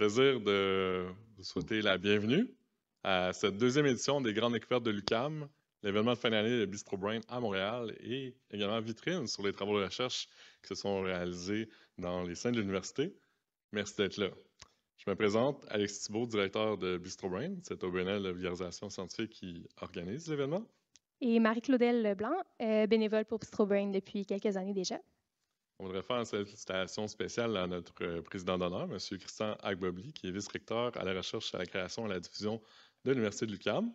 plaisir de vous souhaiter la bienvenue à cette deuxième édition des Grandes Découvertes de l'UCAM, l'événement de fin d'année de Bistro Brain à Montréal et également vitrine sur les travaux de recherche qui se sont réalisés dans les scènes de l'université. Merci d'être là. Je me présente, Alex Thibault, directeur de Bistro Brain, cette OBNL de vulgarisation scientifique qui organise l'événement. Et Marie-Claudel Leblanc, euh, bénévole pour Bistro Brain depuis quelques années déjà. On voudrait faire une salutation spéciale à notre euh, président d'honneur, M. Christian Agbobli, qui est vice-recteur à la recherche, à la création et à la diffusion de l'Université de l'UQAM.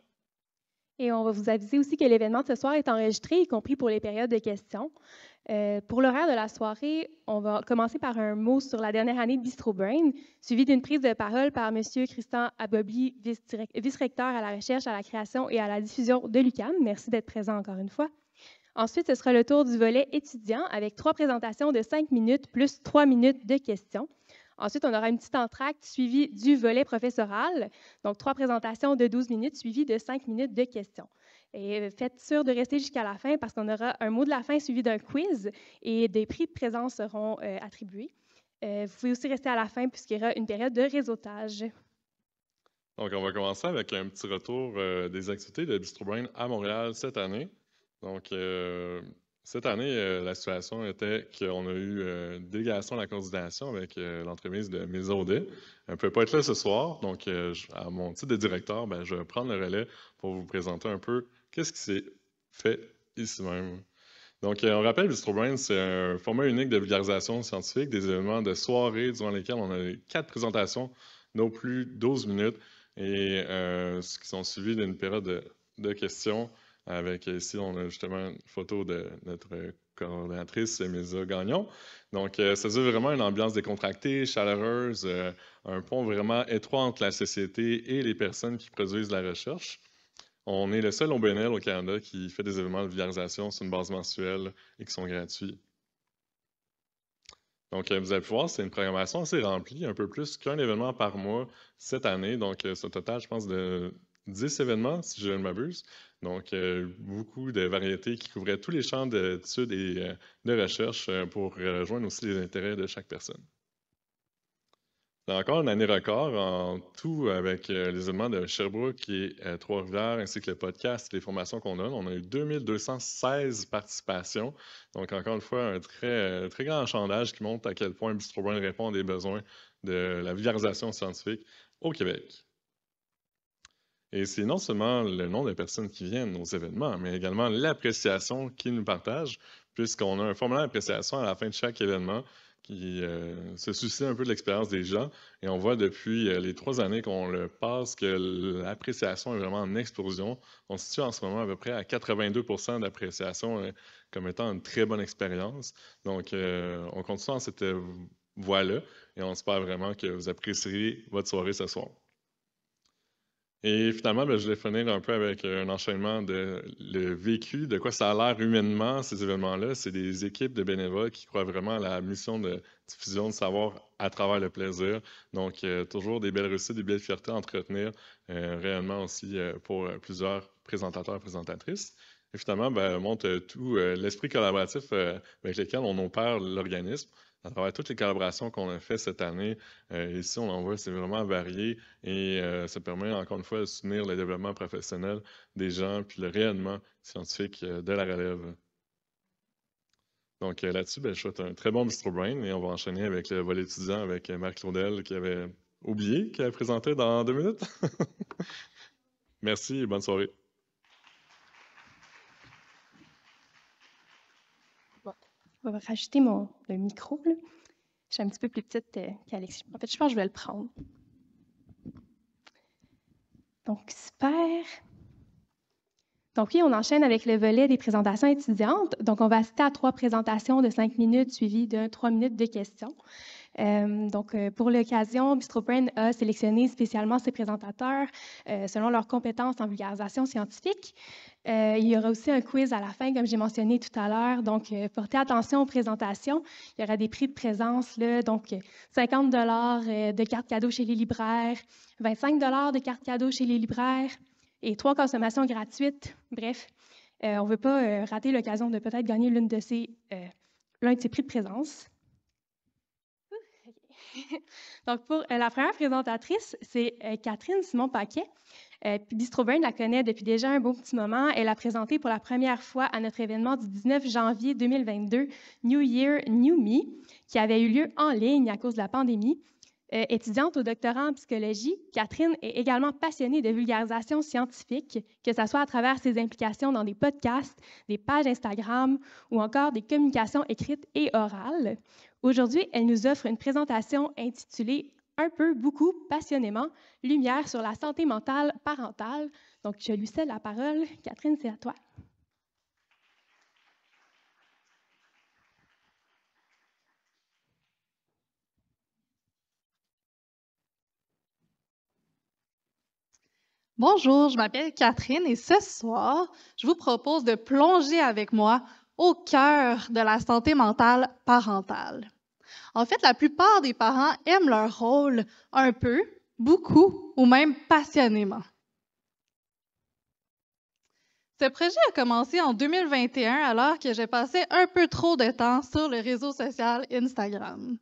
Et on va vous aviser aussi que l'événement de ce soir est enregistré, y compris pour les périodes de questions. Euh, pour l'horaire de la soirée, on va commencer par un mot sur la dernière année de Bistro Brain, suivi d'une prise de parole par M. Christian Abobli, vice-recteur à la recherche, à la création et à la diffusion de l'UCAM. Merci d'être présent encore une fois. Ensuite, ce sera le tour du volet étudiant avec trois présentations de cinq minutes plus trois minutes de questions. Ensuite, on aura une petite entracte suivie du volet professoral, donc trois présentations de 12 minutes suivies de cinq minutes de questions. Et euh, faites sûr de rester jusqu'à la fin parce qu'on aura un mot de la fin suivi d'un quiz et des prix de présence seront euh, attribués. Euh, vous pouvez aussi rester à la fin puisqu'il y aura une période de réseautage. Donc, on va commencer avec un petit retour des activités de Brain à Montréal cette année. Donc, euh, cette année, euh, la situation était qu'on a eu euh, une délégation de la coordination avec l'entremise de Mézaudet. Elle ne peut pas être là ce soir, donc à mon titre de directeur, ben, je vais prendre le relais pour vous présenter un peu qu'est-ce qui s'est fait ici même. Donc, on rappelle, BistroBrain, c'est un format unique de vulgarisation scientifique, des événements de soirée durant lesquels on a eu quatre présentations non plus 12 minutes et ce qui sont suivis d'une période de questions avec euh, ici, on a justement une photo de notre coordinatrice Mélisa Gagnon. Donc, euh, ça donne vraiment une ambiance décontractée, chaleureuse, euh, un pont vraiment étroit entre la société et les personnes qui produisent la recherche. On est le seul OBNL au Canada qui fait des événements de vulgarisation sur une base mensuelle et qui sont gratuits. Donc, vous allez pouvoir, c'est une programmation assez remplie, un peu plus qu'un événement par mois cette année. Donc, ce total, je pense, de 10 événements, si je ne m'abuse. Donc, euh, beaucoup de variétés qui couvraient tous les champs d'études et euh, de recherche euh, pour rejoindre aussi les intérêts de chaque personne. encore une année record en tout avec les événements de Sherbrooke et Trois-Rivières, ainsi que le podcast et les formations qu'on donne. On a eu 2216 participations. Donc, encore une fois, un très, très grand chandage qui montre à quel point Bistro brun répond à des besoins de la vulgarisation scientifique au Québec. Et c'est non seulement le nombre de personnes qui viennent aux événements, mais également l'appréciation qu'ils nous partagent, puisqu'on a un formulaire d'appréciation à la fin de chaque événement qui euh, se soucie un peu de l'expérience des gens. Et on voit depuis euh, les trois années qu'on le passe que l'appréciation est vraiment en explosion. On se situe en ce moment à peu près à 82 d'appréciation euh, comme étant une très bonne expérience. Donc, on continue dans cette voie-là et on espère vraiment que vous apprécierez votre soirée ce soir. Et finalement, ben, je vais finir un peu avec euh, un enchaînement de le vécu, de quoi ça a l'air humainement, ces événements-là. C'est des équipes de bénévoles qui croient vraiment à la mission de diffusion de savoir à travers le plaisir. Donc, euh, toujours des belles réussites, des belles fiertés à entretenir euh, réellement aussi pour plusieurs présentateurs et présentatrices. Et finalement, ben, montre tout l'esprit collaboratif avec lequel on opère l'organisme à travers toutes les calibrations qu'on a fait cette année, euh, ici, on en voit, c'est vraiment varié et euh, ça permet encore une fois de soutenir le développement professionnel des gens puis le réellement scientifique euh, de la relève. Donc là-dessus, ben, je souhaite un très bon Bistro Brain et on va enchaîner avec le volet étudiant avec Marc Claudel qui avait oublié, qui a présenté dans deux minutes. Merci et bonne soirée. je vais rajouter mon, micro. Je suis un petit peu plus petite euh, qu'Alexis. En fait, je pense que je vais le prendre. Donc, super. Donc oui, on enchaîne avec le volet des présentations étudiantes. Donc, on va assister à trois présentations de cinq minutes suivies de trois minutes de questions. Euh, donc, euh, pour l'occasion, Bistropen a sélectionné spécialement ses présentateurs euh, selon leurs compétences en vulgarisation scientifique. il y aura aussi un quiz à la fin, comme j'ai mentionné tout à l'heure. Donc, portez attention aux présentations. Il y aura des prix de présence, donc 50 de cartes cadeaux chez les libraires, 25 de cartes cadeaux chez les libraires et trois consommations gratuites. Bref, on ne veut pas rater l'occasion de peut-être gagner de l'un de ces prix de présence. Donc, pour euh, la première présentatrice, c'est euh, Catherine Simon-Paquet. Euh, puis Bistro Burn la connaît depuis déjà un bon petit moment. Elle a présenté pour la première fois à notre événement du 19 janvier 2022, New Year, New Me, qui avait eu lieu en ligne à cause de la pandémie. étudiante au doctorat en psychologie, Catherine est également passionnée de vulgarisation scientifique, que ce soit à travers ses implications dans des podcasts, des pages Instagram ou encore des communications écrites et orales. Aujourd'hui, elle nous offre une présentation intitulée Un peu, beaucoup, passionnément, Lumière sur la santé mentale parentale. Donc, je lui cède la parole. Catherine, c'est à toi. Bonjour, je m'appelle Catherine et ce soir, je vous propose de plonger avec moi au cœur de la santé mentale parentale. En fait, la plupart des parents aiment leur rôle un peu, beaucoup ou même passionnément. Ce projet a commencé en 2021 alors que j'ai passé un peu trop de temps sur le réseau social Instagram.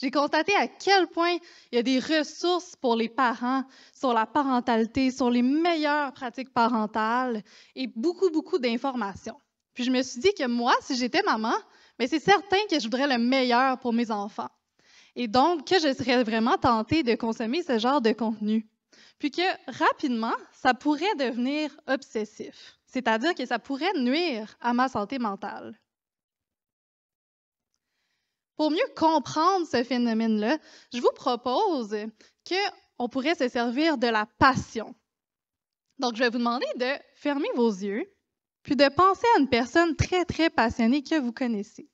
J'ai constaté à quel point il y a des ressources pour les parents sur la parentalité, sur les meilleures pratiques parentales et beaucoup, beaucoup d'informations. Puis je me suis dit que moi, si j'étais maman, mais c'est certain que je voudrais le meilleur pour mes enfants. Et donc, que je serais vraiment tentée de consommer ce genre de contenu. Puis que rapidement, ça pourrait devenir obsessif, c'est-à-dire que ça pourrait nuire à ma santé mentale. Pour mieux comprendre ce phénomène-là, je vous propose qu'on pourrait se servir de la passion. Donc, je vais vous demander de fermer vos yeux puis de penser à une personne très, très passionnée que vous connaissez.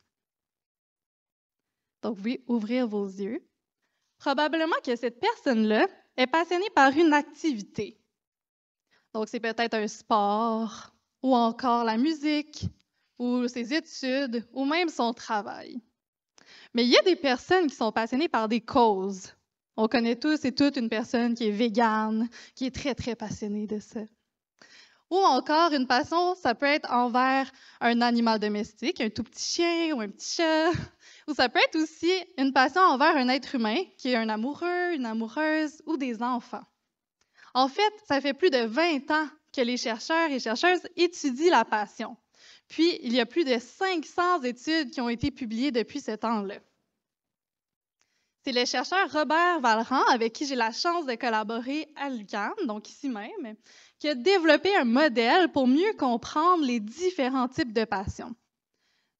Donc, vous pouvez ouvrir vos yeux. Probablement que cette personne-là est passionnée par une activité. Donc, c'est peut-être un sport, ou encore la musique, ou ses études, ou même son travail. Mais il y a des personnes qui sont passionnées par des causes. On connaît tous et toutes une personne qui est végane, qui est très, très passionnée de ça. Ou encore, une passion, ça peut être envers un animal domestique, un tout petit chien ou un petit chat. Ou ça peut être aussi une passion envers un être humain, qui est un amoureux, une amoureuse ou des enfants. En fait, ça fait plus de 20 ans que les chercheurs et chercheuses étudient la passion. Puis, il y a plus de 500 études qui ont été publiées depuis ce temps-là. C'est le chercheur Robert Valran, avec qui j'ai la chance de collaborer à l'UQAM, donc ici même, qui a développé un modèle pour mieux comprendre les différents types de passions.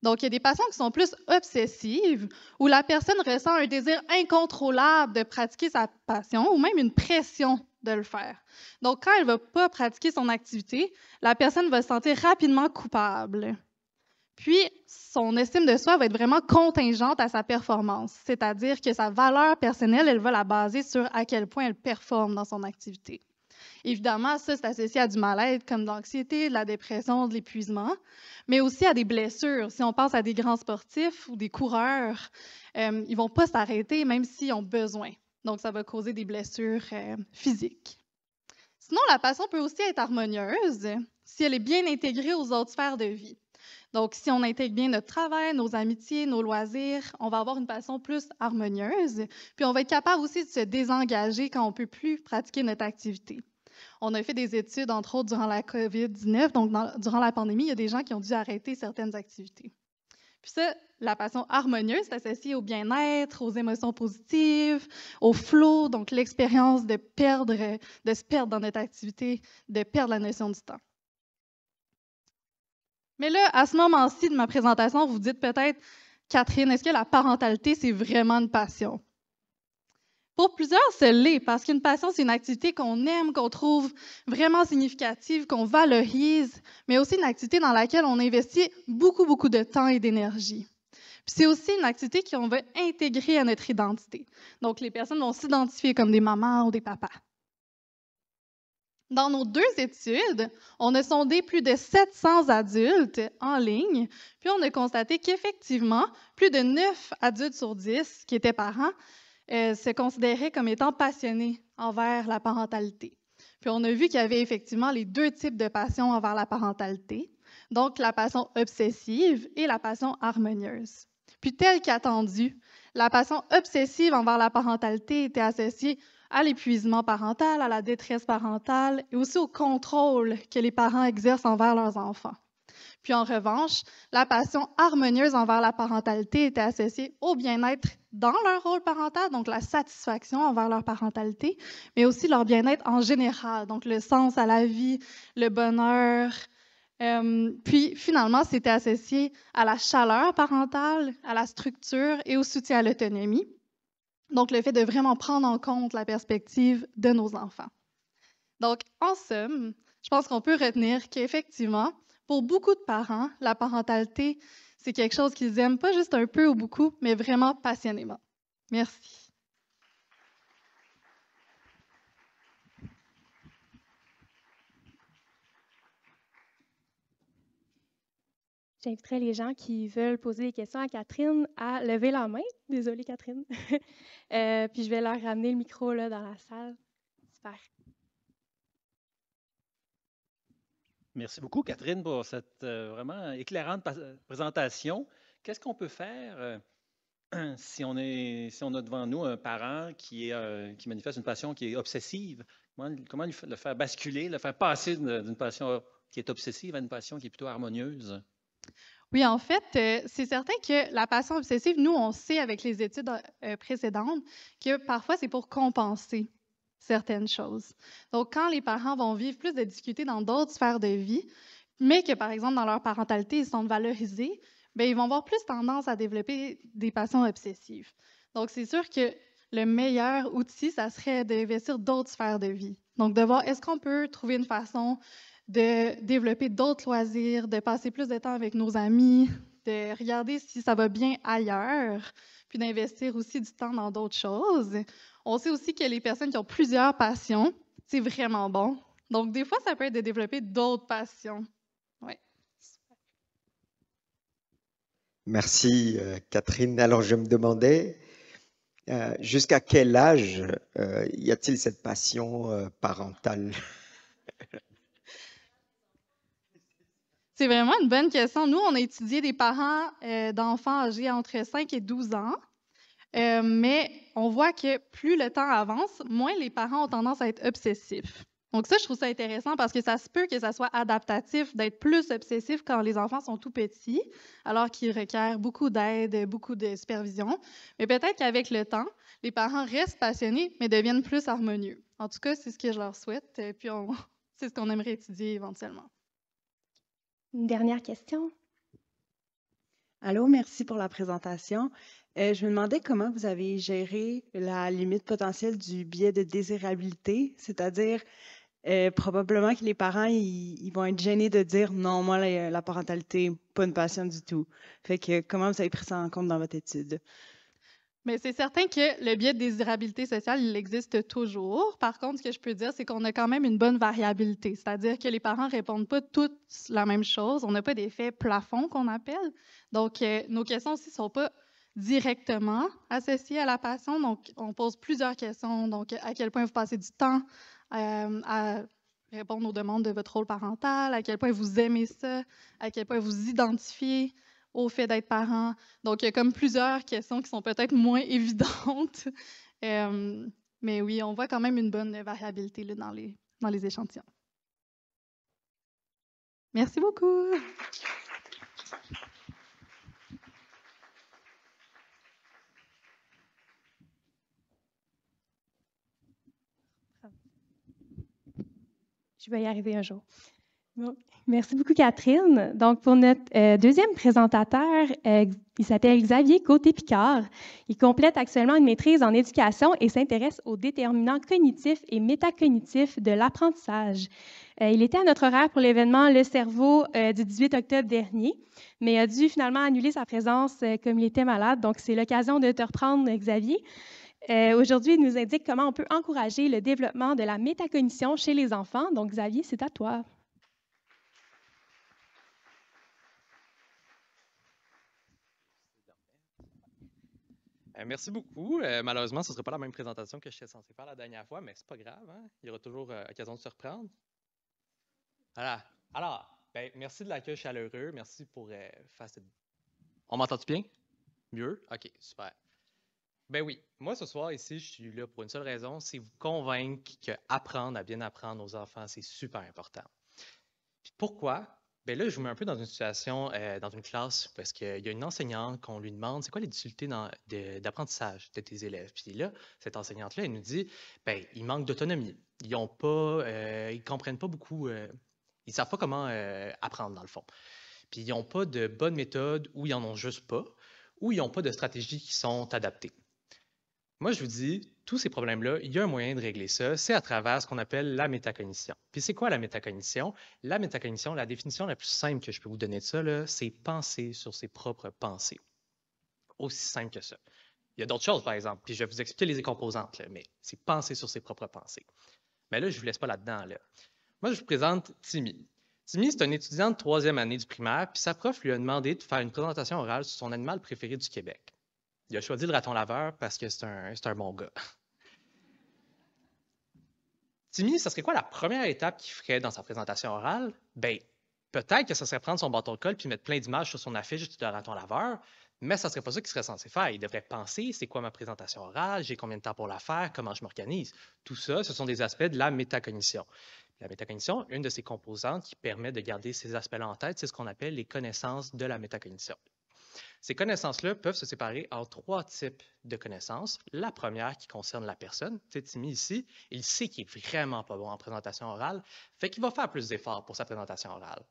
Donc, il y a des passions qui sont plus obsessives, où la personne ressent un désir incontrôlable de pratiquer sa passion ou même une pression de le faire. Donc, quand elle ne va pas pratiquer son activité, la personne va se sentir rapidement coupable. Puis, son estime de soi va être vraiment contingente à sa performance, c'est-à-dire que sa valeur personnelle, elle va la baser sur à quel point elle performe dans son activité. Évidemment, ça, c'est associé à du mal-être comme de l'anxiété, de la dépression, de l'épuisement, mais aussi à des blessures. Si on pense à des grands sportifs ou des coureurs, euh, ils ne vont pas s'arrêter même s'ils ont besoin. Donc, ça va causer des blessures euh, physiques. Sinon, la passion peut aussi être harmonieuse si elle est bien intégrée aux autres sphères de vie. Donc, si on intègre bien notre travail, nos amitiés, nos loisirs, on va avoir une passion plus harmonieuse, puis on va être capable aussi de se désengager quand on ne peut plus pratiquer notre activité. On a fait des études, entre autres, durant la COVID-19, donc durant la pandémie, il y a des gens qui ont dû arrêter certaines activités. Puis ça, la passion harmonieuse s'associe au bien-être, aux émotions positives, au flow, donc l'expérience de perdre, de se perdre dans notre activité, de perdre la notion du temps. Mais là, à ce moment-ci de ma présentation, vous dites peut-être, Catherine, est-ce que la parentalité, c'est vraiment une passion? Pour plusieurs, c'est l'est, parce qu'une passion, c'est une activité qu'on aime, qu'on trouve vraiment significative, qu'on valorise, mais aussi une activité dans laquelle on investit beaucoup, beaucoup de temps et d'énergie. Puis c'est aussi une activité qu'on veut intégrer à notre identité. Donc, les personnes vont s'identifier comme des mamans ou des papas. Dans nos deux études, on a sondé plus de 700 adultes en ligne, puis on a constaté qu'effectivement, plus de 9 adultes sur 10 qui étaient parents euh, se considéraient comme étant passionnés envers la parentalité. Puis on a vu qu'il y avait effectivement les deux types de passion envers la parentalité, donc la passion obsessive et la passion harmonieuse. Puis telle qu'attendue, la passion obsessive envers la parentalité était associée à l'épuisement parental, à la détresse parentale et aussi au contrôle que les parents exercent envers leurs enfants. Puis en revanche, la passion harmonieuse envers la parentalité était associée au bien-être dans leur rôle parental, donc la satisfaction envers leur parentalité, mais aussi leur bien-être en général, donc le sens à la vie, le bonheur. Euh, puis finalement, c'était associé à la chaleur parentale, à la structure et au soutien à l'autonomie. Donc, le fait de vraiment prendre en compte la perspective de nos enfants. Donc, en somme, je pense qu'on peut retenir qu'effectivement, pour beaucoup de parents, la parentalité, c'est quelque chose qu'ils aiment pas juste un peu ou beaucoup, mais vraiment passionnément. Merci. J'inviterai les gens qui veulent poser des questions à Catherine à lever la main. Désolée, Catherine. Euh, puis je vais leur ramener le micro dans la salle. Super. Merci beaucoup, Catherine, pour cette euh, vraiment éclairante présentation. Qu'est-ce qu'on peut faire euh, si, on est, si on a devant nous un parent qui, est, qui manifeste une passion qui est obsessive? comment le faire basculer, le faire passer d'une passion qui est obsessive à une passion qui est plutôt harmonieuse? Oui, en fait, euh, c'est certain que la passion obsessive, nous, on sait avec les études euh, précédentes que parfois c'est pour compenser certaines choses. Donc, quand les parents vont vivre plus de discuter dans d'autres sphères de vie, mais que, par exemple, dans leur parentalité, ils sont valorisés, bien, ils vont avoir plus tendance à développer des passions obsessives. Donc, c'est sûr que le meilleur outil, ça serait d'investir d'autres sphères de vie. Donc, de voir est-ce qu'on peut trouver une façon de développer d'autres loisirs, de passer plus de temps avec nos amis, de regarder si ça va bien ailleurs, puis d'investir aussi du temps dans d'autres choses. On sait aussi que les personnes qui ont plusieurs passions, c'est vraiment bon. Donc, des fois, ça peut être de développer d'autres passions. Oui. Merci, euh, Catherine. Alors, je me demandais, euh, jusqu'à quel âge euh, y a-t-il cette passion parentale C'est vraiment une bonne question. Nous, on a étudié des parents euh, d'enfants âgés entre 5 et 12 ans, euh, mais on voit que plus le temps avance, moins les parents ont tendance à être obsessifs. Donc ça, je trouve ça intéressant parce que ça se peut que ça soit adaptatif d'être plus obsessif quand les enfants sont tout petits, alors qu'ils requièrent beaucoup d'aide, beaucoup de supervision. Mais peut-être qu'avec le temps, les parents restent passionnés, mais deviennent plus harmonieux. En tout cas, c'est ce que je leur souhaite, puis c'est ce qu'on aimerait étudier éventuellement. Une dernière question. Allô, merci pour la présentation. Euh, je me demandais comment vous avez géré la limite potentielle du biais de désirabilité, c'est-à-dire euh, probablement que les parents ils, vont être gênés de dire non, moi la, parentalité, pas une passion du tout. Fait que comment vous avez pris ça en compte dans votre étude? Mais c'est certain que le biais de désirabilité sociale, il existe toujours. Par contre, ce que je peux dire, c'est qu'on a quand même une bonne variabilité, c'est-à-dire que les parents répondent pas toutes la même chose. On n'a pas d'effet plafond qu'on appelle. Donc, euh, nos questions aussi sont pas directement associées à la passion. Donc, on pose plusieurs questions. Donc, à quel point vous passez du temps euh, à répondre aux demandes de votre rôle parental, à quel point vous aimez ça, à quel point vous identifiez au fait d'être parent. Donc, il y a comme plusieurs questions qui sont peut-être moins évidentes. Euh, mais oui, on voit quand même une bonne variabilité là, dans, les, dans les échantillons. Merci beaucoup. Je vais y arriver un jour. Merci beaucoup, Catherine. Donc, pour notre euh, deuxième présentateur, euh, il s'appelle Xavier Côté-Picard. Il complète actuellement une maîtrise en éducation et s'intéresse aux déterminants cognitifs et métacognitifs de l'apprentissage. Euh, il était à notre horaire pour l'événement Le cerveau du 18 octobre dernier, mais a dû finalement annuler sa présence comme il était malade. Donc, c'est l'occasion de te reprendre, Xavier. Aujourd'hui, il nous indique comment on peut encourager le développement de la métacognition chez les enfants. Donc, Xavier, c'est à toi. Euh, merci beaucoup. Euh, malheureusement, ce ne sera pas la même présentation que je suis censé faire la dernière fois, mais c'est pas grave. Hein. Il y aura toujours l'occasion euh, occasion de se reprendre. Voilà. Alors, ben, merci de l'accueil chaleureux. Merci pour faire cette... On m'entend-tu bien? Mieux? OK, super. Ben oui, moi ce soir ici, je suis là pour une seule raison, c'est vous convaincre qu'apprendre à bien apprendre aux enfants, c'est super important. pourquoi? Ben là, je vous mets un peu dans une situation, euh, dans une classe, parce qu'il y a une enseignante qu'on lui demande c'est quoi les difficultés d'apprentissage de, tes élèves. Puis là, cette enseignante-là, elle nous dit ben, ils manquent d'autonomie. Ils ont pas, euh, ils comprennent pas beaucoup, ils euh, ils savent pas comment apprendre, dans le fond. Puis ils n'ont pas de bonnes méthodes ou ils n'en ont juste pas, ou ils n'ont pas de stratégies qui sont adaptées. Moi, je vous dis, tous ces problèmes-là, il y a un moyen de régler ça, c'est à travers ce qu'on appelle la métacognition. Puis c'est quoi la métacognition? La métacognition, la définition la plus simple que je peux vous donner de ça, c'est penser sur ses propres pensées. Aussi simple que ça. Il y a d'autres choses, par exemple, puis je vais vous expliquer les composantes, mais c'est penser sur ses propres pensées. Mais là, je ne vous laisse pas là-dedans. Là. Moi, je vous présente Timmy. Timmy, c'est un étudiant de troisième année du primaire, puis sa prof lui a demandé de faire une présentation orale sur son animal préféré du Québec. Il a choisi le raton laveur parce que c'est un, un bon gars. Timmy, ce serait quoi la première étape qu'il ferait dans sa présentation orale? Ben, peut-être que ce serait prendre son bâton de colle puis mettre plein d'images sur son affiche de raton laveur, mais ça serait pas ça qu'il serait censé faire. Il devrait penser c'est quoi ma présentation orale, j'ai combien de temps pour la faire, comment je m'organise. Tout ça, ce sont des aspects de la métacognition. La métacognition, une de ses composantes qui permet de garder ces aspects-là en tête, c'est ce qu'on appelle les connaissances de la métacognition. Ces connaissances-là peuvent se séparer en trois types de connaissances. La première qui concerne la personne. cest Timmy ici, il sait qu'il est vraiment pas bon en présentation orale, fait qu'il va faire plus d'efforts pour sa présentation orale.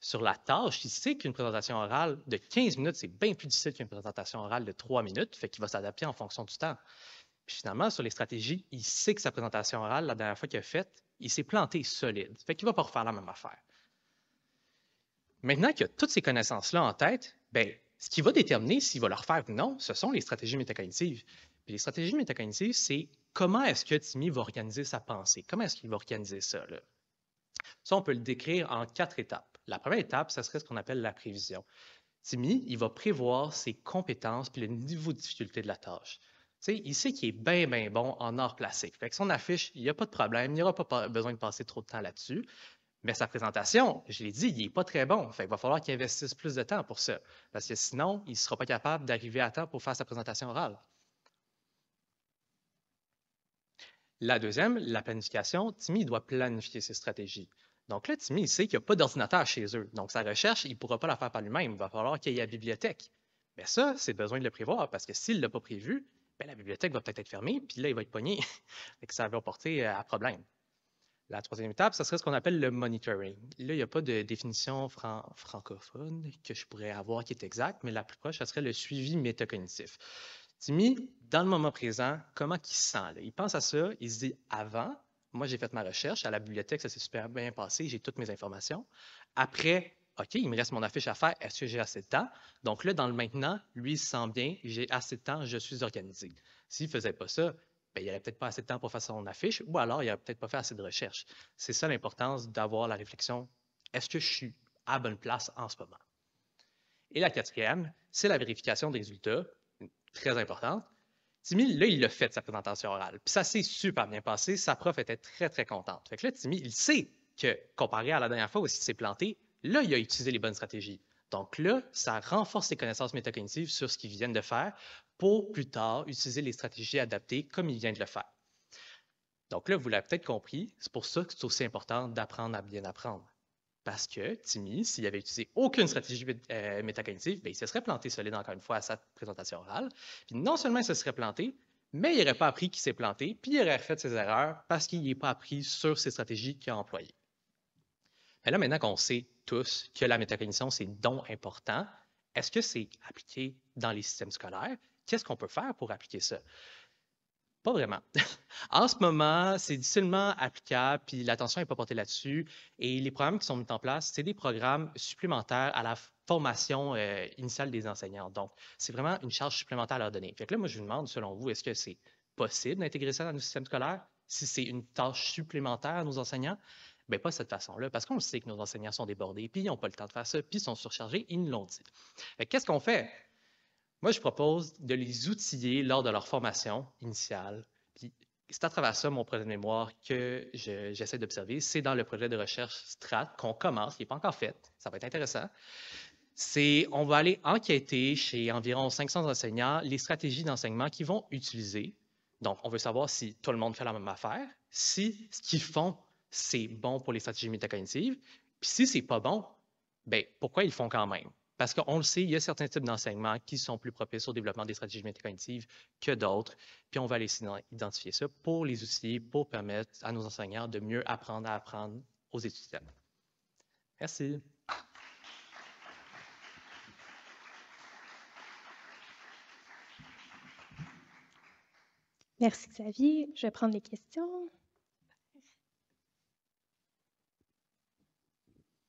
Sur la tâche, il sait qu'une présentation orale de 15 minutes, c'est bien plus difficile qu'une présentation orale de 3 minutes, fait qu'il va s'adapter en fonction du temps. finalement, sur les stratégies, il sait que sa présentation orale, la dernière fois qu'il a faite, il s'est planté solide, fait qu'il va pas refaire la même affaire. Maintenant qu'il a toutes ces connaissances-là en tête, bien, ce qui va déterminer s'il va le refaire ou non, ce sont les stratégies métacognitives. les stratégies métacognitives, c'est comment est-ce que Timmy va organiser sa pensée? Comment est-ce qu'il va organiser ça? Ça, on peut le décrire en quatre étapes. La première étape, ça serait ce qu'on appelle la prévision. Timmy, il va prévoir ses compétences puis le niveau de difficulté de la tâche. il sait qu'il est bien, bien bon en art classique Fait son affiche, il n'y a pas de problème, il n'y aura pas besoin de passer trop de temps là-dessus. Mais sa présentation, je l'ai dit, il n'est pas très bon. Fait il va falloir qu'il investisse plus de temps pour ça. Parce que sinon, il ne sera pas capable d'arriver à temps pour faire sa présentation orale. La deuxième, la planification. Timmy doit planifier ses stratégies. Donc là, Timmy, il sait qu'il n'y a pas d'ordinateur chez eux. Donc sa recherche, il ne pourra pas la faire par lui-même. Il va falloir qu'il y ait la bibliothèque. Mais ça, c'est besoin de le prévoir parce que s'il ne l'a pas prévu, ben, la bibliothèque va peut-être être fermée, puis là, il va être pogné. et ça va porter à problème. La troisième étape, ce serait ce qu'on appelle le monitoring. Là, il n'y a pas de définition francophone que je pourrais avoir qui est exacte, mais la plus proche, ce serait le suivi métacognitif. Timmy, dans le moment présent, comment il sent? Il pense à ça, il se dit avant, moi j'ai fait ma recherche, à la bibliothèque, ça s'est super bien passé, j'ai toutes mes informations. Après, OK, il me reste mon affiche à faire, est-ce que j'ai assez de temps? Donc là, dans le maintenant, lui, il se sent bien, j'ai assez de temps, je suis organisé. S'il ne faisait pas ça, ben, il n'y avait peut-être pas assez de temps pour faire son affiche, ou alors il n'avait peut-être pas fait assez de recherche. C'est ça l'importance d'avoir la réflexion, est-ce que je suis à bonne place en ce moment? Et la quatrième, c'est la vérification des résultats, très importante. Timmy, là, il l'a fait, sa présentation orale. Puis ça s'est super bien passé. Sa prof était très, très contente. Fait que là, Timmy, il sait que, comparé à la dernière fois où il s'est planté, là, il a utilisé les bonnes stratégies. Donc là, ça renforce les connaissances métacognitives sur ce qu'ils viennent de faire pour plus tard utiliser les stratégies adaptées comme il vient de le faire. Donc là, vous l'avez peut-être compris, c'est pour ça que c'est aussi important d'apprendre à bien apprendre. Parce que Timmy, s'il avait utilisé aucune stratégie euh, métacognitive, ben, il se serait planté solide encore une fois à sa présentation orale. Puis non seulement il se serait planté, mais il n'aurait pas appris qu'il s'est planté, puis il aurait refait ses erreurs parce qu'il n'y n'est pas appris sur ses stratégies qu'il a employées. Mais ben là, maintenant qu'on sait tous que la métacognition, c'est donc important, est-ce que c'est appliqué dans les systèmes scolaires? Qu'est-ce qu'on peut faire pour appliquer ça? Pas vraiment. en ce moment, c'est difficilement applicable, puis l'attention n'est pas portée là-dessus. Et les programmes qui sont mis en place, c'est des programmes supplémentaires à la formation euh, initiale des enseignants. Donc, c'est vraiment une charge supplémentaire à leur donner. Fait que là, moi, je vous demande, selon vous, est-ce que c'est possible d'intégrer ça dans nos systèmes scolaires? Si c'est une tâche supplémentaire à nos enseignants? mais ben, pas de cette façon-là, parce qu'on sait que nos enseignants sont débordés, puis ils n'ont pas le temps de faire ça, puis ils sont surchargés, ils nous l'ont dit. Qu'est-ce qu'on fait? Moi, je propose de les outiller lors de leur formation initiale. c'est à travers ça, mon projet de mémoire, que j'essaie d'observer. C'est dans le projet de recherche STRAT qu'on commence, qui n'est pas encore fait. Ça va être intéressant. C'est, on va aller enquêter chez environ 500 enseignants les stratégies d'enseignement qu'ils vont utiliser. Donc, on veut savoir si tout le monde fait la même affaire, si ce qu'ils font c'est bon pour les stratégies métacognitives. Puis si c'est pas bon, ben pourquoi ils le font quand même? Parce qu'on le sait, il y a certains types d'enseignements qui sont plus propices au développement des stratégies métacognitives que d'autres. Puis on va aller identifier ça pour les outils, pour permettre à nos enseignants de mieux apprendre à apprendre aux étudiants. Merci. Merci Xavier. Je vais prendre les questions.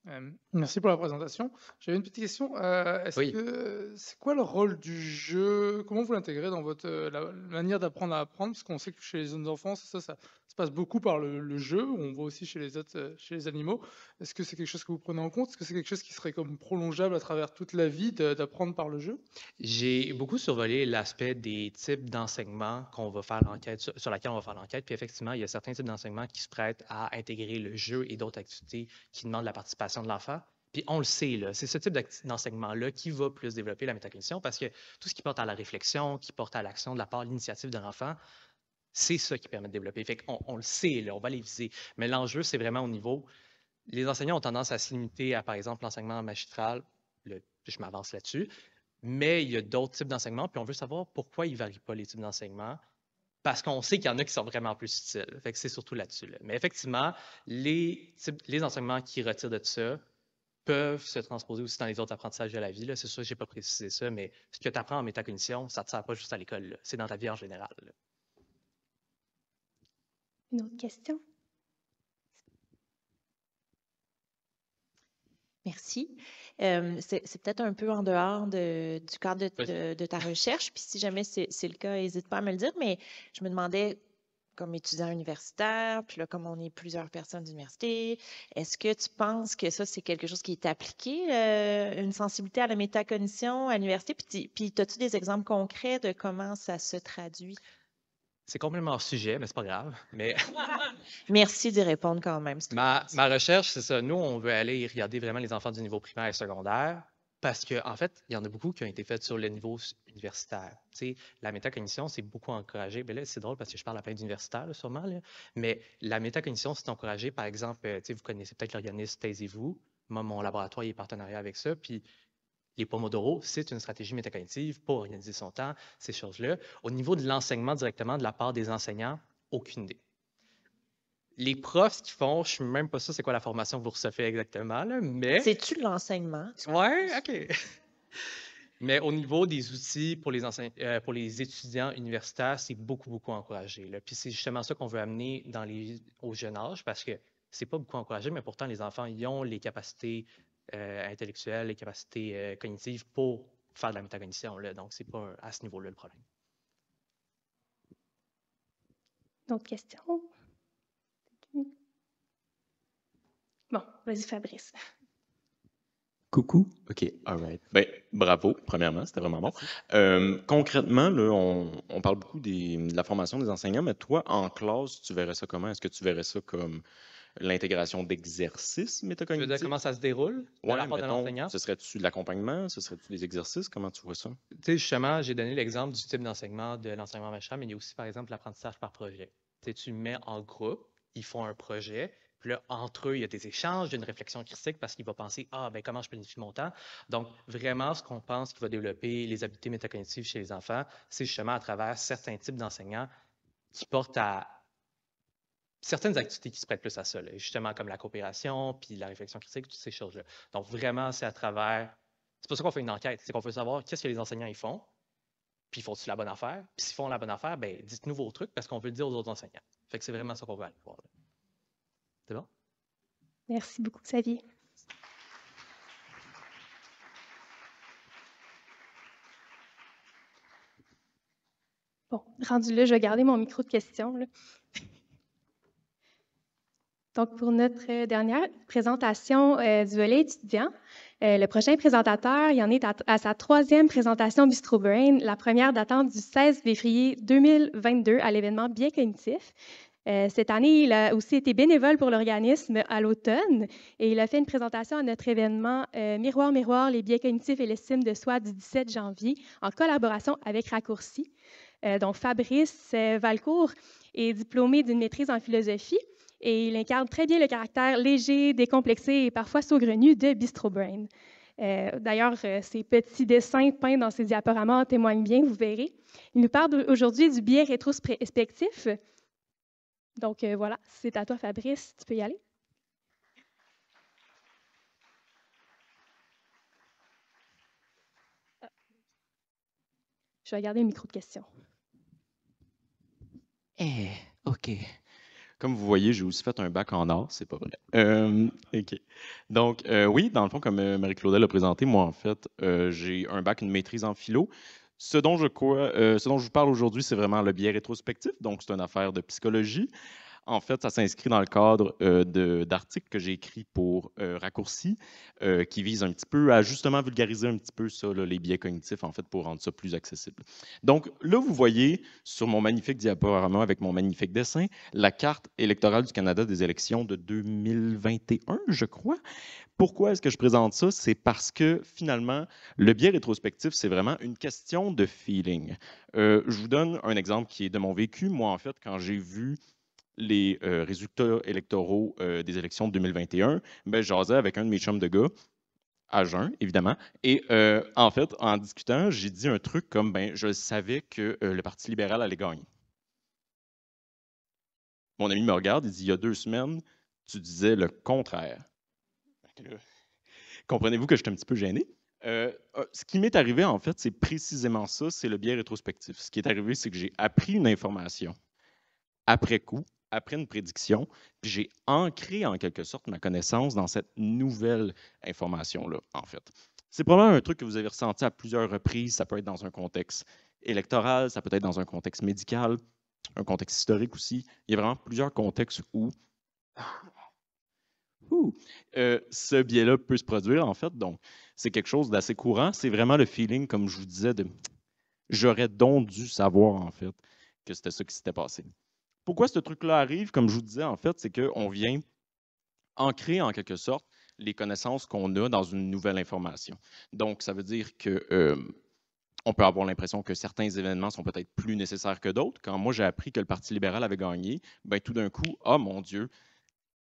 Euh, merci pour la présentation. J'avais une petite question. Euh, c'est quoi le rôle du jeu Comment vous l'intégrez dans votre euh, manière d'apprendre à apprendre Parce qu'on sait que chez les jeunes enfants, ça, ça, passe beaucoup par le, jeu, on voit aussi chez les autres, euh, chez les animaux. Est-ce que c'est quelque chose que vous prenez en compte Est-ce que c'est quelque chose qui serait comme prolongeable à travers toute la vie d'apprendre par le jeu J'ai beaucoup survolé l'aspect des types d'enseignements qu'on va faire l'enquête sur, sur laquelle on va faire l'enquête. Puis effectivement, il y a certains types d'enseignements qui se prêtent à intégrer le jeu et d'autres activités qui demandent la participation de l'enfant. Puis on le sait, c'est ce type d'enseignement-là qui va plus développer la métacognition parce que tout ce qui porte à la réflexion, qui porte à l'action de la part, l'initiative de l'enfant, c'est ça qui permet de développer. Fait on, le sait, on va les viser. Mais l'enjeu, c'est vraiment au niveau. Les enseignants ont tendance à se limiter à, par exemple, l'enseignement magistral. je m'avance là-dessus. Mais il y a d'autres types d'enseignement, puis on veut savoir pourquoi ils ne varient pas les types d'enseignement, parce qu'on sait qu'il y en a qui sont vraiment plus utiles. c'est surtout là-dessus. Mais effectivement, les, enseignements qui retirent de ça peuvent se transposer aussi dans les autres apprentissages de la vie. C'est sûr, je n'ai pas précisé ça, mais ce que tu apprends en métacognition, ça ne te sert pas juste à l'école, c'est dans ta vie en général. Une autre question Merci. Euh, c'est peut-être un peu en dehors du cadre de, ta recherche, puis si jamais c'est le cas, n'hésite pas à me le dire, mais je me demandais, comme étudiant universitaire, puis là, comme on est plusieurs personnes d'université, est-ce que tu penses que ça, c'est quelque chose qui est appliqué, euh, une sensibilité à la métacognition à l'université, puis, puis as-tu des exemples concrets de comment ça se traduit? C'est complètement hors sujet, mais c'est pas grave. Mais... Merci d'y répondre quand même. Ma, recherche, c'est ça. Nous, on veut aller regarder vraiment les enfants du niveau primaire et secondaire parce qu'en en fait, il y en a beaucoup qui ont été faits sur le niveau universitaire. Tu la métacognition, c'est beaucoup encouragé. Mais ben c'est drôle parce que je parle à plein d'universitaires, sûrement. Là. Mais la métacognition, c'est encouragé. Par exemple, euh, vous connaissez peut-être l'organisme Taisez-vous. Moi, mon laboratoire est partenariat avec ça. Puis les Pomodoro, c'est une stratégie métacognitive pour organiser son temps, ces choses-là. Au niveau de l'enseignement directement de la part des enseignants, aucune idée. Les profs qui font, je ne suis même pas sûr c'est quoi la formation que vous recevez exactement, mais. C'est-tu l'enseignement? Ouais, OK. Mais au niveau des outils pour les, euh, pour les étudiants universitaires, c'est beaucoup, beaucoup encouragé. Puis c'est justement ça qu'on veut amener dans les, au jeune âge parce que c'est pas beaucoup encouragé, mais pourtant les enfants ils ont les capacités euh, et les capacités euh, cognitives pour faire de la métacognition. Là. Donc, ce n'est pas à ce niveau-là le problème. D'autres questions? Bon, vas-y Fabrice. Coucou. OK, all right. Ben, bravo, premièrement, c'était vraiment bon. Euh, concrètement, là, on, parle beaucoup des, de la formation des enseignants, mais toi, en classe, tu verrais ça comment? Est-ce que tu verrais ça comme l'intégration d'exercices métacognitifs. comment ça se déroule ouais, la part Ce serait-tu de l'accompagnement? Ce serait-tu des exercices? Comment tu vois ça? Tu sais, justement, j'ai donné l'exemple du type d'enseignement de l'enseignement machin, mais il y a aussi, par exemple, l'apprentissage par projet. Tu tu mets en groupe, ils font un projet, puis là, entre eux, il y a des échanges, une réflexion critique parce qu'ils vont penser Ah, ben comment je planifie mon temps. Donc, vraiment, ce qu'on pense qui va développer les habiletés métacognitives chez les enfants, c'est justement à travers certains types d'enseignants qui portent à certaines activités qui se prêtent plus à ça, justement comme la coopération, puis la réflexion critique, toutes ces choses-là. Donc vraiment, c'est à travers. C'est pour ça qu'on fait une enquête, c'est qu'on veut savoir qu'est-ce que les enseignants ils font, puis font-ils la bonne affaire, puis s'ils font la bonne affaire, ben dites-nous vos trucs parce qu'on veut le dire aux autres enseignants. Fait que c'est vraiment ça qu'on veut aller voir. C'est bon? Merci beaucoup, Xavier. Bon, rendu là, je vais garder mon micro de questions. Donc, pour notre euh, dernière présentation euh, du volet étudiant, euh, le prochain présentateur, il en est à, sa troisième présentation Bistro Brain, la première datant du 16 février 2022 à l'événement Bien Cognitif. cette année, il a aussi été bénévole pour l'organisme à l'automne et il a fait une présentation à notre événement Miroir, Miroir, les biais cognitifs et l'estime de soi du 17 janvier en collaboration avec Raccourci. donc, Fabrice Valcourt est diplômé d'une maîtrise en philosophie et il incarne très bien le caractère léger, décomplexé et parfois saugrenu de Bistro Brain. Euh, d'ailleurs, euh, ses petits dessins peints dans ses diaporamas témoignent bien, vous verrez. Il nous parle aujourd'hui du biais rétrospectif. Donc euh, voilà, c'est à toi Fabrice, tu peux y aller. Je vais garder le micro de question. Eh, OK. Comme vous voyez, j'ai aussi fait un bac en art, c'est pas vrai. Euh, OK. Donc, euh, oui, dans le fond, comme euh, Marie-Claudel l'a présenté, moi, en fait, j'ai un bac, une maîtrise en philo. Ce dont je, ce dont je vous parle aujourd'hui, c'est vraiment le biais rétrospectif, donc c'est une affaire de psychologie. En fait, ça s'inscrit dans le cadre euh, d'articles que j'ai écrits pour euh, Raccourci, euh, qui vise un petit peu à justement vulgariser un petit peu ça, les biais cognitifs, en fait, pour rendre ça plus accessible. Donc là, vous voyez sur mon magnifique diaporama avec mon magnifique dessin, la carte électorale du Canada des élections de 2021, je crois. Pourquoi est-ce que je présente ça? C'est parce que finalement, le biais rétrospectif, c'est vraiment une question de feeling. je vous donne un exemple qui est de mon vécu. Moi, en fait, quand j'ai vu les euh, résultats électoraux euh, des élections de 2021, ben, j'asais avec un de mes chums de gars, à jeun, évidemment. Et euh, en fait, en discutant, j'ai dit un truc comme ben, je savais que le Parti libéral allait gagner. Mon ami me regarde, il dit il y a deux semaines, tu disais le contraire. Comprenez-vous que je suis un petit peu gêné? ce qui m'est arrivé, en fait, c'est précisément ça, c'est le biais rétrospectif. Ce qui est arrivé, c'est que j'ai appris une information après coup après une prédiction, j'ai ancré en quelque sorte ma connaissance dans cette nouvelle information-là, en fait. C'est probablement un truc que vous avez ressenti à plusieurs reprises. Ça peut être dans un contexte électoral, ça peut être dans un contexte médical, un contexte historique aussi. Il y a vraiment plusieurs contextes où euh, ce biais-là peut se produire, en fait. Donc, c'est quelque chose d'assez courant. C'est vraiment le feeling, comme je vous disais, de j'aurais donc dû savoir, en fait, que c'était ça qui s'était passé pourquoi ce truc-là arrive, comme je vous disais, en fait, c'est qu'on vient ancrer en quelque sorte les connaissances qu'on a dans une nouvelle information. Donc, ça veut dire que euh, on peut avoir l'impression que certains événements sont peut-être plus nécessaires que d'autres. Quand moi j'ai appris que le Parti libéral avait gagné, ben tout d'un coup, oh mon Dieu,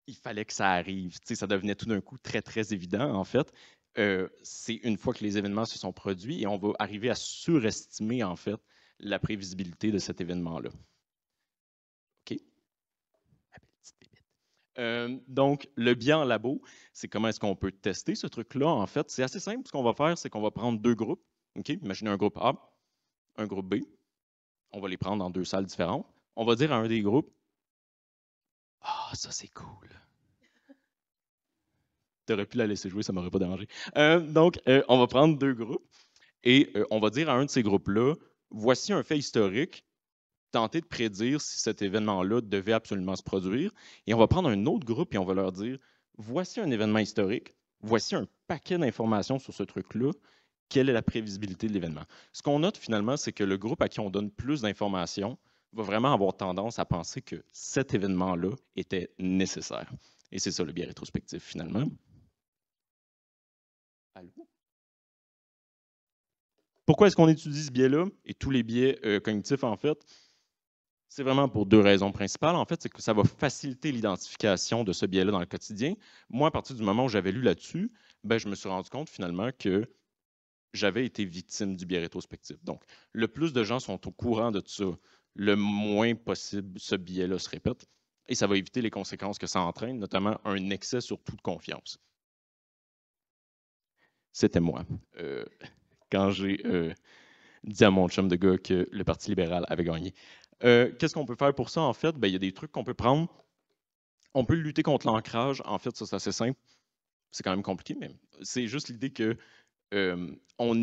il fallait que ça arrive. ça devenait tout d'un coup très très évident en fait. Euh, c'est une fois que les événements se sont produits et on va arriver à surestimer en fait la prévisibilité de cet événement-là. Euh, donc, le bien en labo, c'est comment est-ce qu'on peut tester ce truc-là. En fait, c'est assez simple. Ce qu'on va faire, c'est qu'on va prendre deux groupes. Imaginez un groupe A, un groupe B. On va les prendre dans deux salles différentes. On va dire à un des groupes Ah, ça, c'est cool. tu aurais pu la laisser jouer, ça ne m'aurait pas dérangé. Euh, donc, euh, on va prendre deux groupes et on va dire à un de ces groupes-là Voici un fait historique tenter de prédire si cet événement-là devait absolument se produire. Et on va prendre un autre groupe et on va leur dire, voici un événement historique, voici un paquet d'informations sur ce truc-là, quelle est la prévisibilité de l'événement. Ce qu'on note finalement, c'est que le groupe à qui on donne plus d'informations va vraiment avoir tendance à penser que cet événement-là était nécessaire. Et c'est ça le biais rétrospectif finalement. Allô? Pourquoi est-ce qu'on étudie ce biais-là et tous les biais euh, cognitifs en fait? C'est vraiment pour deux raisons principales. En fait, c'est que ça va faciliter l'identification de ce biais-là dans le quotidien. Moi, à partir du moment où j'avais lu là-dessus, ben, je me suis rendu compte finalement que j'avais été victime du biais rétrospectif. Donc, le plus de gens sont au courant de ça, le moins possible ce biais-là se répète. Et ça va éviter les conséquences que ça entraîne, notamment un excès sur toute confiance. C'était moi. Euh, quand j'ai euh, dit à mon chum de gars que le Parti libéral avait gagné. Euh, qu'est-ce qu'on peut faire pour ça, en fait? Ben, il y a des trucs qu'on peut prendre. On peut lutter contre l'ancrage. En fait, ça, c'est assez simple. C'est quand même compliqué, mais c'est juste l'idée qu'on euh,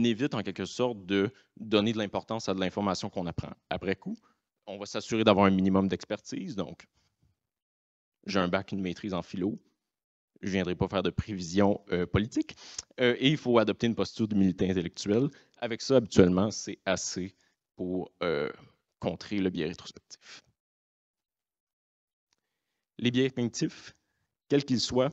évite en quelque sorte de donner de l'importance à de l'information qu'on apprend. Après coup, on va s'assurer d'avoir un minimum d'expertise. Donc, j'ai un bac, une maîtrise en philo. Je ne viendrai pas faire de prévision politiques. Euh, politique. et il faut adopter une posture d'humilité intellectuelle. Avec ça, habituellement, c'est assez pour contrer le biais rétrospectif. Les biais cognitifs, quels qu'ils soient,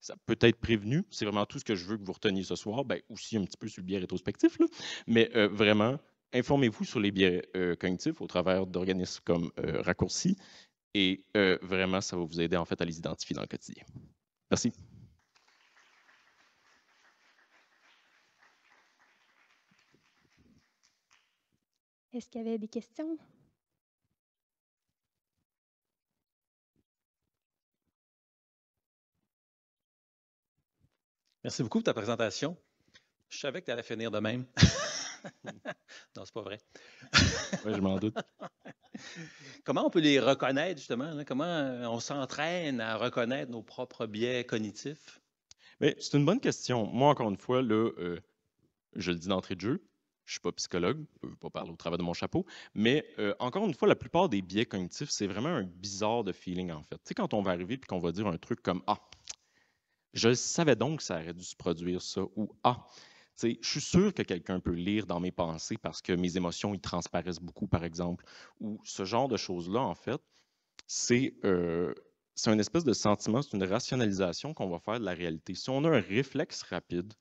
ça peut être prévenu. C'est vraiment tout ce que je veux que vous reteniez ce soir. Ben, aussi un petit peu sur le biais rétrospectif, là. mais euh, vraiment, informez-vous sur les biais euh, cognitifs au travers d'organismes comme euh, raccourcis et vraiment, ça va vous aider en fait à les identifier dans le quotidien. Merci. Est-ce qu'il y avait des questions? Merci beaucoup pour ta présentation. Je savais que tu allais finir de même. non, c'est pas vrai. oui, je m'en doute. Comment on peut les reconnaître, justement? Comment euh, on s'entraîne à reconnaître nos propres biais cognitifs? c'est une bonne question. Moi, encore une fois, euh, je le dis d'entrée de jeu, je ne suis pas psychologue, je ne peux pas parler au travers de mon chapeau, mais euh, encore une fois, la plupart des biais cognitifs, c'est vraiment un bizarre de feeling, en fait. Tu sais, quand on va arriver et qu'on va dire un truc comme Ah, je savais donc que ça aurait dû se produire ça, ou Ah, tu sais, je suis sûr que quelqu'un peut lire dans mes pensées parce que mes émotions ils transparaissent beaucoup, par exemple, ou ce genre de choses-là, en fait, c'est euh, une espèce de sentiment, c'est une rationalisation qu'on va faire de la réalité. Si on a un réflexe rapide,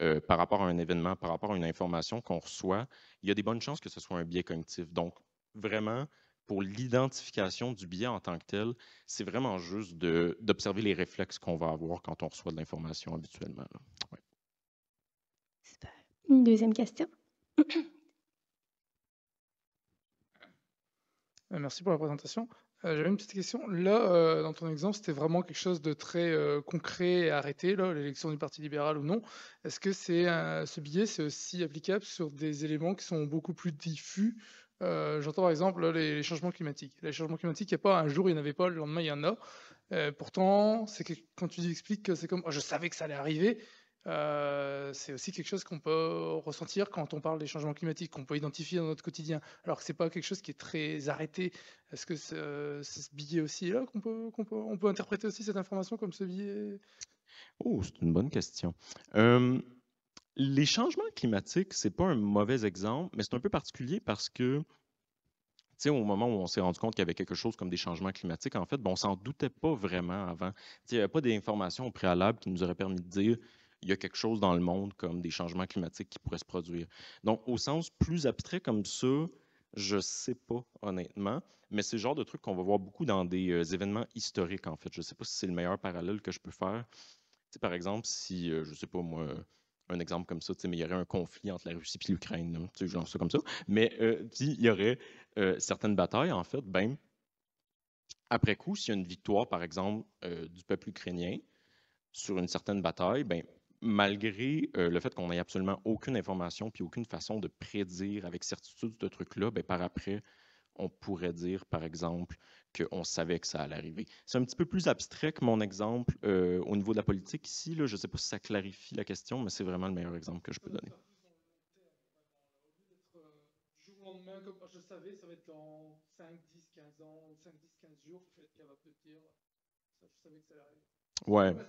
euh, par rapport à un événement, par rapport à une information qu'on reçoit, il y a des bonnes chances que ce soit un biais cognitif. Donc, vraiment, pour l'identification du biais en tant que tel, c'est vraiment juste d'observer les réflexes qu'on va avoir quand on reçoit de l'information habituellement. Une deuxième question. Euh, merci pour la présentation. Euh, j'avais une petite question. Là, euh, dans ton exemple, c'était vraiment quelque chose de très euh, concret et arrêté, l'élection du Parti libéral ou non. Est-ce que c'est ce billet, c'est aussi applicable sur des éléments qui sont beaucoup plus diffus J'entends par exemple les, changements climatiques. Les changements climatiques, il n'y a pas un jour, il n'y en avait pas, le lendemain, il y en a. pourtant, quand tu expliques que c'est comme oh, je savais que ça allait arriver, euh, c'est aussi quelque chose qu'on peut ressentir quand on parle des changements climatiques, qu'on peut identifier dans notre quotidien, alors que ce n'est pas quelque chose qui est très arrêté. Est-ce que c'est ce billet aussi là qu'on peut, on peut interpréter aussi cette information comme ce billet Oh, c'est une bonne question. Euh, les changements climatiques, ce n'est pas un mauvais exemple, mais c'est un peu particulier parce que sais au moment où on s'est rendu compte qu'il y avait quelque chose comme des changements climatiques, en fait, bon, on s'en doutait pas vraiment avant. Il n'y avait pas d'informations au préalable qui nous auraient permis de dire il y a quelque chose dans le monde comme des changements climatiques qui pourraient se produire. Donc, au sens plus abstrait comme ça, je ne sais pas, honnêtement, mais c'est le genre de truc qu'on va voir beaucoup dans des euh, événements historiques, en fait. Je ne sais pas si c'est le meilleur parallèle que je peux faire. C'est par exemple, si, euh, je ne sais pas moi, un exemple comme ça, mais il y aurait un conflit entre la Russie et l'Ukraine, genre ça comme ça, mais euh, il y aurait certaines batailles, en fait, ben, après coup, s'il y a une victoire, par exemple, du peuple ukrainien sur une certaine bataille, ben, malgré euh, le fait qu'on n'ait absolument aucune information puis aucune façon de prédire avec certitude ce truc-là, ben, par après, on pourrait dire, par exemple, qu'on savait que ça allait arriver. C'est un petit peu plus abstrait que mon exemple euh, au niveau de la politique ici. Là, je ne sais pas si ça clarifie la question, mais c'est vraiment le meilleur exemple que je peux donner. Comme je savais, ça va être dans 5, 10, 15 ans, 5, 10, 15 jours, peut-être qu'elle va peut-être dire, je savais que ça allait arriver. Ouais.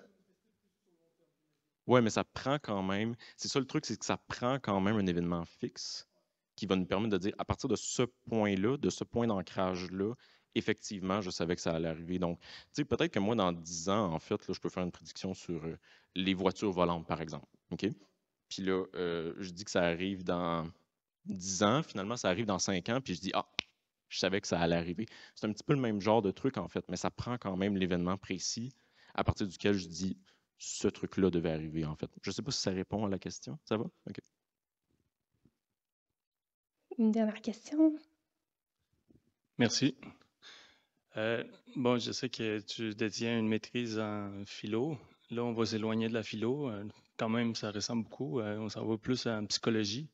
Ouais, mais ça prend quand même. C'est ça le truc, c'est que ça prend quand même un événement fixe qui va nous permettre de dire à partir de ce point-là, de ce point d'ancrage-là, effectivement, je savais que ça allait arriver. Donc, tu sais, peut-être que moi, dans 10 ans, en fait, là, je peux faire une prédiction sur euh, les voitures volantes, par exemple. OK? Puis là, euh, je dis que ça arrive dans 10 ans. Finalement, ça arrive dans 5 ans. Puis je dis, ah, je savais que ça allait arriver. C'est un petit peu le même genre de truc, en fait, mais ça prend quand même l'événement précis à partir duquel je dis, ce truc-là devait arriver, en fait. Je ne sais pas si ça répond à la question. Ça va? OK. Une dernière question. Merci. Euh, bon, je sais que tu détiens une maîtrise en philo. Là, on va s'éloigner de la philo. Euh, quand même, ça ressemble beaucoup. Euh, on s'en va plus en psychologie.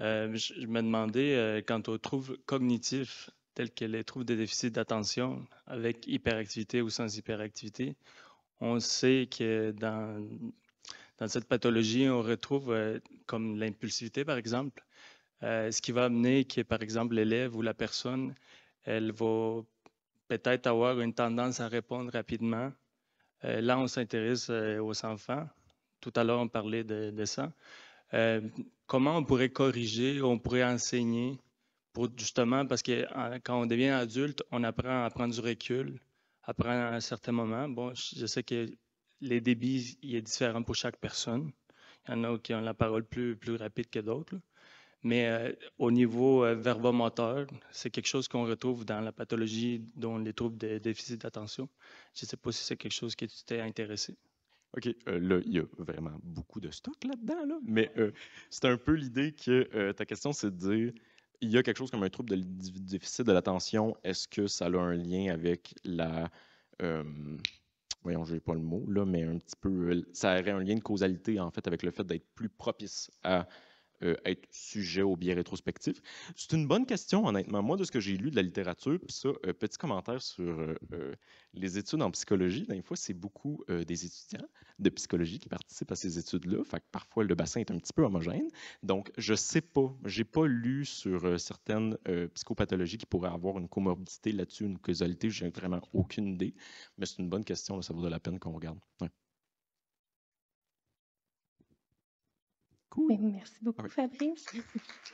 je, me demandais, quant aux troubles cognitifs, tels que les troubles de déficit d'attention avec hyperactivité ou sans hyperactivité, on sait que dans, cette pathologie, on retrouve, euh, comme l'impulsivité par exemple, euh, ce qui va amener que, par exemple, l'élève ou la personne, elle va peut-être avoir une tendance à répondre rapidement. Euh, là, on s'intéresse aux enfants. Tout à l'heure, on parlait de, ça. comment on pourrait corriger, on pourrait enseigner pour justement, parce que quand on devient adulte, on apprend à prendre du recul, après un certain moment, bon, je sais que les débits, il est différent pour chaque personne. Il y en a qui ont la parole plus, plus rapide que d'autres. Mais euh, au niveau euh, verbomoteur, c'est quelque chose qu'on retrouve dans la pathologie dont les troubles de déficit d'attention. Je ne sais pas si c'est quelque chose qui t'es intéressé. OK, euh, là, il y a vraiment beaucoup de stock là-dedans, là, mais c'est un peu l'idée que ta question, c'est de dire il y a quelque chose comme un trouble de déficit de l'attention, est-ce que ça a un lien avec la. Euh, voyons, je n'ai pas le mot là, mais un petit peu. Ça aurait un lien de causalité, en fait, avec le fait d'être plus propice à euh, être sujet au biais rétrospectif? C'est une bonne question, honnêtement. Moi, de ce que j'ai lu de la littérature, puis ça, euh, petit commentaire sur euh, les études en psychologie, des fois, c'est beaucoup des étudiants de psychologie qui participent à ces études-là. Fait que parfois, le bassin est un petit peu homogène. Donc, je sais pas. J'ai pas lu sur certaines psychopathologies qui pourraient avoir une comorbidité là-dessus, une causalité. J'ai vraiment aucune idée. Mais c'est une bonne question. ça vaut de la peine qu'on regarde. merci beaucoup, Fabrice.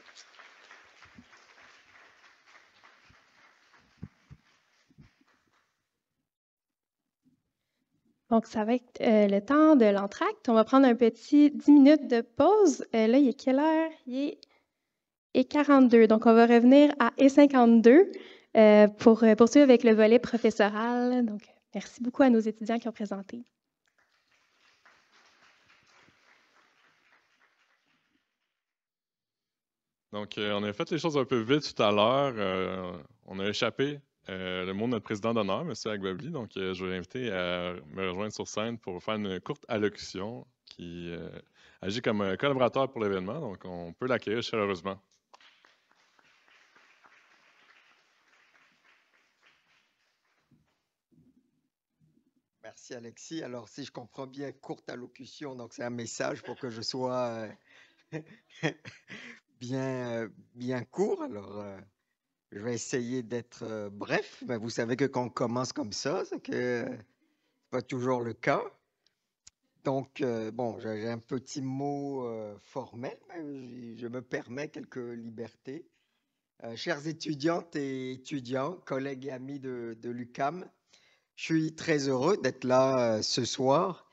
Donc, ça va être euh, le temps de l'entracte. On va prendre un petit 10 minutes de pause. Euh, là, il est quelle heure? Il est 42. Donc, on va revenir à et 52 euh, pour poursuivre avec le volet professoral. Donc, merci beaucoup à nos étudiants qui ont présenté. Donc, euh, on a fait les choses un peu vite tout à l'heure. Euh, on a échappé euh, le mot de notre président d'honneur, M. Agbabli. Donc, je vais l'inviter à me rejoindre sur scène pour faire une courte allocution qui agit comme un collaborateur pour l'événement. Donc, on peut l'accueillir chaleureusement. Merci Alexis. Alors si je comprends bien, courte allocution, donc c'est un message pour que je sois bien, euh, bien court. Alors, euh, je vais essayer d'être euh, bref. Mais ben, vous savez que quand on commence comme ça, c'est que ce n'est pas toujours le cas. Donc, bon, j'ai un petit mot formel, mais je me permets quelques libertés. Chers étudiantes et étudiants, collègues et amis de, de l'UCAM, je suis très heureux d'être là ce soir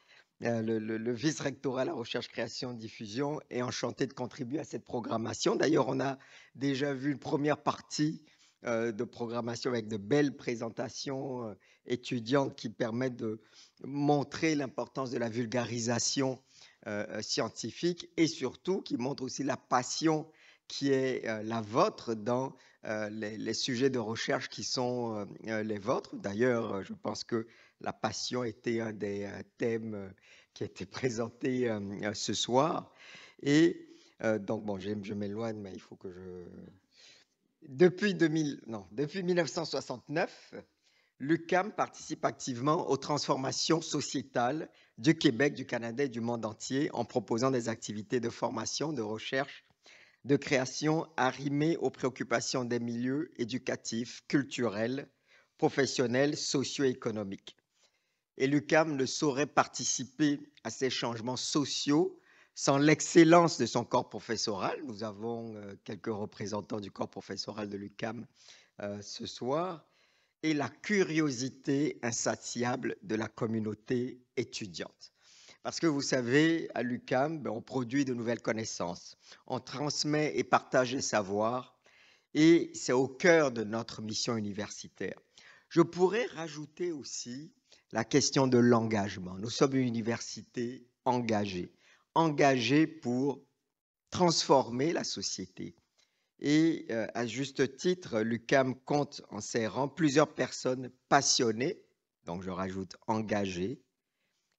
euh, le, vice-rectorat à la recherche, création, diffusion, est enchanté de contribuer à cette programmation. D'ailleurs, on a déjà vu une première partie euh, de programmation avec de belles présentations euh, étudiantes qui permettent de montrer l'importance de la vulgarisation scientifique et surtout qui montre aussi la passion qui est la vôtre dans les sujets de recherche qui sont les vôtres. D'ailleurs, je pense que la passion était un des euh, thèmes euh, qui a été présenté euh, ce soir. Et donc, bon, je m'éloigne, mais il faut que je... Depuis, 2000, non, 1969, l'UCAM participe activement aux transformations sociétales du Québec, du Canada et du monde entier en proposant des activités de formation, de recherche, de création arrimées aux préoccupations des milieux éducatifs, culturels, professionnels, socio-économiques et l'UCAM ne saurait participer à ces changements sociaux sans l'excellence de son corps professoral. Nous avons euh, quelques représentants du corps professoral de l'UCAM euh, ce soir et la curiosité insatiable de la communauté étudiante. Parce que vous savez, à l'UCAM, ben, on produit de nouvelles connaissances, on transmet et partage les savoirs, et c'est au cœur de notre mission universitaire. Je pourrais rajouter aussi la question de l'engagement. Nous sommes une université engagée, engagée pour transformer la société. Et euh, à juste titre, l'UCAM compte en ses rangs plusieurs personnes passionnées, donc je rajoute engagées,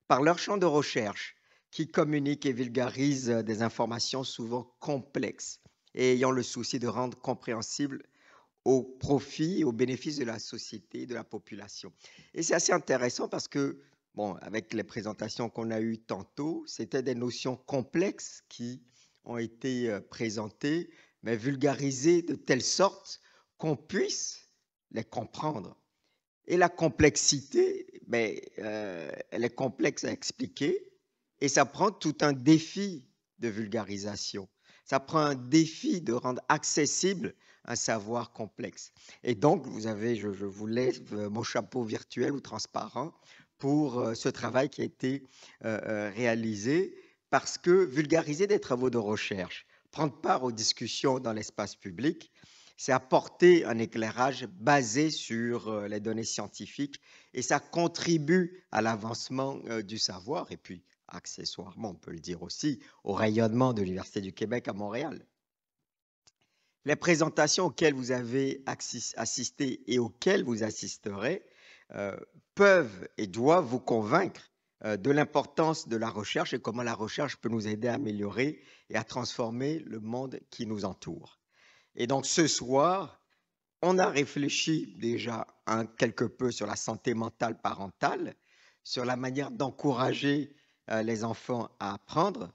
par leur champ de recherche, qui communiquent et vulgarise des informations souvent complexes et ayant le souci de rendre compréhensibles au profit, au bénéfice de la société, de la population. Et c'est assez intéressant parce que, bon, avec les présentations qu'on a eues tantôt, c'était des notions complexes qui ont été euh, présentées, mais vulgarisées de telle sorte qu'on puisse les comprendre. Et la complexité, mais ben, euh, elle est complexe à expliquer et ça prend tout un défi de vulgarisation. Ça prend un défi de rendre accessible un savoir complexe. Et donc, vous avez, je, je vous laisse euh, mon chapeau virtuel ou transparent pour euh, ce travail qui a été euh, réalisé, parce que vulgariser des travaux de recherche, prendre part aux discussions dans l'espace public, c'est apporter un éclairage basé sur les données scientifiques et ça contribue à l'avancement du savoir et puis accessoirement, on peut le dire aussi, au rayonnement de l'Université du Québec à Montréal les présentations auxquelles vous avez assisté et auxquelles vous assisterez euh, peuvent et doivent vous convaincre euh, de l'importance de la recherche et comment la recherche peut nous aider à améliorer et à transformer le monde qui nous entoure. Et donc ce soir, on a réfléchi déjà un hein, quelque peu sur la santé mentale parentale, sur la manière d'encourager euh, les enfants à apprendre,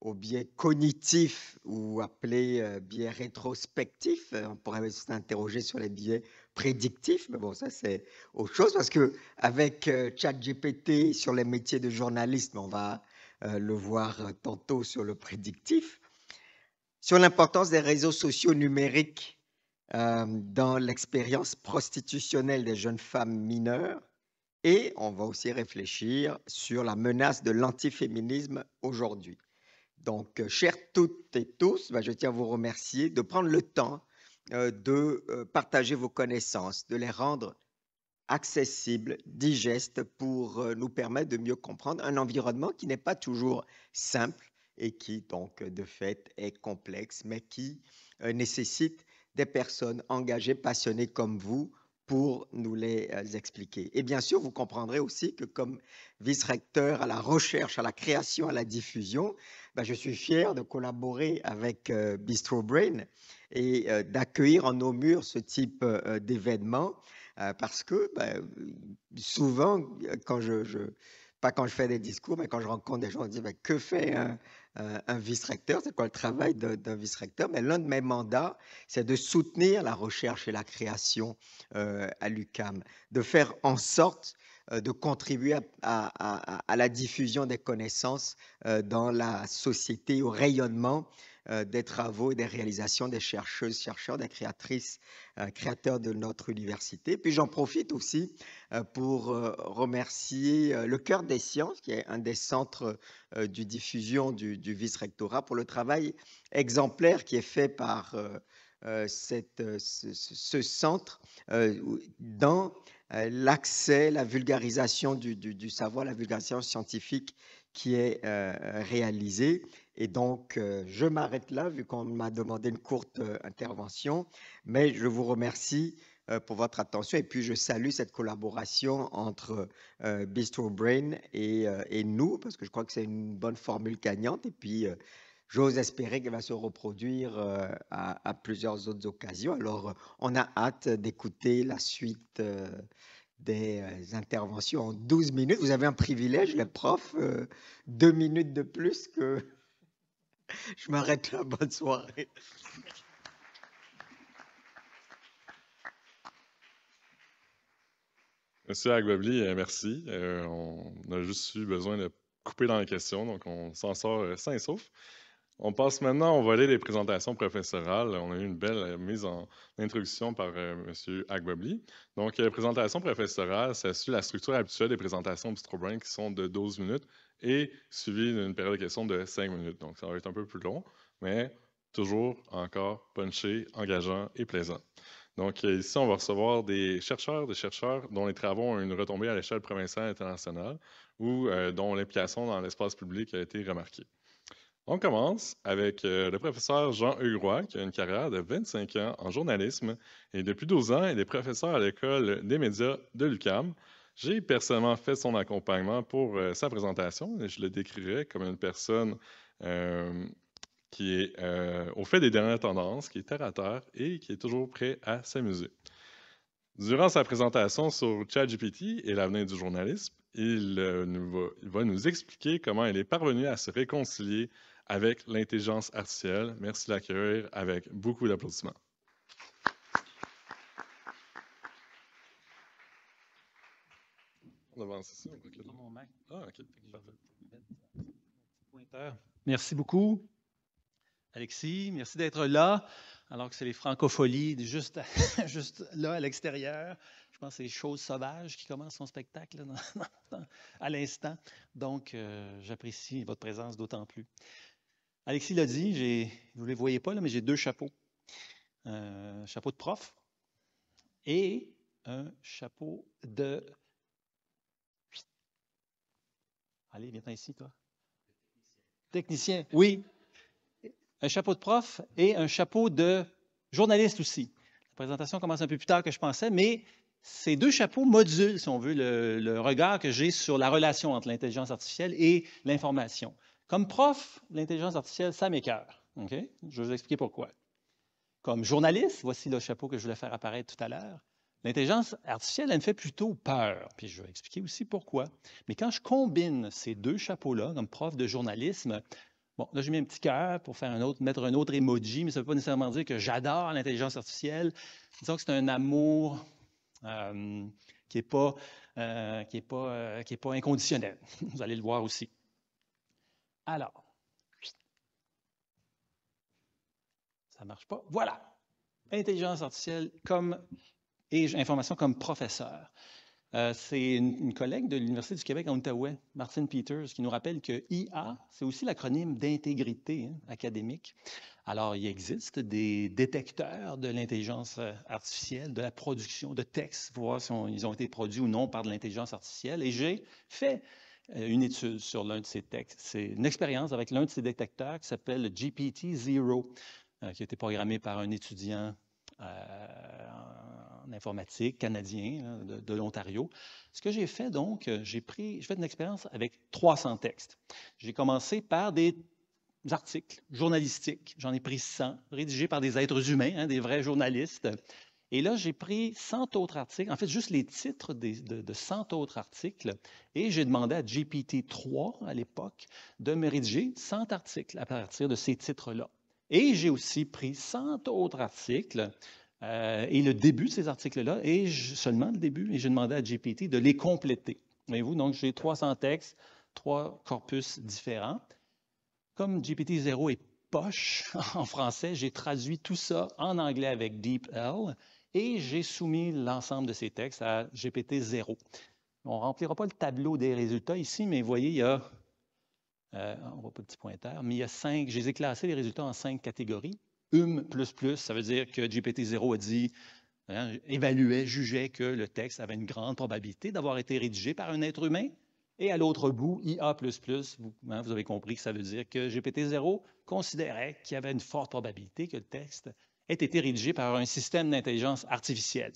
au biais cognitif ou appelé euh, biais rétrospectif. On pourrait s'interroger sur les biais prédictifs, mais bon, ça c'est autre chose parce que avec euh, ChatGPT sur les métiers de journalisme, on va euh, le voir tantôt sur le prédictif, sur l'importance des réseaux sociaux numériques dans l'expérience prostitutionnelle des jeunes femmes mineures. Et on va aussi réfléchir sur la menace de l'antiféminisme aujourd'hui. Donc, euh, chers toutes et tous, ben, je tiens à vous remercier de prendre le temps euh, de euh, partager vos connaissances, de les rendre accessibles, digestes, pour nous permettre de mieux comprendre un environnement qui n'est pas toujours simple et qui, donc, de fait, est complexe, mais qui nécessite des personnes engagées, passionnées comme vous, pour nous les euh, expliquer. Et bien sûr, vous comprendrez aussi que comme vice-recteur à la recherche, à la création, à la diffusion, ben, je suis fier de collaborer avec euh, Bistro Brain et euh, d'accueillir en nos murs ce type d'événement parce que ben, souvent, quand je, pas quand je fais des discours, mais quand je rencontre des gens, on me dit ben, que fait un, hein? Euh, un vice-recteur, c'est quoi le mmh travail d'un vice-recteur, mais l'un de mes mandats, c'est de soutenir la recherche et la création euh, à l'UCAM, de faire en sorte euh, de contribuer à, la diffusion des connaissances dans la société, au rayonnement euh, des travaux et des réalisations des chercheuses, chercheurs, des créatrices, euh, créateurs de notre université. Puis j'en profite aussi euh, pour remercier le Cœur des sciences, qui est un des centres du diffusion du, vice-rectorat, pour le travail exemplaire qui est fait par cette, ce, centre dans l'accès, la vulgarisation du, savoir, la vulgarisation scientifique qui est réalisée et donc, euh, je m'arrête là, vu qu'on m'a demandé une courte euh, intervention, mais je vous remercie euh, pour votre attention. Et puis, je salue cette collaboration entre Bistro Brain et, et, nous, parce que je crois que c'est une bonne formule gagnante. Et puis, j'ose espérer qu'elle va se reproduire à, à, plusieurs autres occasions. Alors, on a hâte d'écouter la suite des interventions en 12 minutes. Vous avez un privilège, les profs, deux minutes de plus que Je m'arrête là. Bonne soirée. Monsieur Agbabli, euh, merci. Euh, on a juste eu besoin de couper dans la question, donc on s'en sort euh, sain et sauf. On passe maintenant au volet des présentations professorales. On a eu une belle mise en introduction par euh, Monsieur M. Agbabli. Donc, les euh, présentation professorale, ça suit la structure habituelle des présentations de Strobrain qui sont de 12 minutes et suivies d'une période de questions de 5 minutes. Donc, ça va être un peu plus long, mais toujours encore punché, engageant et plaisant. Donc, euh, ici, on va recevoir des chercheurs, des chercheurs dont les travaux ont une retombée à l'échelle provinciale et internationale ou dont l'implication dans l'espace public a été remarquée. On commence avec euh, le professeur Jean hugrois qui a une carrière de 25 ans en journalisme et depuis 12 ans, il est professeur à l'École des médias de l'UCAM. J'ai personnellement fait son accompagnement pour euh, sa présentation et je le décrirais comme une personne euh, qui est au fait des dernières tendances, qui est terre à terre et qui est toujours prêt à s'amuser. Durant sa présentation sur ChatGPT et l'avenir du journalisme, il, va, nous expliquer comment il est parvenu à se réconcilier avec l'intelligence artificielle. Merci de l'accueillir avec beaucoup d'applaudissements. Ah, merci beaucoup. Alexis, merci d'être là, alors que c'est les francopholies juste, juste là à l'extérieur. Je pense que c'est les choses sauvages qui commencent son spectacle à l'instant. Donc, euh, j'apprécie votre présence d'autant plus. Alexis l'a dit, vous ne les voyez pas, là, mais j'ai deux chapeaux. Un euh, chapeau de prof et un chapeau de... Allez, viens ici, toi. Technicien, oui. Un chapeau de prof et un chapeau de journaliste aussi. La présentation commence un peu plus tard que je pensais, mais ces deux chapeaux modulent, si on veut, le, le regard que j'ai sur la relation entre l'intelligence artificielle et l'information. Comme prof, l'intelligence artificielle, ça m'écœure. ok Je vais vous expliquer pourquoi. Comme journaliste, voici le chapeau que je voulais faire apparaître tout à l'heure. L'intelligence artificielle, elle me fait plutôt peur. Puis je vais expliquer aussi pourquoi. Mais quand je combine ces deux chapeaux-là, comme prof de journalisme, bon, là, j'ai mis un petit cœur pour faire un autre, mettre un autre emoji, mais ça ne veut pas nécessairement dire que j'adore l'intelligence artificielle. Disons que c'est un amour euh, qui n'est pas, euh, pas, euh, pas inconditionnel. Vous allez le voir aussi. Alors, ça marche pas. Voilà. Intelligence artificielle comme et information comme professeur. Euh, c'est une, collègue de l'Université du Québec en Outaouais, Martine Peters, qui nous rappelle que IA, c'est aussi l'acronyme d'intégrité hein, académique. Alors, il existe des détecteurs de l'intelligence euh, artificielle, de la production de textes, voir si ils ont été produits ou non par de l'intelligence artificielle. Et j'ai fait euh, une étude sur l'un de ces textes. C'est une expérience avec l'un de ces détecteurs qui s'appelle GPT-0, euh, qui a été programmé par un étudiant euh, en informatique canadien de, l'Ontario. Ce que j'ai fait donc, j'ai pris, fait une expérience avec 300 textes. J'ai commencé par des articles journalistiques, j'en ai pris 100, rédigés par des êtres humains, hein, des vrais journalistes, et là, j'ai pris 100 autres articles, en fait, juste les titres de, 100 autres articles, et j'ai demandé à GPT-3 à l'époque de me rédiger 100 articles à partir de ces titres-là. Et j'ai aussi pris 100 autres articles euh, et le début de ces articles-là, et seulement le début, et j'ai demandé à GPT de les compléter. Voyez-vous, donc j'ai 300 textes, trois corpus différents. Comme GPT-0 est poche en français, j'ai traduit tout ça en anglais avec DeepL et j'ai soumis l'ensemble de ces textes à GPT-0. On ne remplira pas le tableau des résultats ici, mais vous voyez, il y a, euh, on voit pas le petit pointeur, mais il y a cinq, J'ai les ai classés les résultats en cinq catégories. UM, ça veut dire que GPT-0 a dit, hein, évaluait, jugeait que le texte avait une grande probabilité d'avoir été rédigé par un être humain. Et à l'autre bout, IA, vous, hein, vous avez compris que ça veut dire que GPT-0 considérait qu'il y avait une forte probabilité que le texte été rédigé par un système d'intelligence artificielle.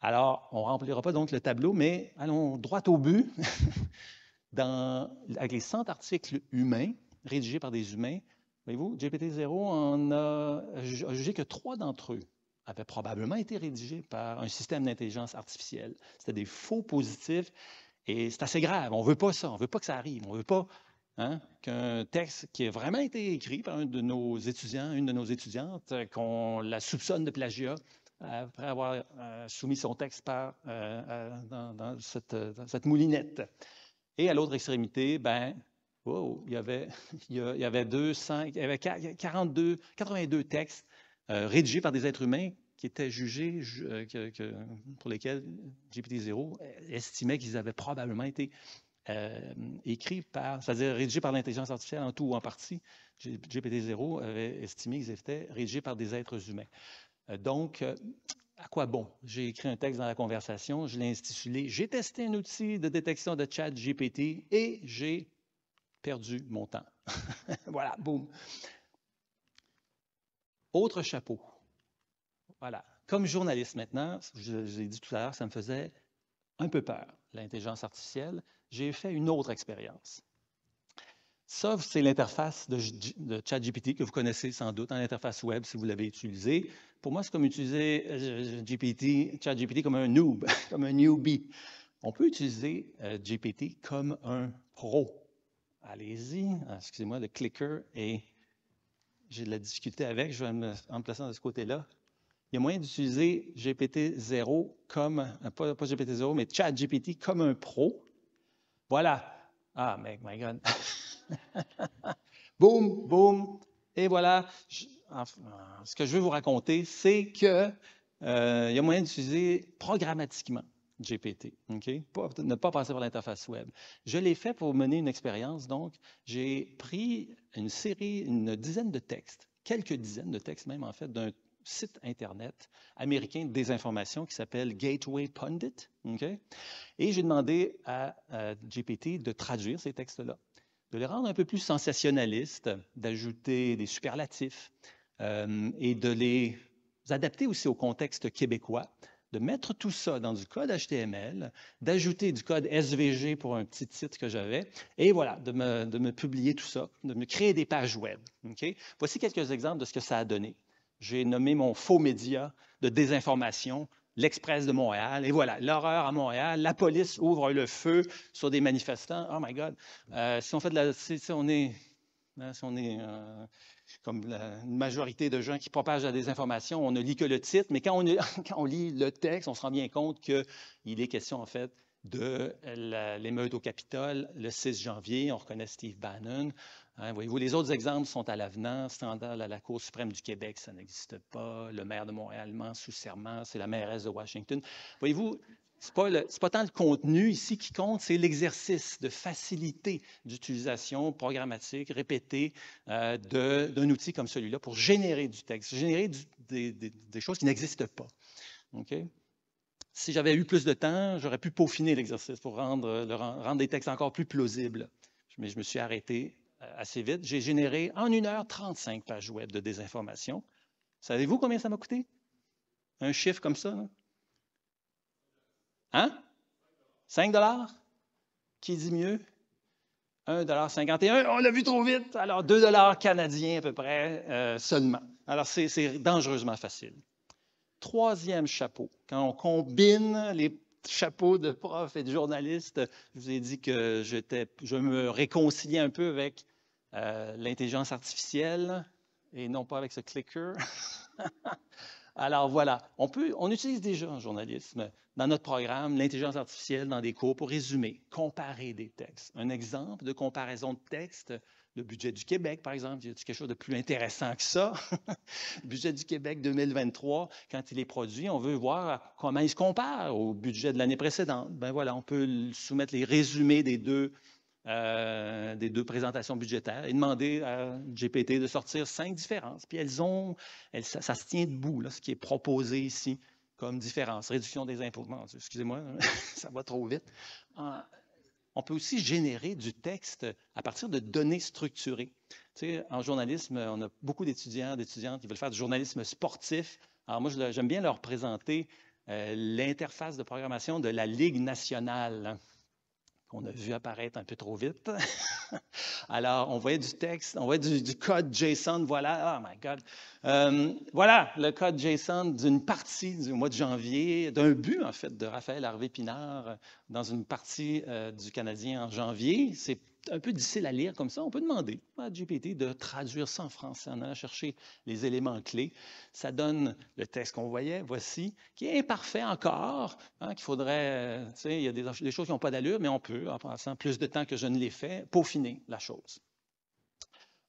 Alors, on ne remplira pas donc le tableau, mais allons droit au but. Dans, avec les 100 articles humains, rédigés par des humains, voyez-vous, GPT-0 en a, a jugé que trois d'entre eux avaient probablement été rédigés par un système d'intelligence artificielle. C'était des faux positifs et c'est assez grave. On ne veut pas ça. On ne veut pas que ça arrive. On ne veut pas Hein, qu'un texte qui a vraiment été écrit par un de nos étudiants, une de nos étudiantes, euh, qu'on la soupçonne de plagiat après avoir euh, soumis son texte par, euh, dans, cette, moulinette. Et à l'autre extrémité, ben, il, y avait, il, y avait 42, 82 textes rédigés par des êtres humains qui étaient jugés, pour lesquels GPT-0 estimait qu'ils avaient probablement été euh, écrit par, c'est-à-dire rédigé par l'intelligence artificielle en tout ou en partie. GPT-0 avait estimé qu'ils étaient rédigés par des êtres humains. Euh, donc, euh, à quoi bon? J'ai écrit un texte dans la conversation, je l'ai intitulé J'ai testé un outil de détection de chat GPT et j'ai perdu mon temps. voilà, boum. Autre chapeau. Voilà. Comme journaliste maintenant, je, je l'ai dit tout à l'heure, ça me faisait un peu peur, l'intelligence artificielle, j'ai fait une autre expérience. Ça, c'est l'interface de, ChatGPT que vous connaissez sans doute en hein, interface web si vous l'avez utilisé. Pour moi, c'est comme utiliser euh, GPT, ChatGPT comme un noob, comme un newbie. On peut utiliser euh, GPT comme un pro. Allez-y, ah, excusez-moi, le clicker et j'ai de la difficulté avec, je vais me, en de ce côté-là il y a moyen d'utiliser GPT-0 comme, euh, pas, pas GPT-0, mais ChatGPT comme un pro. Voilà. Ah, mec, my God. boum, boum. Et voilà. Euh, ce que je veux vous raconter, c'est que il euh, y a moyen d'utiliser programmatiquement GPT. Ok, ne pas passer par l'interface web. Je l'ai fait pour mener une expérience. Donc, j'ai pris une série, une dizaine de textes, quelques dizaines de textes même, en fait, d'un site Internet américain de désinformation qui s'appelle Gateway Pundit. Et j'ai demandé à, GPT de traduire ces textes-là, de les rendre un peu plus sensationnalistes, d'ajouter des superlatifs euh, et de les adapter aussi au contexte québécois de mettre tout ça dans du code HTML, d'ajouter du code SVG pour un petit titre que j'avais, et voilà, de me, publier tout ça, de me créer des pages web. Voici quelques exemples de ce que ça a donné j'ai nommé mon faux média de désinformation, l'Express de Montréal. Et voilà, l'horreur à Montréal, la police ouvre le feu sur des manifestants. Oh my God. Euh, si on fait de la. Si, on est. si on est hein, euh, comme la une majorité de gens qui propagent la désinformation, on ne lit que le titre, mais quand on, quand on lit le texte, on se rend bien compte qu'il est question, en fait, de l'émeute au Capitole le 6 janvier. On reconnaît Steve Bannon. Hein, voyez-vous, les autres exemples sont à l'avenant. Standard à la Cour suprême du Québec, ça n'existe pas. Le maire de Montréal sous serment, c'est la mairesse de Washington. Voyez-vous, ce n'est pas, tant le contenu ici qui compte, c'est l'exercice de facilité d'utilisation programmatique répétée euh, d'un outil comme celui-là pour générer du texte, générer des, choses qui n'existent pas. Ok Si j'avais eu plus de temps, j'aurais pu peaufiner l'exercice pour rendre, le, rendre des textes encore plus plausibles. Mais je me suis arrêté euh, assez vite, j'ai généré en une heure 35 pages web de désinformation. Savez-vous combien ça m'a coûté? Un chiffre comme ça? Hein? 5 dollars? Qui dit mieux? 1,51 On l'a vu trop vite. Alors, 2 dollars canadiens à peu près euh, seulement. Alors, c'est dangereusement facile. Troisième chapeau. Quand on combine les chapeaux de prof et de journaliste, je vous ai dit que je me réconciliais un peu avec euh, l'intelligence artificielle et non pas avec ce clicker. Alors voilà, on, peut, on utilise déjà en journalisme, dans notre programme, l'intelligence artificielle dans des cours pour résumer, comparer des textes. Un exemple de comparaison de textes, le budget du Québec, par exemple, y a quelque chose de plus intéressant que ça? le budget du Québec 2023, quand il est produit, on veut voir comment il se compare au budget de l'année précédente. Ben voilà, on peut soumettre les résumés des deux euh, des deux présentations budgétaires et demander à GPT de sortir cinq différences. Puis elles ont, ça, se tient debout, là, ce qui est proposé ici comme différence. Réduction des impôts. Excusez-moi, ça va trop vite. on peut aussi générer du texte à partir de données structurées. Tu en journalisme, on a beaucoup d'étudiants, d'étudiantes qui veulent faire du journalisme sportif. Alors moi, j'aime bien leur présenter euh, l'interface de programmation de la Ligue nationale. On a vu apparaître un peu trop vite. Alors, on voyait du texte, on voyait du, code JSON, voilà, oh my God. Euh, voilà le code JSON d'une partie du mois de janvier, d'un but en fait de Raphaël Harvey-Pinard dans une partie euh, du Canadien en janvier. C'est un peu difficile à lire comme ça, on peut demander à GPT de traduire ça en français en allant chercher les éléments clés. Ça donne le texte qu'on voyait, voici, qui est imparfait encore, hein, qu'il faudrait, euh, tu sais, il y a des, des choses qui n'ont pas d'allure, mais on peut, en passant plus de temps que je ne l'ai fait, peaufiner la chose.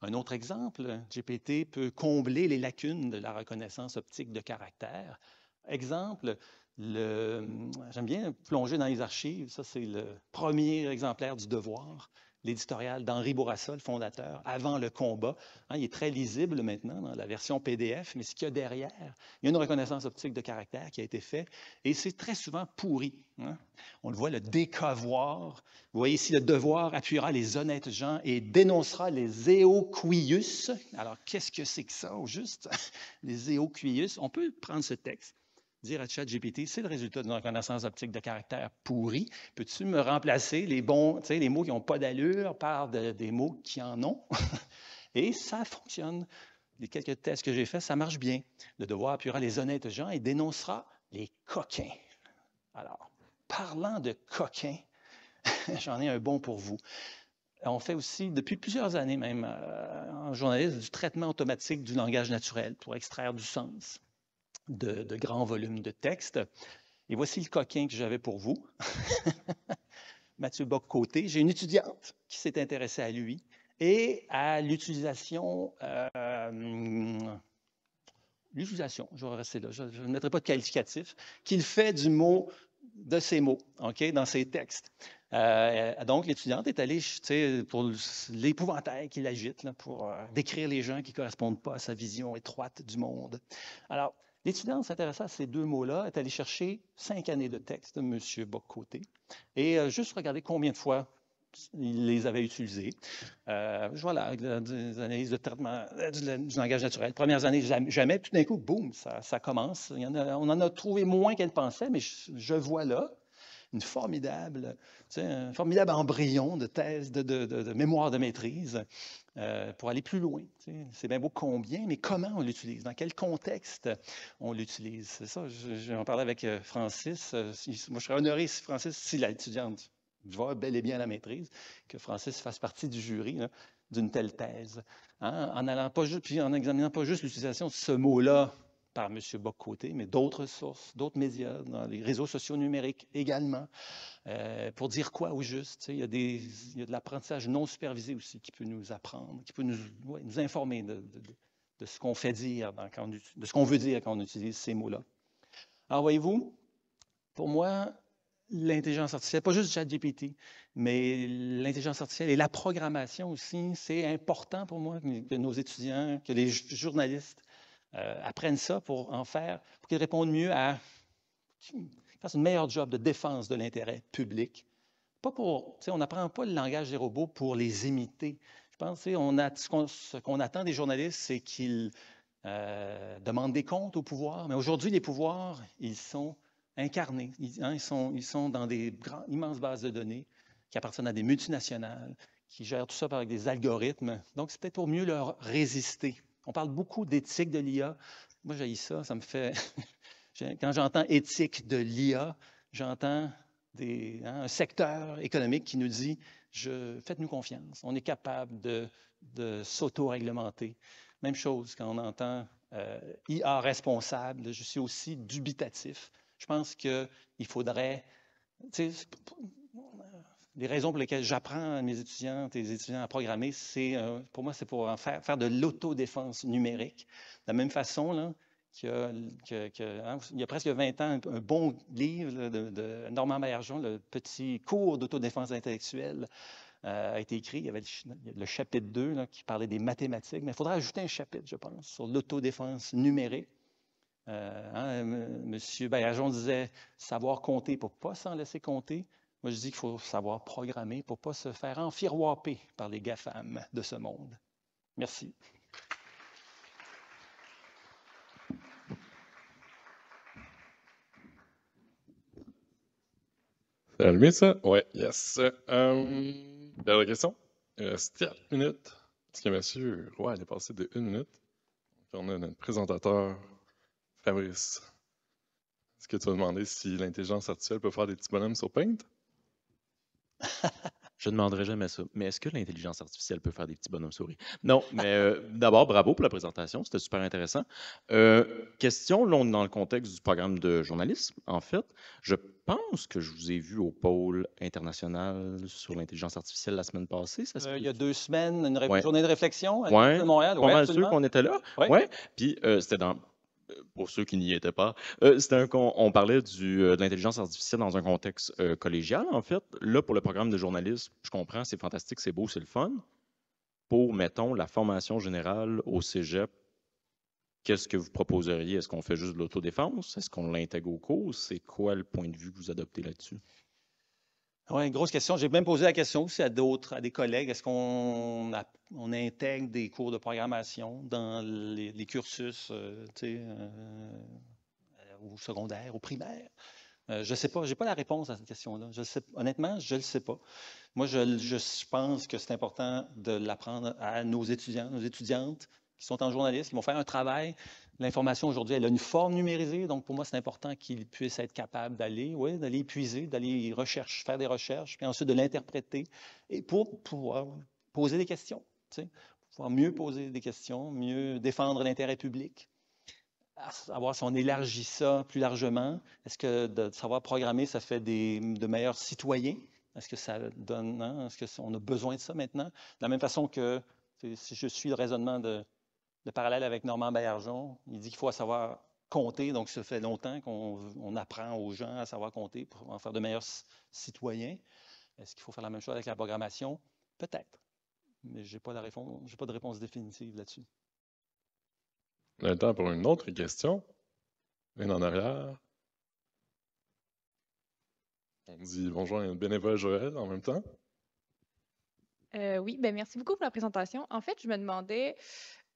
Un autre exemple, GPT peut combler les lacunes de la reconnaissance optique de caractère. Exemple, j'aime bien plonger dans les archives, ça c'est le premier exemplaire du devoir l'éditorial d'Henri Bourassa, le fondateur, avant le combat. Hein, il est très lisible maintenant dans la version PDF, mais ce qu'il y a derrière, il y a une reconnaissance optique de caractère qui a été faite et c'est très souvent pourri. Hein. On le voit, le décavoir. Vous voyez ici, le devoir appuiera les honnêtes gens et dénoncera les éoquius. Alors, qu'est-ce que c'est que ça au juste? Les éoquius. On peut prendre ce texte dire à ChatGPT, c'est le résultat d'une reconnaissance optique de caractère pourri. Peux-tu me remplacer les bons, les mots qui n'ont pas d'allure par des mots qui en ont? et ça fonctionne. Les quelques tests que j'ai faits, ça marche bien. Le devoir appuiera les honnêtes gens et dénoncera les coquins. Alors, parlant de coquins, j'en ai un bon pour vous. On fait aussi, depuis plusieurs années même, euh, en journalisme, du traitement automatique du langage naturel pour extraire du sens de, grands volumes de textes. Et voici le coquin que j'avais pour vous. Mathieu bock J'ai une étudiante qui s'est intéressée à lui et à l'utilisation. Euh, l'utilisation, je vais rester là, je, ne mettrai pas de qualificatif, qu'il fait du mot, de ses mots, OK, dans ses textes. Euh, donc, l'étudiante est allée, pour l'épouvantail qui l'agite, pour euh, décrire les gens qui ne correspondent pas à sa vision étroite du monde. Alors, L'étudiant s'intéressait à ces deux mots-là, est allé chercher cinq années de texte de M. Boccoté et euh, juste regarder combien de fois il les avait utilisés. vois euh, voilà, des analyses de traitement euh, du, langage naturel. Premières années, jamais. Tout d'un coup, boum, ça, commence. on en a trouvé moins qu'elle pensait, mais je vois là une formidable, tu un formidable embryon de thèse, de, mémoire de maîtrise euh, pour aller plus loin. C'est bien beau combien, mais comment on l'utilise, dans quel contexte on l'utilise. C'est ça, j'en parlais avec euh, Francis. Euh, moi, je serais honoré si Francis, si l'étudiante va bel et bien la maîtrise, que Francis fasse partie du jury. d'une telle thèse, hein, en allant pas puis en examinant pas juste l'utilisation de ce mot-là par M. bock mais d'autres sources, d'autres médias, dans les réseaux sociaux numériques également, euh, pour dire quoi au juste. Il y, a des, il y a de l'apprentissage non supervisé aussi qui peut nous apprendre, qui peut nous, nous informer de, de, ce qu'on fait dire, dans, quand de ce qu'on veut dire quand on utilise ces mots-là. Alors, voyez-vous, pour moi, l'intelligence artificielle, pas juste ChatGPT, mais l'intelligence artificielle et la programmation aussi, c'est important pour moi que nos étudiants, que les journalistes euh, apprennent ça pour en faire, pour qu'ils répondent mieux à, fassent un meilleur job de défense de l'intérêt public. Pas pour, on n'apprend pas le langage des robots pour les imiter. Je pense, que ce qu'on attend des journalistes, c'est qu'ils euh, demandent des comptes au pouvoir. Mais aujourd'hui, les pouvoirs, ils sont incarnés. Ils, hein, sont, dans des immenses bases de données qui appartiennent à des multinationales, qui gèrent tout ça avec des algorithmes. Donc, c'est peut-être pour mieux leur résister. On parle beaucoup d'éthique de l'IA. Moi, j'ai ça, ça me fait. Quand j'entends éthique de l'IA, j'entends hein, un secteur économique qui nous dit je, faites-nous confiance, on est capable de, de s'auto-réglementer. Même chose quand on entend euh, IA responsable, je suis aussi dubitatif. Je pense qu'il faudrait les raisons pour lesquelles j'apprends à mes étudiantes et étudiants à programmer, c'est euh, pour moi, c'est pour faire, de l'autodéfense numérique. De la même façon, là, que, hein, il y a presque 20 ans, un, bon livre de, de, Normand Jean, le petit cours d'autodéfense intellectuelle, euh, a été écrit. Il y avait le, chapitre 2 qui parlait des mathématiques, mais il faudra ajouter un chapitre, je pense, sur l'autodéfense numérique. Euh, hein, Monsieur Baillargeon disait savoir compter pour ne pas s'en laisser compter. Moi, je dis qu'il faut savoir programmer pour ne pas se faire enfirouaper par les GAFAM de ce monde. Merci. C'est allumé, ça? Oui, yes. Euh, dernière question. Il reste 4 minutes. Parce que monsieur Roy, elle est passé de 1 minute. on a notre présentateur, Fabrice. Est-ce que tu vas demander si l'intelligence artificielle peut faire des petits bonhommes sur Paint? Je ne demanderai jamais ça. Mais est-ce que l'intelligence artificielle peut faire des petits bonhommes souris? Non, mais euh, d'abord, bravo pour la présentation. C'était super intéressant. Euh, question dans le contexte du programme de journalisme, en fait. Je pense que je vous ai vu au pôle international sur l'intelligence artificielle la semaine passée. Euh, il y a deux semaines, une journée de réflexion à de Montréal. Oui, pas mal sûr qu'on était là. Ouais. Puis c'était dans pour ceux qui n'y étaient pas, euh, c'était un on, parlait du, euh, de l'intelligence artificielle dans un contexte euh, collégial, en fait. Là, pour le programme de journalisme, je comprends, c'est fantastique, c'est beau, c'est le fun. Pour, mettons, la formation générale au cégep, qu'est-ce que vous proposeriez? Est-ce qu'on fait juste de l'autodéfense? Est-ce qu'on l'intègre au cours? C'est quoi le point de vue que vous adoptez là-dessus? Oui, grosse question. J'ai même posé la question aussi à d'autres, à des collègues. Est-ce qu'on on intègre des cours de programmation dans les, cursus euh, tu sais, euh, euh, au secondaire, au primaire? je ne sais pas, je n'ai pas la réponse à cette question-là. honnêtement, je ne le sais pas. Moi, je, je pense que c'est important de l'apprendre à nos étudiants, nos étudiantes, qui sont en journaliste, ils vont faire un travail. L'information aujourd'hui, elle a une forme numérisée, donc pour moi, c'est important qu'ils puissent être capables d'aller, oui, d'aller puiser, d'aller faire des recherches, puis ensuite de l'interpréter, et pour pouvoir poser des questions, tu sais, pouvoir mieux poser des questions, mieux défendre l'intérêt public. savoir si on élargit ça plus largement. Est-ce que de savoir programmer, ça fait de meilleurs citoyens? Est-ce que ça donne, non? Hein? est-ce qu'on a besoin de ça maintenant? De la même façon que si je suis le raisonnement de le parallèle avec Normand Baillargeon, il dit qu'il faut savoir compter, donc ça fait longtemps qu'on apprend aux gens à savoir compter pour en faire de meilleurs citoyens. Est-ce qu'il faut faire la même chose avec la programmation? Peut-être, mais je n'ai pas, de réponse définitive là-dessus. On a Le temps pour une autre question. Une en arrière. On dit bonjour à une bénévole Joël en même temps. Euh, oui, ben merci beaucoup pour la présentation. En fait, je me demandais,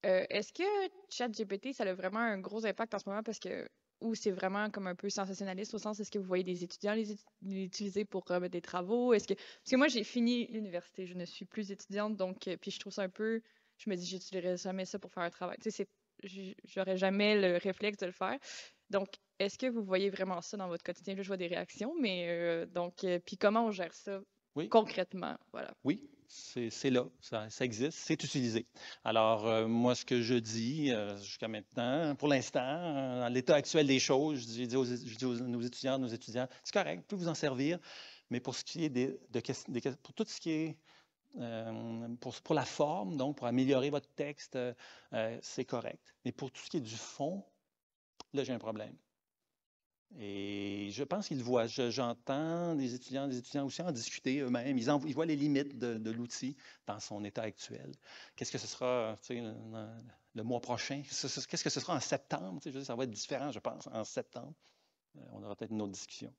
euh, est-ce que ChatGPT, ça a vraiment un gros impact en ce moment parce que ou c'est vraiment comme un peu sensationnaliste au sens est-ce que vous voyez des étudiants l'utiliser pour des travaux est-ce que parce que moi j'ai fini l'université je ne suis plus étudiante donc euh, puis je trouve ça un peu je me dis j'utiliserai jamais ça pour faire un travail tu sais j'aurais jamais le réflexe de le faire donc est-ce que vous voyez vraiment ça dans votre quotidien je vois des réactions mais euh, donc puis comment on gère ça concrètement voilà oui c'est là, ça, existe, c'est utilisé. Alors, euh, moi, ce que je dis euh, jusqu'à maintenant, pour l'instant, à euh, l'état actuel des choses, je dis, aux, nos étudiants, nos étudiants, c'est correct, vous vous en servir, mais pour ce qui est pour tout ce qui est pour, la forme, donc pour améliorer votre texte, c'est correct. Mais pour tout ce qui est du fond, là, j'ai un problème. Et je pense qu'ils le voient. J'entends des étudiants, des étudiants aussi en discuter eux-mêmes. Ils, voient les limites de, l'outil dans son état actuel. Qu'est-ce que ce sera le, mois prochain? Qu'est-ce que ce sera en septembre? ça va être différent, je pense, en septembre. Euh, on aura peut-être une autre discussion.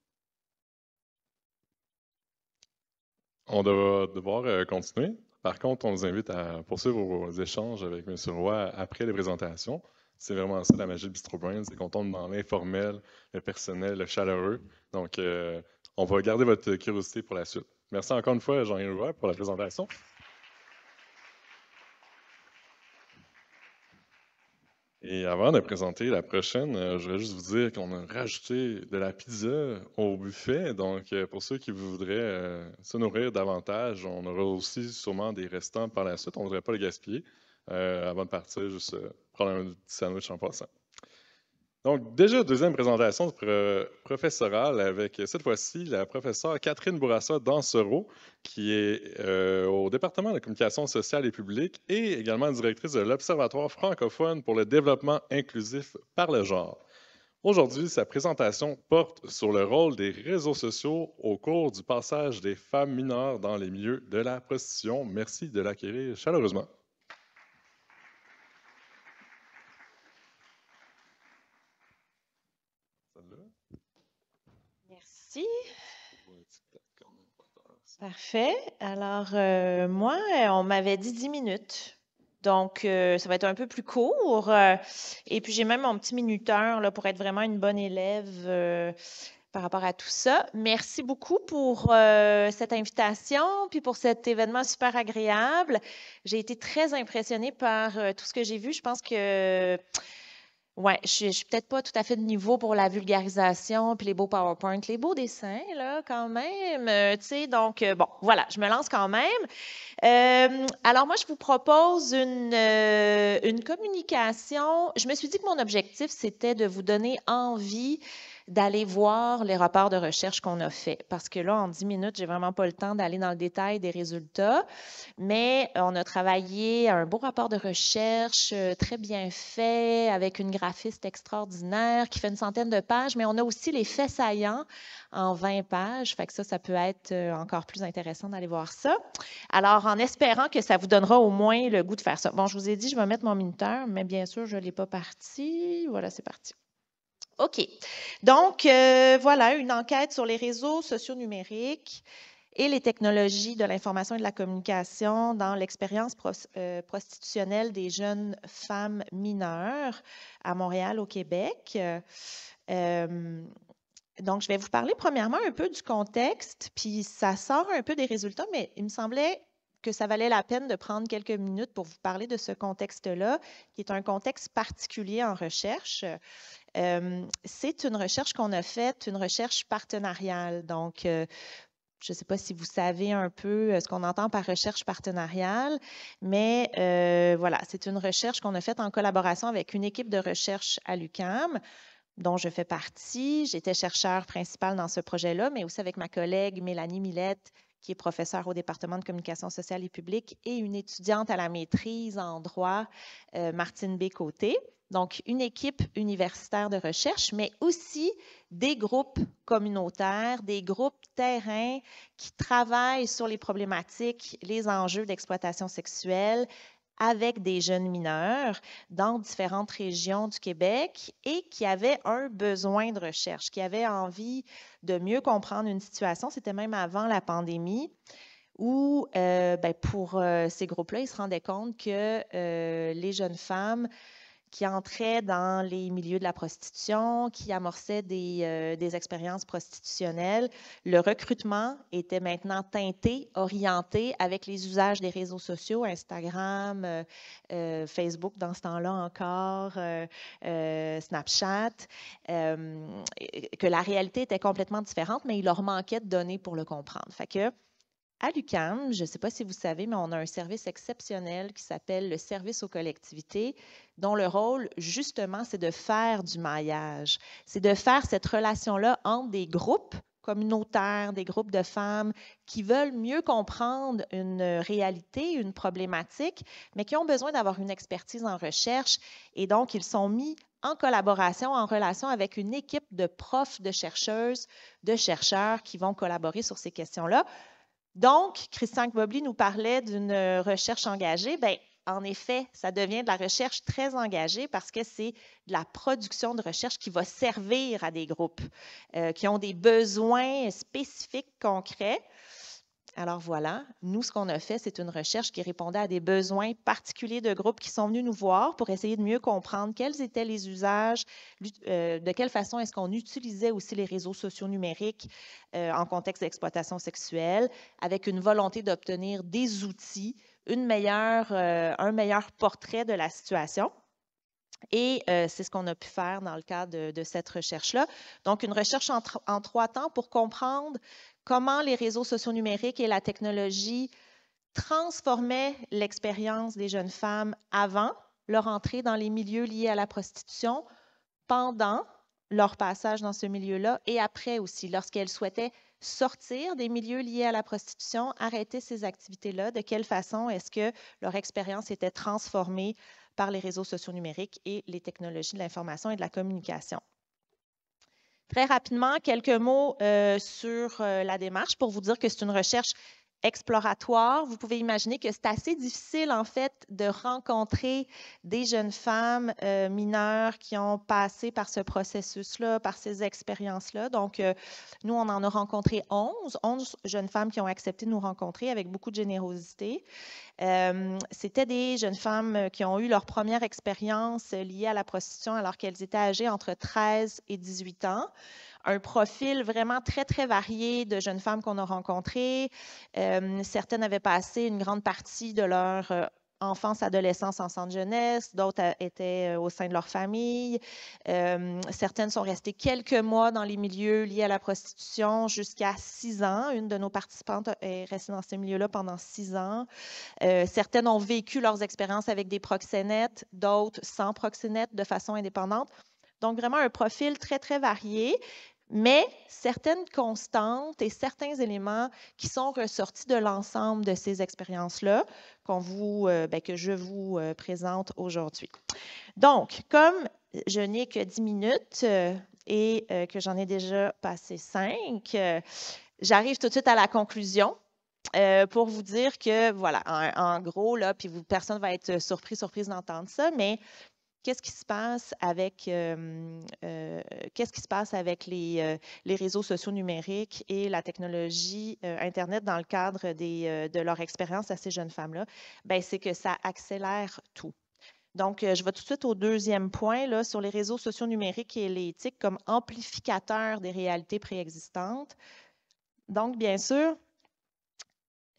On devra devoir euh, continuer. Par contre, on vous invite à poursuivre vos échanges avec M. Roy après les présentations. C'est vraiment ça la magie de Bistro Brain, c'est qu'on tombe dans l'informel, le personnel, le chaleureux. Donc, euh, on va garder votre curiosité pour la suite. Merci encore une fois, Jean-Yves pour la présentation. Et avant de présenter la prochaine, euh, je voudrais juste vous dire qu'on a rajouté de la pizza au buffet. Donc, euh, pour ceux qui voudraient se nourrir davantage, on aura aussi sûrement des restants par la suite. On ne voudrait pas le gaspiller. Euh, avant de partir, juste euh, prendre un petit sandwich en passant. Donc, déjà, deuxième présentation professorale avec euh, cette fois-ci la professeure Catherine Bourassa-Dansereau, qui est au département de la communication sociale et publique et également directrice de l'Observatoire francophone pour le développement inclusif par le genre. Aujourd'hui, sa présentation porte sur le rôle des réseaux sociaux au cours du passage des femmes mineures dans les milieux de la prostitution. Merci de l'acquérir chaleureusement. Parfait. Alors, euh, moi, euh, on m'avait dit 10 minutes. Donc, euh, ça va être un peu plus court. et puis, j'ai même mon petit minuteur là, pour être vraiment une bonne élève par rapport à tout ça. Merci beaucoup pour cette invitation, puis pour cet événement super agréable. J'ai été très impressionnée par tout ce que j'ai vu. Je pense que oui, je suis peut-être pas tout à fait de niveau pour la vulgarisation, puis les beaux PowerPoint, les beaux dessins, là, quand même. Euh, tu sais, donc, euh, bon, voilà, je me lance quand même. Euh, alors, moi, je vous propose une, une communication. Je me suis dit que mon objectif, c'était de vous donner envie d'aller voir les rapports de recherche qu'on a faits. Parce que là, en 10 minutes, j'ai vraiment pas le temps d'aller dans le détail des résultats, mais euh, on a travaillé un beau rapport de recherche euh, très bien fait, avec une graphiste extraordinaire qui fait une centaine de pages, mais on a aussi les faits saillants en 20 pages. Fait que ça, ça peut être euh, encore plus intéressant d'aller voir ça. Alors, en espérant que ça vous donnera au moins le goût de faire ça. Bon, je vous ai dit, je vais mettre mon minuteur, mais bien sûr, je ne l'ai pas parti. Voilà, c'est parti. OK. Donc, euh, voilà, une enquête sur les réseaux sociaux numériques et les technologies de l'information et de la communication dans l'expérience euh, prostitutionnelle des jeunes femmes mineures à Montréal, au Québec. Euh, donc, je vais vous parler premièrement un peu du contexte, puis ça sort un peu des résultats, mais il me semblait que ça valait la peine de prendre quelques minutes pour vous parler de ce contexte-là, qui est un contexte particulier en recherche. Euh, c'est une recherche qu'on a faite, une recherche partenariale. Donc, euh, je ne sais pas si vous savez un peu euh, ce qu'on entend par recherche partenariale, mais voilà, c'est une recherche qu'on a faite en collaboration avec une équipe de recherche à l'UCAM dont je fais partie. J'étais chercheur principal dans ce projet-là, mais aussi avec ma collègue Mélanie Millette, qui est professeure au département de communication sociale et publique, et une étudiante à la maîtrise en droit, Martine Bécoté donc une équipe universitaire de recherche, mais aussi des groupes communautaires, des groupes terrains qui travaillent sur les problématiques, les enjeux d'exploitation sexuelle avec des jeunes mineurs dans différentes régions du Québec et qui avaient un besoin de recherche, qui avaient envie de mieux comprendre une situation. C'était même avant la pandémie où euh, ben, pour euh, ces groupes-là, ils se rendaient compte que euh, les jeunes femmes qui entrait dans les milieux de la prostitution, qui amorçait euh, des, expériences prostitutionnelles. Le recrutement était maintenant teinté, orienté avec les usages des réseaux sociaux, Instagram, euh, euh, Facebook dans ce temps-là encore, Snapchat, que la réalité était complètement différente, mais il leur manquait de données pour le comprendre. Fait que à l'UCAM, je ne sais pas si vous savez, mais on a un service exceptionnel qui s'appelle le service aux collectivités, dont le rôle, justement, c'est de faire du maillage, c'est de faire cette relation-là entre des groupes communautaires, des groupes de femmes qui veulent mieux comprendre une réalité, une problématique, mais qui ont besoin d'avoir une expertise en recherche. Et donc, ils sont mis en collaboration, en relation avec une équipe de profs, de chercheuses, de chercheurs qui vont collaborer sur ces questions-là. Donc, Christian Kbobli nous parlait d'une euh, recherche engagée. Bien, en effet, ça devient de la recherche très engagée parce que c'est de la production de recherche qui va servir à des groupes euh, qui ont des besoins spécifiques, concrets. Alors voilà, nous, ce qu'on a fait, c'est une recherche qui répondait à des besoins particuliers de groupes qui sont venus nous voir pour essayer de mieux comprendre quels étaient les usages, euh, de quelle façon est-ce qu'on utilisait aussi les réseaux sociaux numériques euh, en contexte d'exploitation sexuelle, avec une volonté d'obtenir des outils, une meilleure, euh, un meilleur portrait de la situation. Et c'est ce qu'on a pu faire dans le cadre de, cette recherche-là. Donc, une recherche en, trois temps pour comprendre comment les réseaux sociaux numériques et la technologie transformaient l'expérience des jeunes femmes avant leur entrée dans les milieux liés à la prostitution, pendant leur passage dans ce milieu-là et après aussi, lorsqu'elles souhaitaient sortir des milieux liés à la prostitution, arrêter ces activités-là, de quelle façon est-ce que leur expérience était transformée par les réseaux sociaux numériques et les technologies de l'information et de la communication. Très rapidement, quelques mots euh, sur euh, la démarche pour vous dire que c'est une recherche exploratoire, vous pouvez imaginer que c'est assez difficile en fait de rencontrer des jeunes femmes euh, mineures qui ont passé par ce processus-là, par ces expériences-là. Donc, euh, nous, on en a rencontré 11, 11 jeunes femmes qui ont accepté de nous rencontrer avec beaucoup de générosité. Euh, c'était des jeunes femmes qui ont eu leur première expérience liée à la prostitution alors qu'elles étaient âgées entre 13 et 18 ans un profil vraiment très, très varié de jeunes femmes qu'on a rencontrées. Euh, certaines avaient passé une grande partie de leur euh, enfance, adolescence en centre jeunesse, d'autres euh, étaient au sein de leur famille. certaines sont restées quelques mois dans les milieux liés à la prostitution jusqu'à six ans. Une de nos participantes est restée dans ces milieux-là pendant six ans. certaines ont vécu leurs expériences avec des proxénètes, d'autres sans proxénètes de façon indépendante. Donc, vraiment un profil très, très varié mais certaines constantes et certains éléments qui sont ressortis de l'ensemble de ces expériences-là qu'on euh, ben, que je vous euh, présente aujourd'hui. Donc, comme je n'ai que 10 minutes euh, et que j'en ai déjà passé 5, j'arrive tout de suite à la conclusion. pour vous dire que, voilà, en, gros, là, puis personne ne va être surpris, surprise d'entendre ça, mais qu'est-ce qui se passe avec, qu'est-ce qui se passe avec les, les, réseaux sociaux numériques et la technologie Internet dans le cadre des, de leur expérience à ces jeunes femmes-là? Ben, c'est que ça accélère tout. Donc, je vais tout de suite au deuxième point là, sur les réseaux sociaux numériques et l'éthique comme amplificateurs des réalités préexistantes. Donc, bien sûr,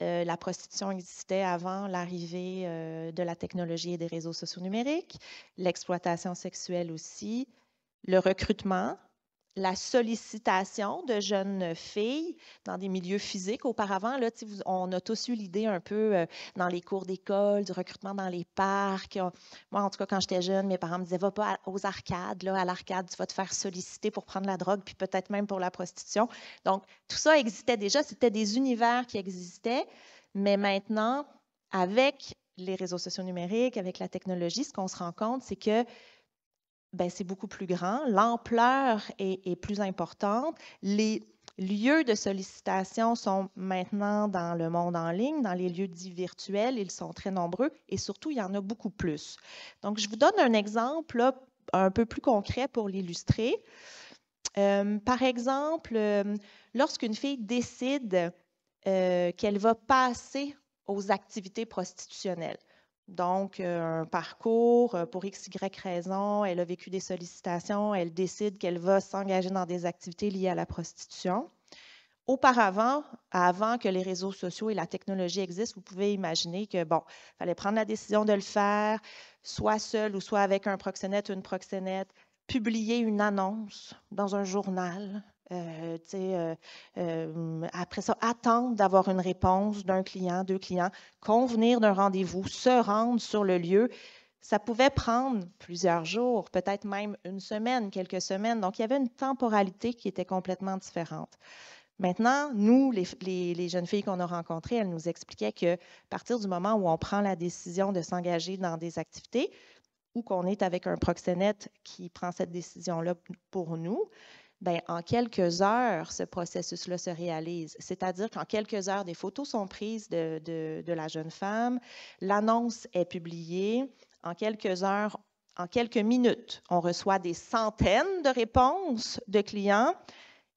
euh, la prostitution existait avant l'arrivée euh, de la technologie et des réseaux sociaux numériques, l'exploitation sexuelle aussi, le recrutement, la sollicitation de jeunes filles dans des milieux physiques. Auparavant, là, on a tous eu l'idée un peu euh, dans les cours d'école, du recrutement dans les parcs. moi, en tout cas, quand j'étais jeune, mes parents me disaient, va pas aux arcades. Là, à l'arcade, tu vas te faire solliciter pour prendre la drogue, puis peut-être même pour la prostitution. Donc, tout ça existait déjà. C'était des univers qui existaient. Mais maintenant, avec les réseaux sociaux numériques, avec la technologie, ce qu'on se rend compte, c'est que ben, c'est beaucoup plus grand, l'ampleur est, plus importante, les lieux de sollicitation sont maintenant dans le monde en ligne, dans les lieux dits virtuels, ils sont très nombreux et surtout, il y en a beaucoup plus. Donc, je vous donne un exemple un peu plus concret pour l'illustrer. Euh, par exemple, euh, lorsqu'une fille décide euh, qu'elle va passer aux activités prostitutionnelles, donc, euh, un parcours, euh, pour X, Y raison, elle a vécu des sollicitations, elle décide qu'elle va s'engager dans des activités liées à la prostitution. Auparavant, avant que les réseaux sociaux et la technologie existent, vous pouvez imaginer que, bon, fallait prendre la décision de le faire, soit seul ou soit avec un proxénète ou une proxénète, publier une annonce dans un journal, euh, euh, euh, après ça, attendre d'avoir une réponse d'un client, deux clients, convenir d'un rendez-vous, se rendre sur le lieu. Ça pouvait prendre plusieurs jours, peut-être même une semaine, quelques semaines. Donc, il y avait une temporalité qui était complètement différente. Maintenant, nous, les, les jeunes filles qu'on a rencontrées, elles nous expliquaient que à partir du moment où on prend la décision de s'engager dans des activités, ou qu'on est avec un proxénète qui prend cette décision-là pour nous, ben, en quelques heures, ce processus-là se réalise. C'est-à-dire qu'en quelques heures, des photos sont prises de, de, de la jeune femme, l'annonce est publiée. En quelques heures, en quelques minutes, on reçoit des centaines de réponses de clients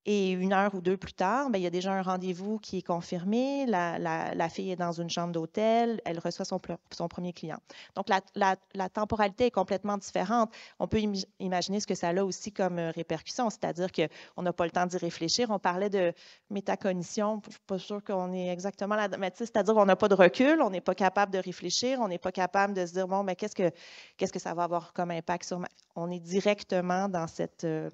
et une heure ou deux plus tard, ben, il y a déjà un rendez-vous qui est confirmé. La, la, la fille est dans une chambre d'hôtel, elle reçoit son, son, premier client. Donc, la, la, temporalité est complètement différente. On peut imaginer ce que ça a aussi comme euh, répercussion, c'est-à-dire qu'on n'a pas le temps d'y réfléchir. On parlait de métacognition, je ne suis pas sûre qu'on est exactement là, mais c'est-à-dire qu'on n'a pas de recul, on n'est pas capable de réfléchir, on n'est pas capable de se dire, bon, mais ben, qu'est-ce que, qu'est-ce que ça va avoir comme impact sur On est directement dans cette... Euh,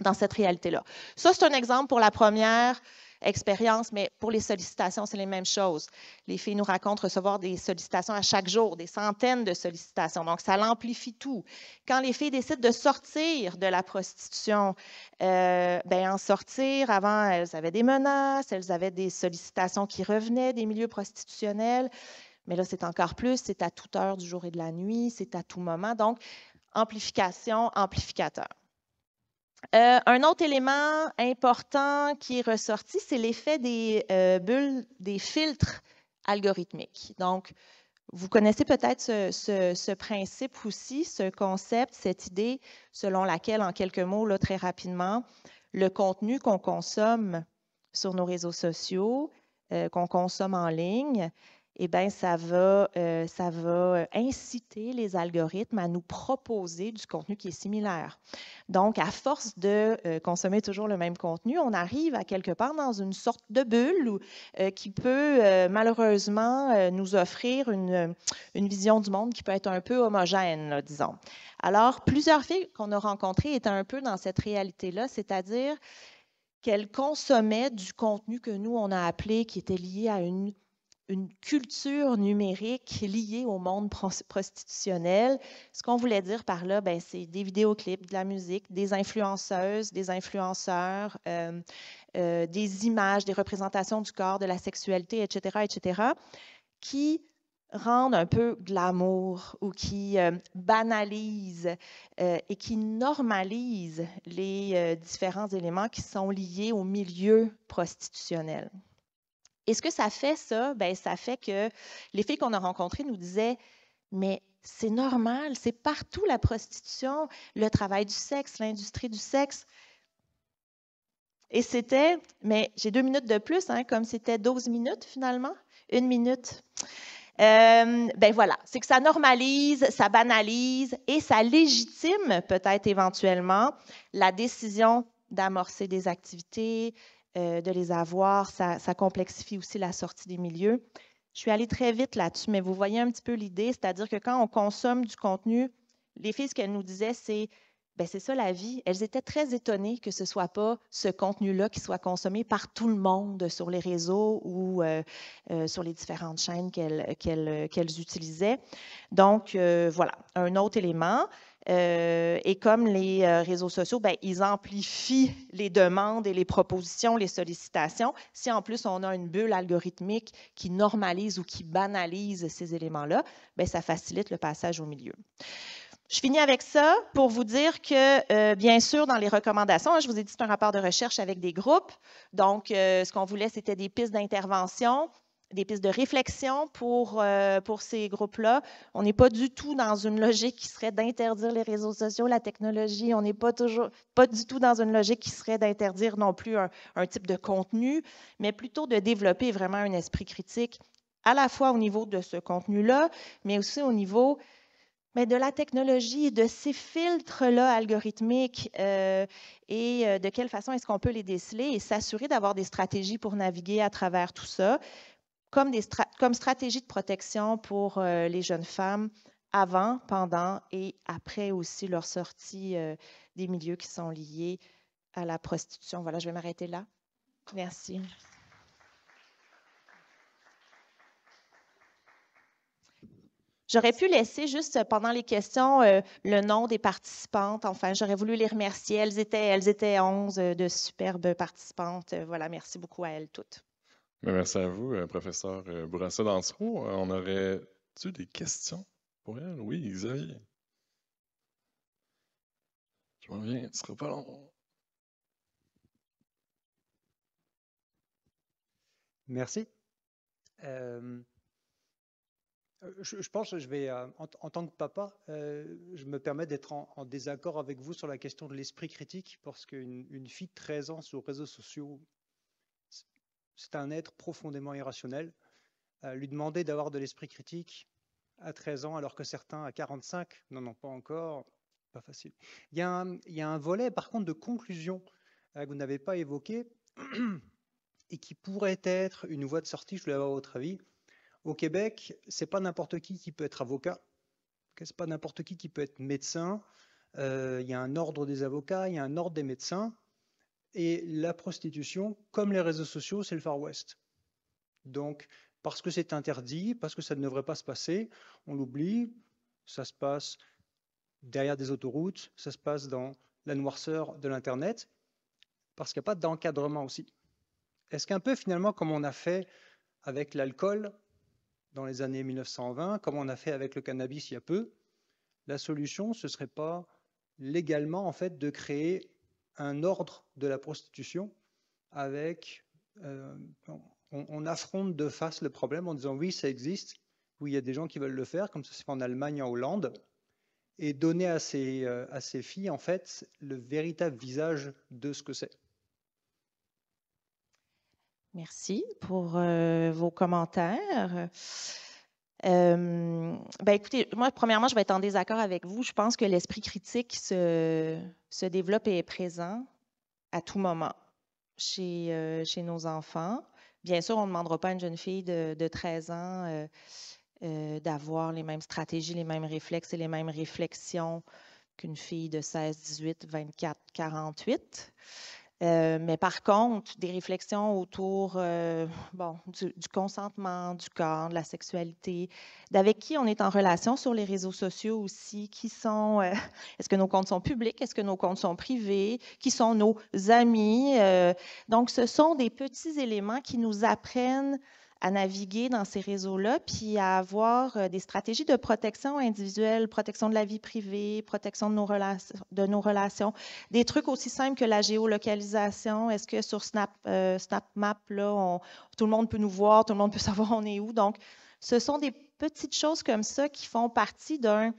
dans cette réalité-là. Ça, c'est un exemple pour la première expérience, mais pour les sollicitations, c'est les mêmes choses. Les filles nous racontent recevoir des sollicitations à chaque jour, des centaines de sollicitations. Donc, ça l'amplifie tout. Quand les filles décident de sortir de la prostitution, euh, ben, en sortir, avant, elles avaient des menaces, elles avaient des sollicitations qui revenaient des milieux prostitutionnels. Mais là, c'est encore plus, c'est à toute heure du jour et de la nuit, c'est à tout moment. Donc, amplification, amplificateur. Euh, un autre élément important qui est ressorti, c'est l'effet des euh, bulles, des filtres algorithmiques. Donc, vous connaissez peut-être ce, principe aussi, ce concept, cette idée selon laquelle, en quelques mots, très rapidement, le contenu qu'on consomme sur nos réseaux sociaux, euh, qu'on consomme en ligne, eh bien, ça va, euh, ça va euh, inciter les algorithmes à nous proposer du contenu qui est similaire. Donc, à force de euh, consommer toujours le même contenu, on arrive à quelque part dans une sorte de bulle qui peut malheureusement nous offrir une, vision du monde qui peut être un peu homogène, disons. Alors, plusieurs filles qu'on a rencontrées étaient un peu dans cette réalité-là, c'est-à-dire qu'elles consommaient du contenu que nous, on a appelé, qui était lié à une une culture numérique liée au monde prostitutionnel. Ce qu'on voulait dire par là, ben, c'est des vidéoclips, de la musique, des influenceuses, des influenceurs, euh, euh, des images, des représentations du corps, de la sexualité, etc., etc., qui rendent un peu glamour ou qui euh, banalisent et qui normalisent les différents éléments qui sont liés au milieu prostitutionnel. Et ce que ça fait, ça, ben, ça fait que les filles qu'on a rencontrées nous disaient, mais c'est normal, c'est partout la prostitution, le travail du sexe, l'industrie du sexe. Et c'était, mais j'ai deux minutes de plus, hein, comme c'était 12 minutes finalement, une minute. Euh, ben voilà, c'est que ça normalise, ça banalise et ça légitime peut-être éventuellement la décision d'amorcer des activités, euh, de les avoir, ça, complexifie aussi la sortie des milieux. Je suis allée très vite là-dessus, mais vous voyez un petit peu l'idée, c'est-à-dire que quand on consomme du contenu, les filles, ce qu'elles nous disaient, c'est ben c'est ça la vie. Elles étaient très étonnées que ce soit pas ce contenu-là qui soit consommé par tout le monde sur les réseaux ou euh, euh, sur les différentes chaînes qu'elles utilisaient. Donc voilà, un autre élément. Euh, et comme les euh, réseaux sociaux, ben, ils amplifient les demandes et les propositions, les sollicitations. Si en plus on a une bulle algorithmique qui normalise ou qui banalise ces éléments-là, ben, ça facilite le passage au milieu. Je finis avec ça pour vous dire que, euh, bien sûr, dans les recommandations, hein, je vous ai dit, c'est un rapport de recherche avec des groupes. Donc, ce qu'on voulait, c'était des pistes d'intervention des pistes de réflexion pour, euh, pour ces groupes-là. On n'est pas du tout dans une logique qui serait d'interdire les réseaux sociaux, la technologie. On n'est pas toujours pas du tout dans une logique qui serait d'interdire non plus un, type de contenu, mais plutôt de développer vraiment un esprit critique à la fois au niveau de ce contenu-là, mais aussi au niveau mais ben, de la technologie, de ces filtres-là algorithmiques euh, et euh, de quelle façon est-ce qu'on peut les déceler et s'assurer d'avoir des stratégies pour naviguer à travers tout ça comme, des comme stratégie de protection pour euh, les jeunes femmes avant, pendant et après aussi leur sortie euh, des milieux qui sont liés à la prostitution. Voilà, je vais m'arrêter là. Merci. J'aurais pu laisser juste pendant les questions euh, le nom des participantes. Enfin, j'aurais voulu les remercier. Elles étaient, elles étaient 11 de superbes participantes. Voilà, merci beaucoup à elles toutes. Ben, merci à vous, euh, professeur euh, bourassa dansereau euh, On aurait-tu des questions pour elle? Oui, Xavier. Je reviens, viens, ce sera pas long. Merci. je, pense que je vais, en, tant que papa, je me permets d'être en, en, désaccord avec vous sur la question de l'esprit critique, parce qu'une fille de 13 ans sur les réseaux sociaux c'est un être profondément irrationnel. Euh, lui demander d'avoir de l'esprit critique à 13 ans, alors que certains à 45 n'en ont pas encore, pas facile. Il y, a un, volet, par contre, de conclusion euh, que vous n'avez pas évoqué et qui pourrait être une voie de sortie, je voulais avoir votre avis. Au Québec, c'est pas n'importe qui qui peut être avocat, n'est pas n'importe qui qui peut être médecin. Euh, il y a un ordre des avocats, il y a un ordre des médecins. Et la prostitution, comme les réseaux sociaux, c'est le Far West. Donc, parce que c'est interdit, parce que ça ne devrait pas se passer, on l'oublie, ça se passe derrière des autoroutes, ça se passe dans la noirceur de l'Internet, parce qu'il n'y a pas d'encadrement aussi. Est-ce qu'un peu finalement comme on a fait avec l'alcool dans les années 1920, comme on a fait avec le cannabis il y a peu, la solution, ce ne serait pas légalement en fait de créer un ordre de la prostitution avec... Euh, on, affronte de face le problème en disant oui, ça existe, oui, il y a des gens qui veulent le faire, comme ça c'est en Allemagne, en Hollande, et donner à ces, euh, à ces filles, en fait, le véritable visage de ce que c'est. Merci pour euh, vos commentaires. Euh, ben, écoutez, moi, premièrement, je vais être en désaccord avec vous. Je pense que l'esprit critique se, se, développe et est présent à tout moment chez, euh, chez nos enfants. Bien sûr, on ne demandera pas à une jeune fille de, 13 ans euh, d'avoir les mêmes stratégies, les mêmes réflexes et les mêmes réflexions qu'une fille de 16, 18, 24, 48. Euh, mais par contre, des réflexions autour euh, bon, du, consentement, du corps, de la sexualité, d'avec qui on est en relation sur les réseaux sociaux aussi, qui sont, euh, est-ce que nos comptes sont publics, est-ce que nos comptes sont privés, qui sont nos amis. donc, ce sont des petits éléments qui nous apprennent à naviguer dans ces réseaux-là, puis à avoir euh, des stratégies de protection individuelle, protection de la vie privée, protection de nos, de nos relations. Des trucs aussi simples que la géolocalisation. Est-ce que sur Snap, euh, Snap SnapMap, là, tout le monde peut nous voir, tout le monde peut savoir on est où? Donc, ce sont des petites choses comme ça qui font partie d'un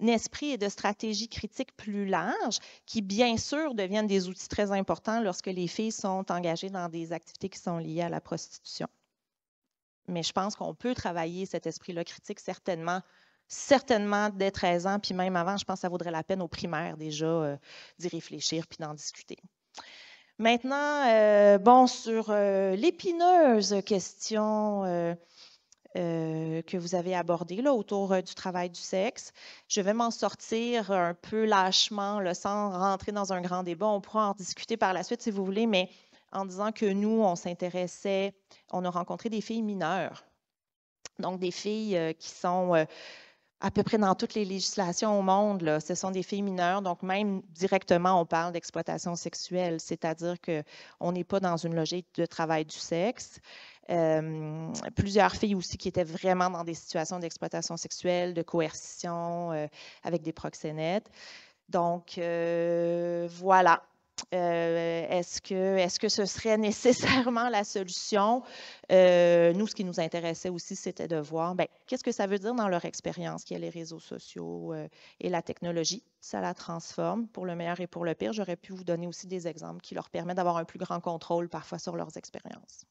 esprit et de stratégie critique plus large, qui bien sûr deviennent des outils très importants lorsque les filles sont engagées dans des activités qui sont liées à la prostitution. Mais je pense qu'on peut travailler cet esprit-là critique, certainement, certainement dès 13 ans, puis même avant, je pense que ça vaudrait la peine aux primaires déjà euh, d'y réfléchir puis d'en discuter. Maintenant, euh, bon, sur euh, l'épineuse question que vous avez abordée là, autour du travail du sexe, je vais m'en sortir un peu lâchement, sans rentrer dans un grand débat. On pourra en discuter par la suite si vous voulez, mais en disant que nous, on s'intéressait on a rencontré des filles mineures. Donc, des filles euh, qui sont euh, à peu près dans toutes les législations au monde. ce sont des filles mineures, donc même directement, on parle d'exploitation sexuelle, c'est-à-dire qu'on n'est pas dans une logique de travail du sexe. Euh, plusieurs filles aussi qui étaient vraiment dans des situations d'exploitation sexuelle, de coercition avec des proxénètes. Donc, voilà, euh, est-ce que, est -ce que ce serait nécessairement la solution? Euh, nous, ce qui nous intéressait aussi, c'était de voir ben, qu'est-ce que ça veut dire dans leur expérience qu'il y a les réseaux sociaux euh, et la technologie. Ça la transforme pour le meilleur et pour le pire. J'aurais pu vous donner aussi des exemples qui leur permettent d'avoir un plus grand contrôle parfois sur leurs expériences.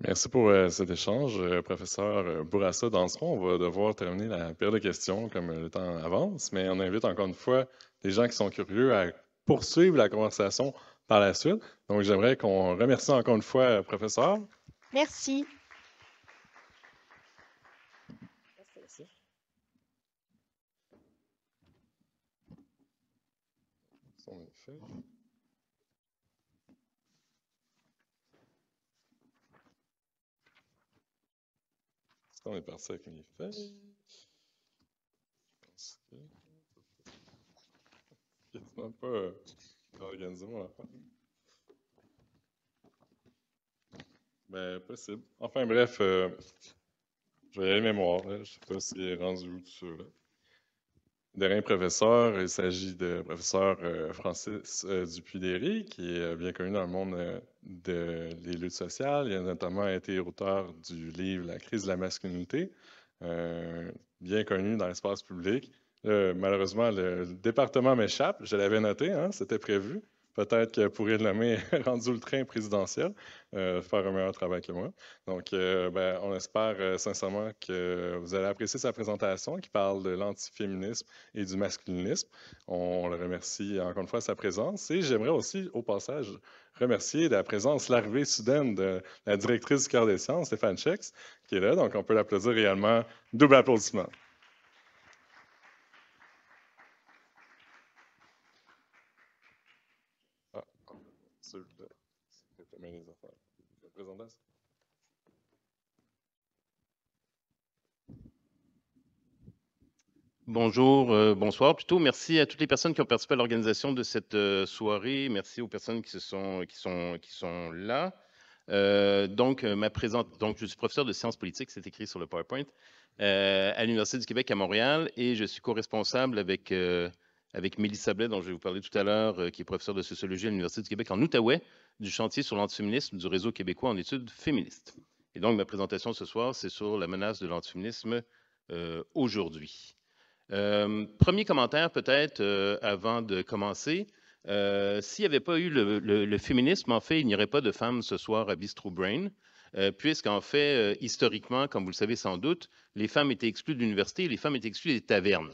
Merci pour cet échange, professeur Bourassa Dans ce Danseron. On va devoir terminer la période de questions comme le temps avance, mais on invite encore une fois les gens qui sont curieux à poursuivre la conversation par la suite. Donc, j'aimerais qu'on remercie encore une fois, le euh, professeur. Merci. est parti avec une Euh, ben, possible. Enfin, bref, euh, je vais y aller mémoire. Hein. Je ne sais pas si est rendu où dessus. Là. Dernier professeur, il s'agit de professeur euh, Francis Dupuy-Derry, qui est bien connu dans le monde de, des luttes sociales. Il a notamment été auteur du livre La crise de la masculinité, bien connu dans l'espace public. Euh, malheureusement, le, département m'échappe. Je l'avais noté, hein, c'était prévu. Peut-être que pourrait le nommer rendu le train présidentiel, euh, faire un meilleur travail que moi. Donc, euh, ben, on espère sincèrement que vous allez apprécier sa présentation qui parle de l'antiféminisme et du masculinisme. On, le remercie encore une fois de sa présence et j'aimerais aussi, au passage, remercier la présence, l'arrivée soudaine de la directrice du cœur des sciences, Stéphane Chex, qui est là. Donc, on peut l'applaudir réellement. Double applaudissement. Bonjour, euh, bonsoir plutôt. Merci à toutes les personnes qui ont participé à l'organisation de cette euh, soirée. Merci aux personnes qui, se sont, qui, sont, qui sont là. Euh, donc, ma donc, je suis professeur de sciences politiques, c'est écrit sur le PowerPoint, à l'Université du Québec à Montréal et je suis co-responsable avec avec Mélissa Blais, dont je vais vous parler tout à l'heure, euh, qui est professeure de sociologie à l'Université du Québec en Outaouais, du chantier sur l'antiféminisme du réseau québécois en études féministes. Et donc, ma présentation ce soir, c'est sur la menace de l'antiféminisme euh, aujourd'hui. Euh, premier commentaire, peut-être, avant de commencer. S'il n'y avait pas eu le, féminisme, en fait, il n'y aurait pas de femmes ce soir à Bistro Brain puisqu'en fait, historiquement, comme vous le savez sans doute, les femmes étaient exclues de l'université et les femmes étaient exclues des tavernes.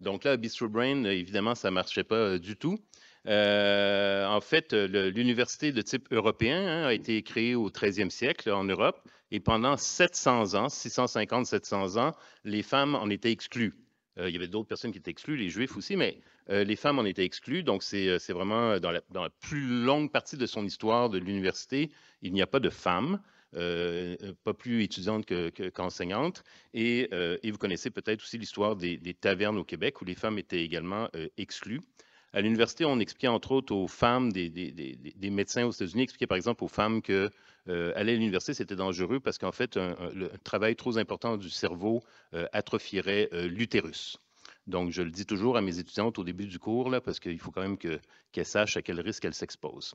Donc là, Bistro Brain, euh, évidemment, ça ne marchait pas euh, du tout. Euh, en fait, l'université de type européen hein, a été créée au 13e siècle en Europe et pendant 700 ans, 650-700 ans, les femmes en étaient exclues. il y avait d'autres personnes qui étaient exclues, les juifs aussi, mais les femmes en étaient exclues. Donc, c'est vraiment dans la, plus longue partie de son histoire de l'université, il n'y a pas de femmes. Euh, pas plus étudiante qu'enseignante. Euh, et, vous connaissez peut-être aussi l'histoire des, tavernes au Québec où les femmes étaient également euh, exclues. À l'université, on expliquait entre autres aux femmes des, médecins aux États-Unis, expliquait par exemple aux femmes que aller à l'université, c'était dangereux parce qu'en fait, un, le, travail trop important du cerveau euh, l'utérus. Donc, je le dis toujours à mes étudiantes au début du cours, là, parce qu'il faut quand même qu'elles sachent à quel risque elles s'exposent.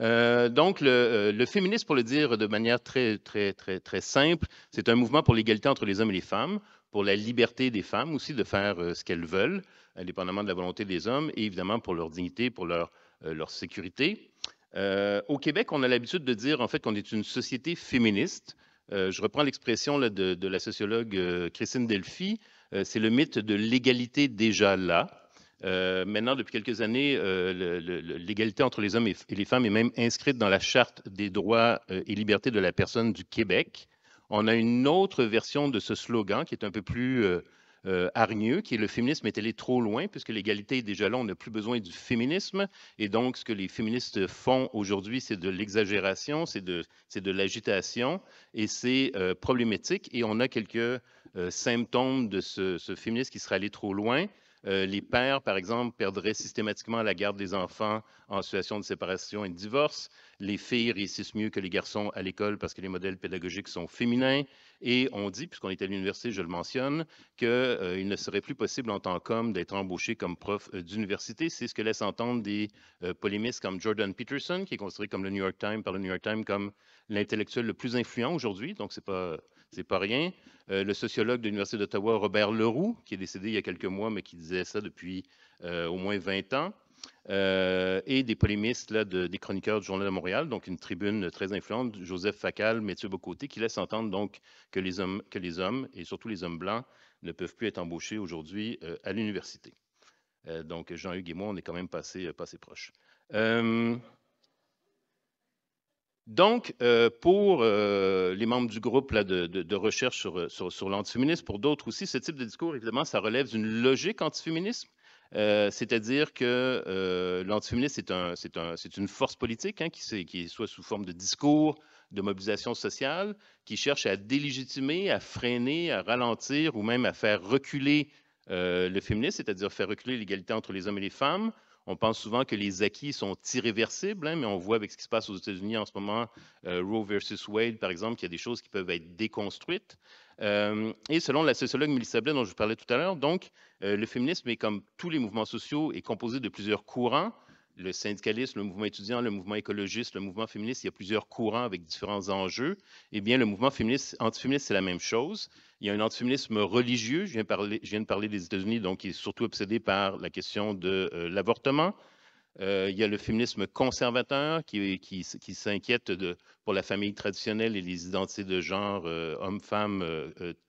Euh, donc, euh, le, féminisme, pour le dire de manière très, très, très, très simple, c'est un mouvement pour l'égalité entre les hommes et les femmes, pour la liberté des femmes aussi de faire euh, ce qu'elles veulent, indépendamment de la volonté des hommes, et évidemment pour leur dignité, pour leur, leur sécurité. au Québec, on a l'habitude de dire en fait qu'on est une société féministe. je reprends l'expression de, de, la sociologue Christine Delphi, c'est le mythe de l'égalité déjà là. Euh, maintenant, depuis quelques années, euh, l'égalité entre les hommes et, les femmes est même inscrite dans la Charte des droits euh, et libertés de la personne du Québec. On a une autre version de ce slogan qui est un peu plus euh, hargneux, qui est le féminisme est allé trop loin, puisque l'égalité est déjà là, on n'a plus besoin du féminisme. Et donc, ce que les féministes font aujourd'hui, c'est de l'exagération, c'est de, de l'agitation, et c'est problématique. Et on a quelques symptômes de ce, ce féminisme qui serait allé trop loin. Euh, les pères, par exemple, perdraient systématiquement la garde des enfants en situation de séparation et de divorce. Les filles réussissent mieux que les garçons à l'école parce que les modèles pédagogiques sont féminins. Et on dit, puisqu'on est à l'université, je le mentionne, qu'il euh, ne serait plus possible en tant qu'homme d'être embauché comme prof euh, d'université. C'est ce que laissent entendre des polémistes comme Jordan Peterson, qui est considéré comme le New York Times par le New York Times comme l'intellectuel le plus influent aujourd'hui. Donc, c'est pas c'est pas rien. Euh, le sociologue de l'Université d'Ottawa, Robert Leroux, qui est décédé il y a quelques mois, mais qui disait ça depuis euh, au moins 20 ans, euh, et des polémistes là, de, des chroniqueurs du Journal de Montréal, donc une tribune très influente, Joseph Facal, Mathieu Bocoté, qui laisse entendre donc que les hommes, que les hommes et surtout les hommes blancs, ne peuvent plus être embauchés aujourd'hui à l'université. donc Jean-Hugues et moi, on est quand même passé, proches. proche. Donc, euh, pour euh, les membres du groupe de, recherche euh, sur, l'antiféminisme, pour d'autres aussi, ce type de discours, évidemment, ça relève d'une logique antiféminisme. c'est-à-dire que euh, l'antiféminisme, c'est une force politique hein, qui, soit sous forme de discours, de mobilisation sociale, qui cherche à délégitimer, à freiner, à ralentir ou même à faire reculer le féminisme, c'est-à-dire faire reculer l'égalité entre les hommes et les femmes, on pense souvent que les acquis sont irréversibles, hein, mais on voit avec ce qui se passe aux États-Unis en ce moment, euh, Roe versus Wade, par exemple, qu'il y a des choses qui peuvent être déconstruites. Euh, et selon la sociologue Melissa Blais, dont je vous parlais tout à l'heure, donc, euh, le féminisme est comme tous les mouvements sociaux, est composé de plusieurs courants le syndicalisme, le mouvement étudiant, le mouvement écologiste, le mouvement féministe, il y a plusieurs courants avec différents enjeux. Eh bien, le mouvement féministe, antiféministe, c'est la même chose. Il y a un antiféminisme religieux, je viens, parler, je viens de parler des États-Unis, donc qui est surtout obsédé par la question de euh, l'avortement. Euh, il y a le féminisme conservateur qui, qui s'inquiète pour la famille traditionnelle et les identités de genre euh, homme-femme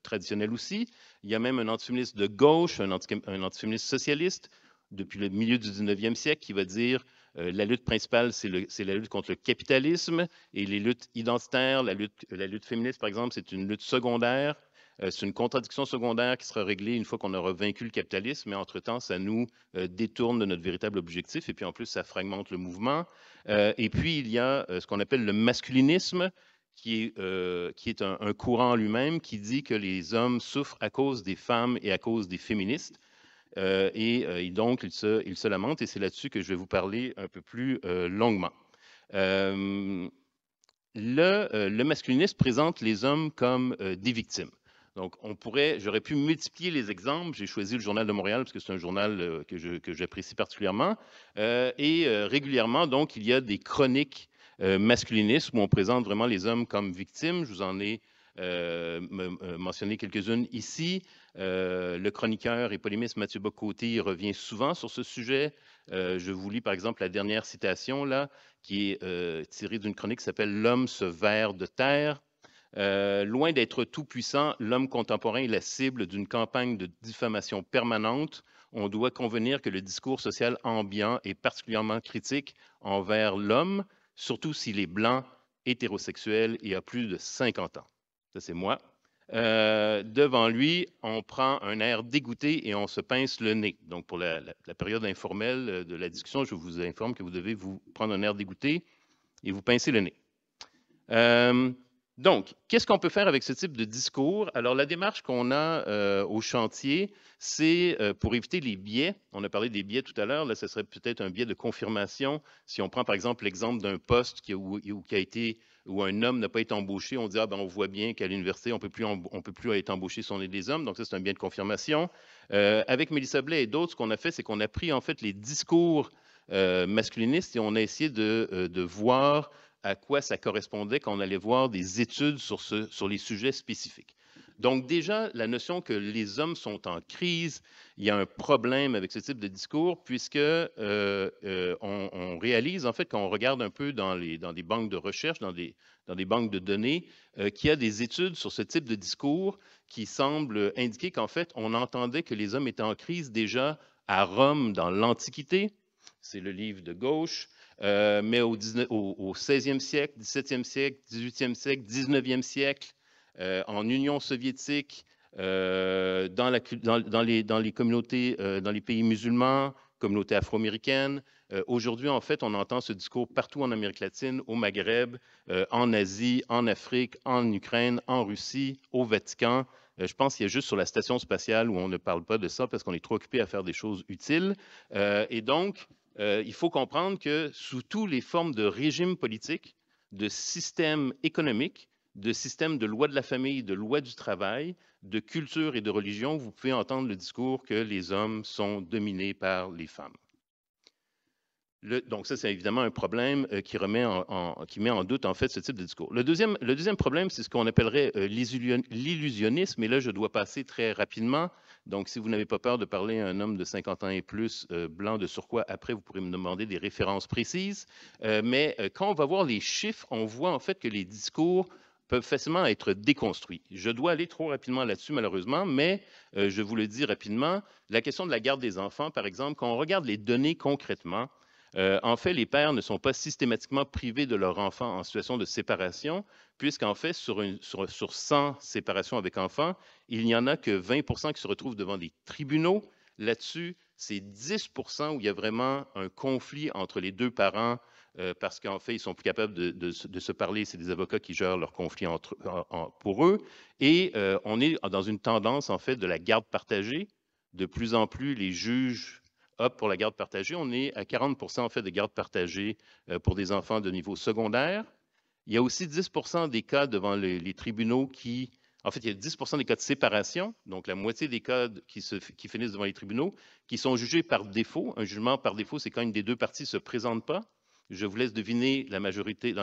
traditionnelles aussi. Il y a même un antiféministe de gauche, un, anti, un antiféministe socialiste depuis le milieu du 19e siècle qui va dire que euh, la lutte principale, c'est la lutte contre le capitalisme et les luttes identitaires, la lutte, la lutte féministe, par exemple, c'est une lutte secondaire. Euh, c'est une contradiction secondaire qui sera réglée une fois qu'on aura vaincu le capitalisme, mais entre-temps, ça nous euh, détourne de notre véritable objectif, et puis en plus, ça fragmente le mouvement. et puis, il y a ce qu'on appelle le masculinisme, qui est, qui est un, courant en lui-même qui dit que les hommes souffrent à cause des femmes et à cause des féministes. Euh, euh, et, donc, il se, lamente, et c'est là-dessus que je vais vous parler un peu plus euh, longuement. le, masculinisme présente les hommes comme des victimes. Donc, on pourrait, j'aurais pu multiplier les exemples. J'ai choisi le Journal de Montréal parce que c'est un journal que j'apprécie particulièrement. et régulièrement, donc, il y a des chroniques masculinistes où on présente vraiment les hommes comme victimes. Je vous en ai mentionné quelques-unes ici. Euh, le chroniqueur et polémiste Mathieu Bocoté revient souvent sur ce sujet. Euh, je vous lis par exemple la dernière citation là, qui est euh, tirée d'une chronique qui s'appelle L'homme se verre de terre. loin d'être tout-puissant, l'homme contemporain est la cible d'une campagne de diffamation permanente. On doit convenir que le discours social ambiant est particulièrement critique envers l'homme, surtout s'il est blanc, hétérosexuel et a plus de 50 ans. Ça, c'est moi. Euh, devant lui, on prend un air dégoûté et on se pince le nez. Donc, pour la, période informelle euh, de la discussion, je vous informe que vous devez vous prendre un air dégoûté et vous pincer le nez. Euh, donc, qu'est-ce qu'on peut faire avec ce type de discours? Alors, la démarche qu'on a euh, au chantier, c'est euh, pour éviter les biais. On a parlé des biais tout à l'heure. Là, ce serait peut-être un biais de confirmation. Si on prend, par exemple, l'exemple d'un poste qui, où, a été, un homme n'a pas été embauché, on dit, ah, ben, on voit bien qu'à l'université, on ne peut plus être embauché si on est des hommes. Donc, ça, c'est un biais de confirmation. Euh, avec Mélissa Blais et d'autres, ce qu'on a fait, c'est qu'on a pris, en fait, les discours masculinistes et on a essayé de voir à quoi ça correspondait qu'on allait voir des études sur, ce, sur les sujets spécifiques. Donc déjà, la notion que les hommes sont en crise, il y a un problème avec ce type de discours, puisque euh, euh, on, réalise, en fait, quand on regarde un peu dans, les, dans des banques de recherche, dans des, dans des banques de données, euh, qu'il y a des études sur ce type de discours qui semblent indiquer qu'en fait, on entendait que les hommes étaient en crise déjà à Rome dans l'Antiquité, c'est le livre de gauche, euh, mais au, 19, 16e siècle, 17e siècle, 18e siècle, 19e siècle, euh, en Union soviétique, euh, dans, la, dans, les, communautés, dans les pays musulmans, communautés afro américaines Aujourd'hui, en fait, on entend ce discours partout en Amérique latine, au Maghreb, en Asie, en Afrique, en Ukraine, en Russie, au Vatican. Je pense qu'il y a juste sur la station spatiale où on ne parle pas de ça parce qu'on est trop occupé à faire des choses utiles. et donc, euh, il faut comprendre que sous toutes les formes de régimes politiques, de systèmes économiques, de systèmes de loi de la famille, de loi du travail, de culture et de religion, vous pouvez entendre le discours que les hommes sont dominés par les femmes donc ça, c'est évidemment un problème euh, qui, remet en, qui met en doute en fait ce type de discours. Le deuxième, le deuxième problème, c'est ce qu'on appellerait euh, l'illusionnisme, et là, je dois passer très rapidement. Donc, si vous n'avez pas peur de parler à un homme de 50 ans et plus, euh, blanc de surcroît, après, vous pourrez me demander des références précises. mais quand on va voir les chiffres, on voit en fait que les discours peuvent facilement être déconstruits. Je dois aller trop rapidement là-dessus, malheureusement, mais je vous le dis rapidement, la question de la garde des enfants, par exemple, quand on regarde les données concrètement, euh, en fait, les pères ne sont pas systématiquement privés de leur enfant en situation de séparation, puisqu'en fait, sur, 100 séparations avec enfants, il n'y en a que 20 qui se retrouvent devant des tribunaux. Là-dessus, c'est 10 où il y a vraiment un conflit entre les deux parents euh, parce qu'en fait, ils sont plus capables de, se parler. C'est des avocats qui gèrent leur conflit pour eux. Et euh, on est dans une tendance, en fait, de la garde partagée. De plus en plus, les juges Hop, pour la garde partagée, on est à 40 en fait de garde partagée euh, pour des enfants de niveau secondaire. Il y a aussi 10 des cas devant les, tribunaux qui. En fait, il y a 10 des cas de séparation, donc la moitié des cas qui, se, qui finissent devant les tribunaux, qui sont jugés par défaut. Un jugement par défaut, c'est quand une des deux parties ne se présente pas. Je vous laisse deviner, dans la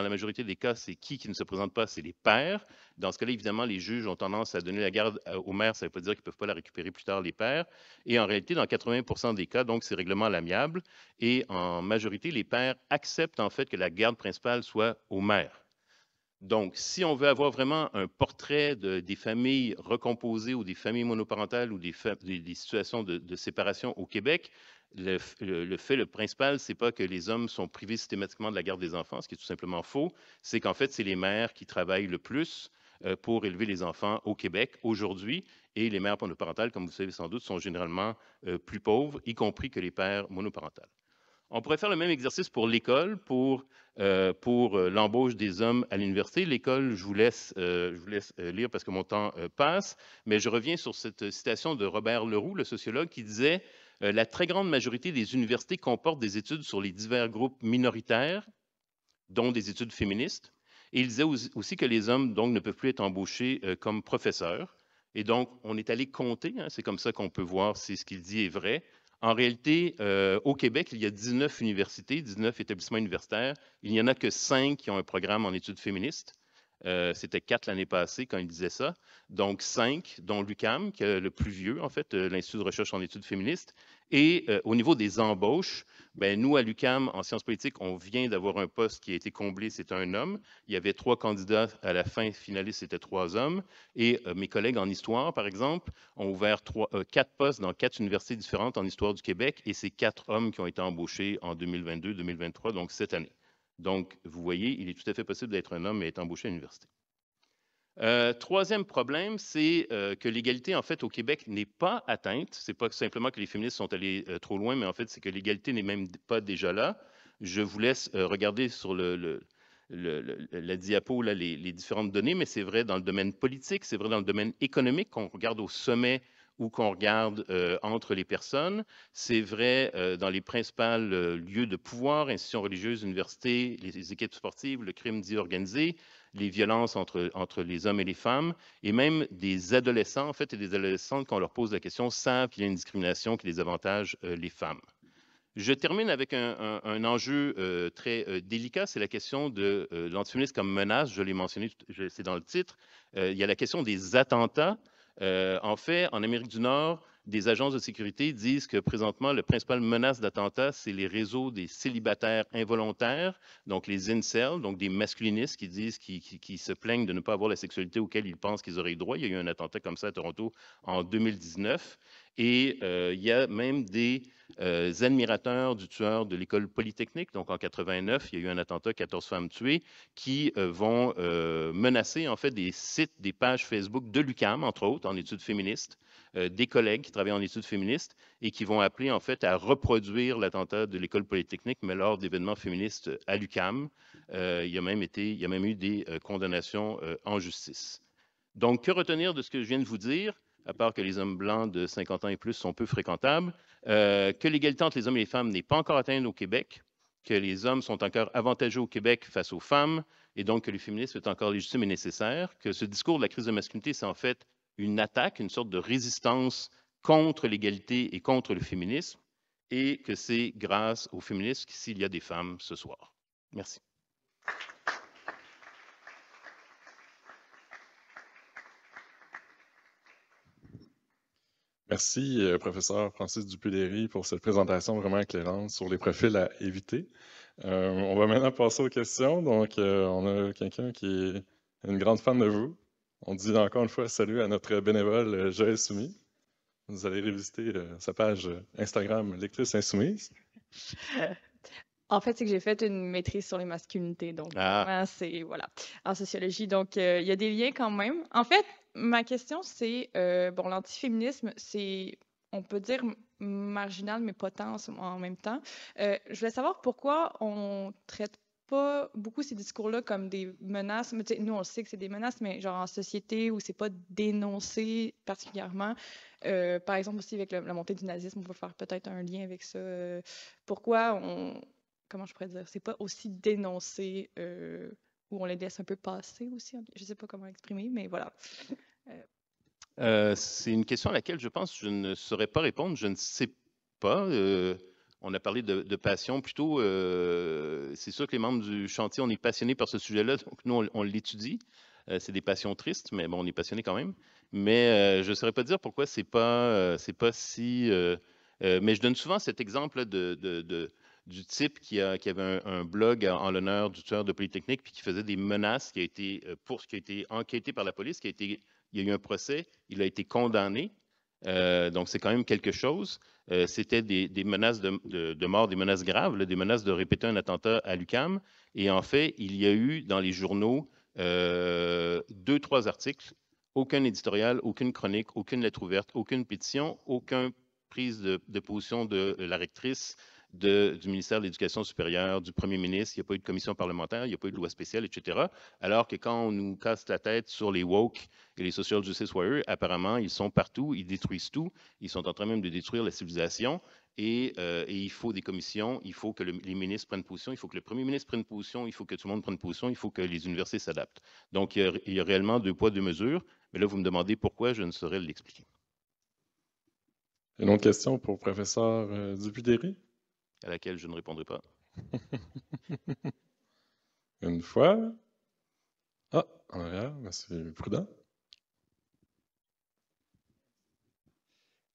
majorité des cas, c'est qui qui ne se présente pas, c'est les pères. Dans ce cas-là, évidemment, les juges ont tendance à donner la garde euh, aux mères, ça ne veut pas dire qu'ils ne peuvent pas la récupérer plus tard, les pères. Et en réalité, dans 80 des cas, donc, c'est règlement à l'amiable. Et en majorité, les pères acceptent en fait que la garde principale soit aux mères. Donc, si on veut avoir vraiment un portrait des familles recomposées ou des familles monoparentales ou des, situations de, séparation au Québec, le, fait, le principal, c'est pas que les hommes sont privés systématiquement de la garde des enfants, ce qui est tout simplement faux. C'est qu'en fait, c'est les mères qui travaillent le plus euh, pour élever les enfants au Québec aujourd'hui. Et les mères monoparentales, comme vous le savez sans doute, sont généralement euh, plus pauvres, y compris que les pères monoparentales. On pourrait faire le même exercice pour l'école, pour, euh, pour l'embauche des hommes à l'université. L'école, je, vous laisse, je vous laisse lire parce que mon temps passe, mais je reviens sur cette citation de Robert Leroux, le sociologue, qui disait euh, la très grande majorité des universités comportent des études sur les divers groupes minoritaires, dont des études féministes. Et il disait aussi que les hommes donc, ne peuvent plus être embauchés euh, comme professeurs. Et donc, on est allé compter, hein, c'est comme ça qu'on peut voir si ce qu'il dit est vrai. En réalité, euh, au Québec, il y a 19 universités, 19 établissements universitaires. Il n'y en a que 5 qui ont un programme en études féministes. Euh, c'était quatre l'année passée quand il disait ça. Donc cinq, dont l'UCAM, qui est le plus vieux, en fait, euh, l'Institut de recherche en études féministes. Et euh, au niveau des embauches, ben, nous, à l'UCAM, en sciences politiques, on vient d'avoir un poste qui a été comblé, c'est un homme. Il y avait trois candidats à la fin, finaliste, c'était trois hommes. Et mes collègues en histoire, par exemple, ont ouvert quatre postes dans quatre universités différentes en histoire du Québec, et c'est quatre hommes qui ont été embauchés en 2022-2023, donc cette année. Donc, vous voyez, il est tout à fait possible d'être un homme et être embauché à l'université. Euh, troisième problème, c'est euh, que l'égalité, en fait, au Québec n'est pas atteinte. n'est pas simplement que les féministes sont allés euh, trop loin, mais en fait, c'est que l'égalité n'est même pas déjà là. Je vous laisse regarder sur le, la diapo les, différentes données, mais c'est vrai dans le domaine politique, c'est vrai dans le domaine économique. qu'on regarde au sommet ou qu'on regarde euh, entre les personnes. C'est vrai euh, dans les principaux euh, lieux de pouvoir, institutions religieuses, universités, les, équipes sportives, le crime dit organisé, les violences entre, entre les hommes et les femmes, et même des adolescents, en fait, et des adolescentes, quand on leur pose la question, savent qu'il y a une discrimination qui désavantage les femmes. Je termine avec un, enjeu très délicat, c'est la question de euh, l'antiféminisme comme menace. Je l'ai mentionné, c'est dans le titre. il y a la question des attentats. Euh, en fait, en Amérique du Nord, des agences de sécurité disent que présentement, la principale menace d'attentat, c'est les réseaux des célibataires involontaires, donc les incels, donc des masculinistes qui disent se plaignent de ne pas avoir la sexualité auquel ils pensent qu'ils auraient le droit. Il y a eu un attentat comme ça à Toronto en 2019. Et euh, il y a même des euh, admirateurs du tueur de l'école polytechnique. Donc, en 89, il y a eu un attentat, 14 femmes tuées, qui euh, vont menacer, en fait, des sites, des pages Facebook de l'UCAM, entre autres, en études féministes, des collègues qui travaillent en études féministes et qui vont appeler, en fait, à reproduire l'attentat de l'école polytechnique, mais lors d'événements féministes à l'UCAM. il, y a même été, il y a même eu des condamnations en justice. Donc, que retenir de ce que je viens de vous dire? à part que les hommes blancs de 50 ans et plus sont peu fréquentables, euh, que l'égalité entre les hommes et les femmes n'est pas encore atteinte au Québec, que les hommes sont encore avantageux au Québec face aux femmes, et donc que le féminisme est encore légitime et nécessaire, que ce discours de la crise de masculinité, c'est en fait une attaque, une sorte de résistance contre l'égalité et contre le féminisme, et que c'est grâce au féminisme s'il y a des femmes ce soir. Merci. Merci, euh, professeur Francis Dupudéry, pour cette présentation vraiment éclairante sur les profils à éviter. Euh, on va maintenant passer aux questions. Donc, euh, on a quelqu'un qui est une grande fan de vous. On dit encore une fois salut à notre bénévole Joël Soumis. Vous allez revisiter sa page Instagram Lectrice Insoumise. En fait, c'est que j'ai fait une maîtrise sur les masculinités, donc ah. c'est voilà en sociologie. Donc, il y a des liens quand même. En fait, ma question, c'est euh, bon, l'antiféminisme, c'est on peut dire marginal, mais pas tant en même temps. Euh, je voulais savoir pourquoi on traite pas beaucoup ces discours-là comme des menaces. nous, on sait que c'est des menaces, mais genre en société où c'est pas dénoncé particulièrement. Euh, par exemple, aussi avec la, montée du nazisme, on peut faire peut-être un lien avec ça. pourquoi on. Comment je pourrais dire? C'est pas aussi dénoncé où on les laisse un peu passer aussi. Je ne sais pas comment exprimer, mais voilà. Euh, c'est une question à laquelle je pense que je ne saurais pas répondre. Je ne sais pas. Euh, on a parlé de, passion plutôt. Euh, c'est sûr que les membres du chantier, on est passionnés par ce sujet-là, donc nous, on, l'étudie. c'est des passions tristes, mais bon, on est passionnés quand même. Mais je ne saurais pas dire pourquoi c'est pas, c'est pas si. mais je donne souvent cet exemple de, du type qui, a, qui avait un, blog en l'honneur du tueur de Polytechnique, puis qui faisait des menaces, qui a été, pour, qui a été enquêté par la police, qui a été il y a eu un procès, il a été condamné. Euh, donc, c'est quand même quelque chose. Euh, c'était des, menaces de, mort, des menaces graves, des menaces de répéter un attentat à l'UCAM. Et en fait, il y a eu dans les journaux euh, deux, trois articles, aucun éditorial, aucune chronique, aucune lettre ouverte, aucune pétition, aucune prise de position de la rectrice, du ministère de l'Éducation supérieure, du premier ministre. Il n'y a pas eu de commission parlementaire, il n'y a pas eu de loi spéciale, etc. Alors que quand on nous casse la tête sur les woke et les social justice warriors, apparemment, ils sont partout, ils détruisent tout. Ils sont en train même de détruire la civilisation. Et, euh, il faut des commissions, il faut que les ministres prennent position, il faut que le premier ministre prenne position, il faut que tout le monde prenne position, il faut que les universités s'adaptent. Donc, il y, a, réellement deux poids, deux mesures. Mais là, vous me demandez pourquoi, je ne saurais l'expliquer. Une autre question pour le professeur euh, à laquelle je ne répondrai pas. Une fois. Ah, en arrière, merci Prudent.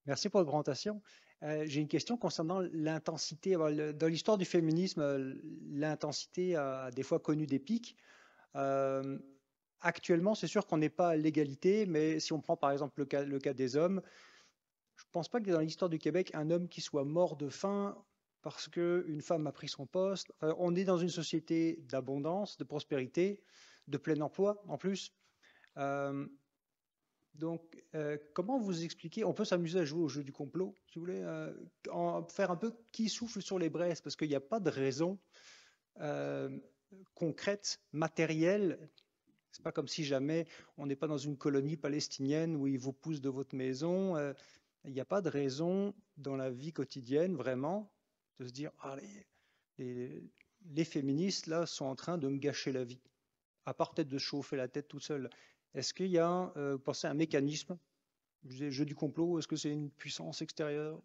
Merci pour la présentation. Euh, j'ai une question concernant l'intensité. Euh, dans l'histoire du féminisme, euh, l'intensité a des fois connu des pics. actuellement, c'est sûr qu'on n'est pas à l'égalité, mais si on prend par exemple le cas, le cas des hommes, je ne pense pas que dans l'histoire du Québec, un homme qui soit mort de faim, parce qu'une femme a pris son poste. on est dans une société d'abondance, de prospérité, de plein emploi en plus. Euh, donc, euh, comment vous expliquer On peut s'amuser à jouer au jeu du complot, si vous voulez, euh, faire un peu qui souffle sur les braises, parce qu'il n'y a pas de raison concrète, matérielle. C'est pas comme si jamais on n'est pas dans une colonie palestinienne où ils vous poussent de votre maison. Il n'y a pas de raison dans la vie quotidienne, vraiment, se dire ah, les, féministes là sont en train de me gâcher la vie, à part peut-être de chauffer la tête tout seul. Est-ce qu'il y a, euh, un mécanisme, jeu du complot, est-ce que c'est une puissance extérieure,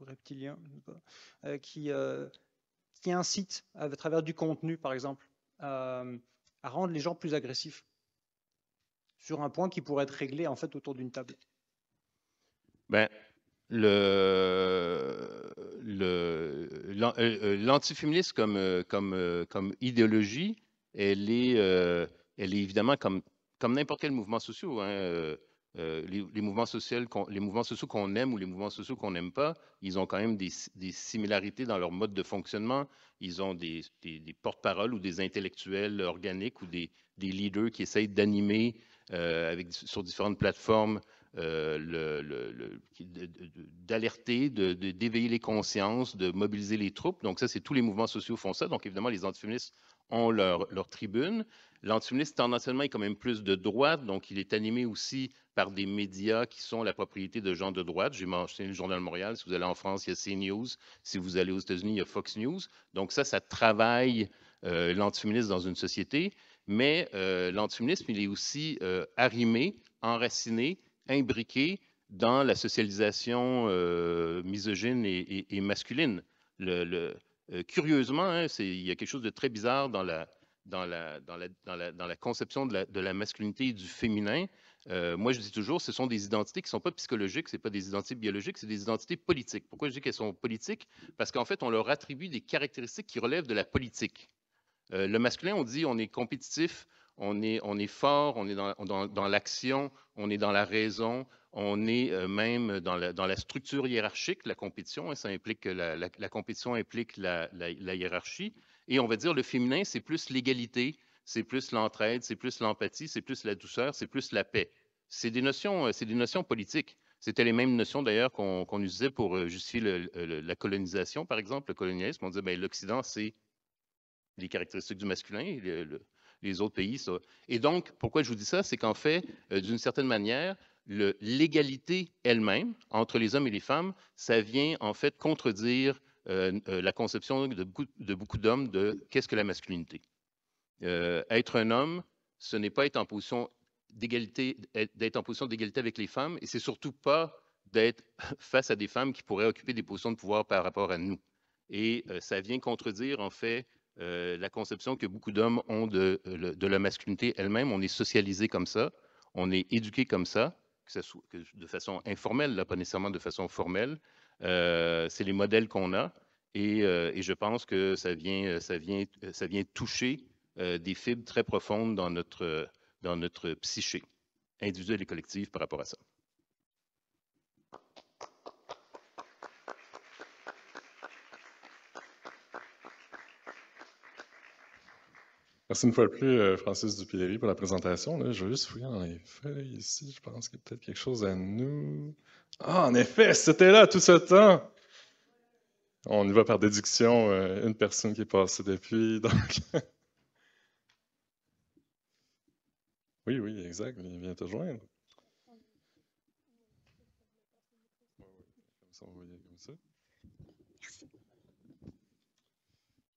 reptilien, euh, qui, euh, qui incite à, travers du contenu par exemple à, à rendre les gens plus agressifs sur un point qui pourrait être réglé en fait autour d'une table. Ben, le euh, euh, l'antiféminisme euh, comme, idéologie, elle est, évidemment comme, n'importe quel mouvement social. Hein, les, mouvements sociaux qu'on, aime ou les mouvements sociaux qu'on n'aime pas, ils ont quand même des, similarités dans leur mode de fonctionnement. Ils ont des, porte-paroles ou des intellectuels organiques ou des, leaders qui essayent d'animer sur différentes plateformes euh, d'alerter, le, d'éveiller les consciences, de mobiliser les troupes. Donc ça, c'est tous les mouvements sociaux font ça. Donc évidemment, les antiféministes ont leur, leur tribune. L'antiféministe tendanciellement est quand même plus de droite, donc il est animé aussi par des médias qui sont la propriété de gens de droite. J'ai mentionné le Journal de Montréal. Si vous allez en France, il y a CNews. Si vous allez aux États-Unis, il y a Fox News. Donc ça, ça travaille euh, l'antiféminisme dans une société. Mais euh, l'antiféminisme, il est aussi euh, arrimé, enraciné imbriqués dans la socialisation euh, misogyne et, masculine. Le, euh, curieusement, hein, il y a quelque chose de très bizarre dans la, dans dans la, conception de la, masculinité et du féminin. Euh, moi, je dis toujours, ce sont des identités qui ne sont pas psychologiques, ce pas des identités biologiques, c'est des identités politiques. Pourquoi je dis qu'elles sont politiques? Parce qu'en fait, on leur attribue des caractéristiques qui relèvent de la politique. le masculin, on dit on est compétitif, on est, fort, on est dans, l'action, on est dans la raison, on est euh, même dans la, structure hiérarchique, la compétition, hein, ça implique la, compétition implique la, hiérarchie. Et on va dire le féminin, c'est plus l'égalité, c'est plus l'entraide, c'est plus l'empathie, c'est plus la douceur, c'est plus la paix. C'est des notions, euh, c'est des notions politiques. C'était les mêmes notions d'ailleurs qu'on usait utilisait pour euh, justifier la colonisation, par exemple, le colonialisme. On disait ben, l'Occident, c'est les caractéristiques du masculin, le, les autres pays. Ça. Et donc, pourquoi je vous dis ça? C'est qu'en fait, euh, d'une certaine manière, l'égalité elle-même entre les hommes et les femmes, ça vient en fait contredire euh, euh, la conception de beaucoup, de beaucoup d'hommes de qu'est-ce que la masculinité. être un homme, ce n'est pas être en position d'égalité, d'être en position d'égalité avec les femmes, et c'est surtout pas d'être face à des femmes qui pourraient occuper des positions de pouvoir par rapport à nous. Et ça vient contredire, en fait, euh, la conception que beaucoup d'hommes ont euh, de, la masculinité elle-même. On est socialisé comme ça, on est éduqué comme ça, que ce soit de façon informelle, là, pas nécessairement de façon formelle. Euh, c'est les modèles qu'on a et, je pense que ça vient, toucher des fibres très profondes dans notre, dans notre psyché individuelle et collective par rapport à ça. Merci une fois de plus, euh, Francis Dupilleri, pour la présentation. je vais juste fouiller dans les feuilles ici. Je pense qu'il y a peut-être quelque chose à nous. Ah, en effet, c'était là tout ce temps! On y va par déduction, euh, une personne qui est passée depuis. Donc... oui, oui, exact, il vient te joindre. Comme ça, on comme ça.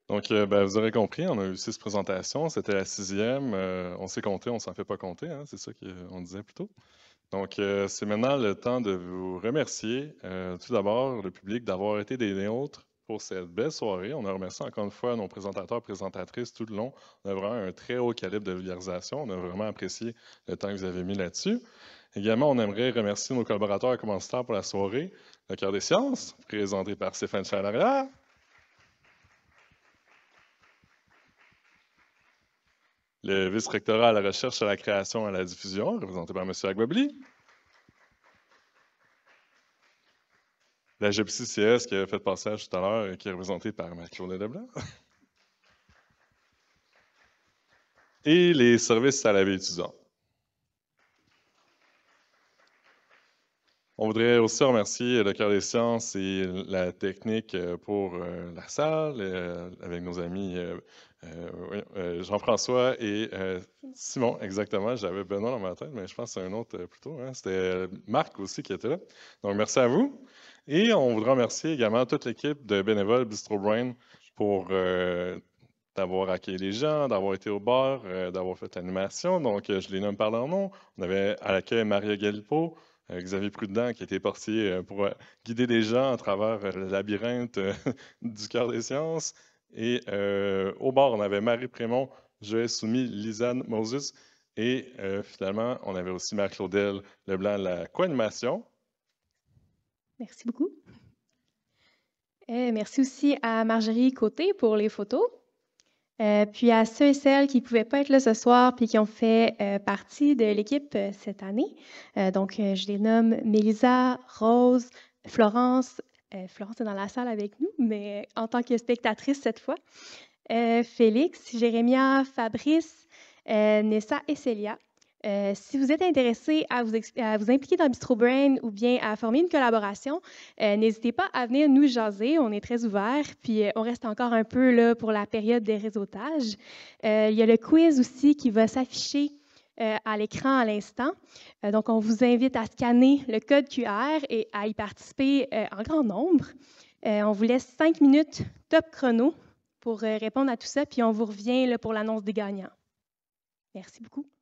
Donc, euh, ben, vous aurez compris, on a eu six présentations. C'était la sixième. Euh, on s'est compté, on s'en fait pas compter. Hein, c'est ça qu'on disait plus tôt. Donc, euh, c'est maintenant le temps de vous remercier, tout d'abord, le public, d'avoir été des nôtres pour cette belle soirée. On a remercié encore une fois nos présentateurs, présentatrices tout le long. On a vraiment un très haut calibre de vulgarisation. On a vraiment apprécié le temps que vous avez mis là-dessus. Également, on aimerait remercier nos collaborateurs et commentateurs pour la soirée. Le cœur des sciences, présenté par Stéphane Chalarrière. le vice-rectorat à la recherche, à la création et à la diffusion, représenté par M. Agbabli. La GPCCS qui a fait passage tout à l'heure et qui est représentée par Mathieu claude Et les services à la vie étudiante. On voudrait aussi remercier le cœur des sciences et la technique euh, pour euh, la salle, euh, avec nos amis Jean-François et Simon, exactement. J'avais Benoît dans ma tête, mais je pense que c'est un autre plutôt. Hein. C'était Marc aussi qui était là. Donc, merci à vous. Et on voudrait remercier également toute l'équipe de bénévoles Bistro Brain pour d'avoir accueilli les gens, d'avoir été au bar, d'avoir fait l'animation. Donc, je les nomme par leur nom. On avait à l'accueil Maria Gallipo. Euh, Xavier Prudent qui était portier euh, pour euh, guider des gens à travers le labyrinthe du cœur des sciences. Et au bord, on avait Marie Prémont, Joël Soumis, Lisanne Moses. Et finalement, on avait aussi Marc-Claudel Leblanc, la co Merci beaucoup. merci aussi à Marjorie Côté pour les photos. Euh, puis à ceux et celles qui ne pouvaient pas être là ce soir puis qui ont fait euh, partie de l'équipe euh, cette année. donc, je les nomme Mélisa, Rose, Florence. Florence est dans la salle avec nous, mais en tant que spectatrice cette fois. Félix, Jérémia, Fabrice, Nessa et Célia. Euh, si vous êtes intéressé à vous, vous, impliquer dans Bistro Brain ou bien à former une collaboration, euh, n'hésitez pas à venir nous jaser. On est très ouvert, puis euh, on reste encore un peu là, pour la période des réseautages. il y a le quiz aussi qui va s'afficher à l'écran à l'instant. donc, on vous invite à scanner le code QR et à y participer en grand nombre. on vous laisse cinq minutes top chrono pour répondre à tout ça, puis on vous revient là, pour l'annonce des gagnants. Merci beaucoup.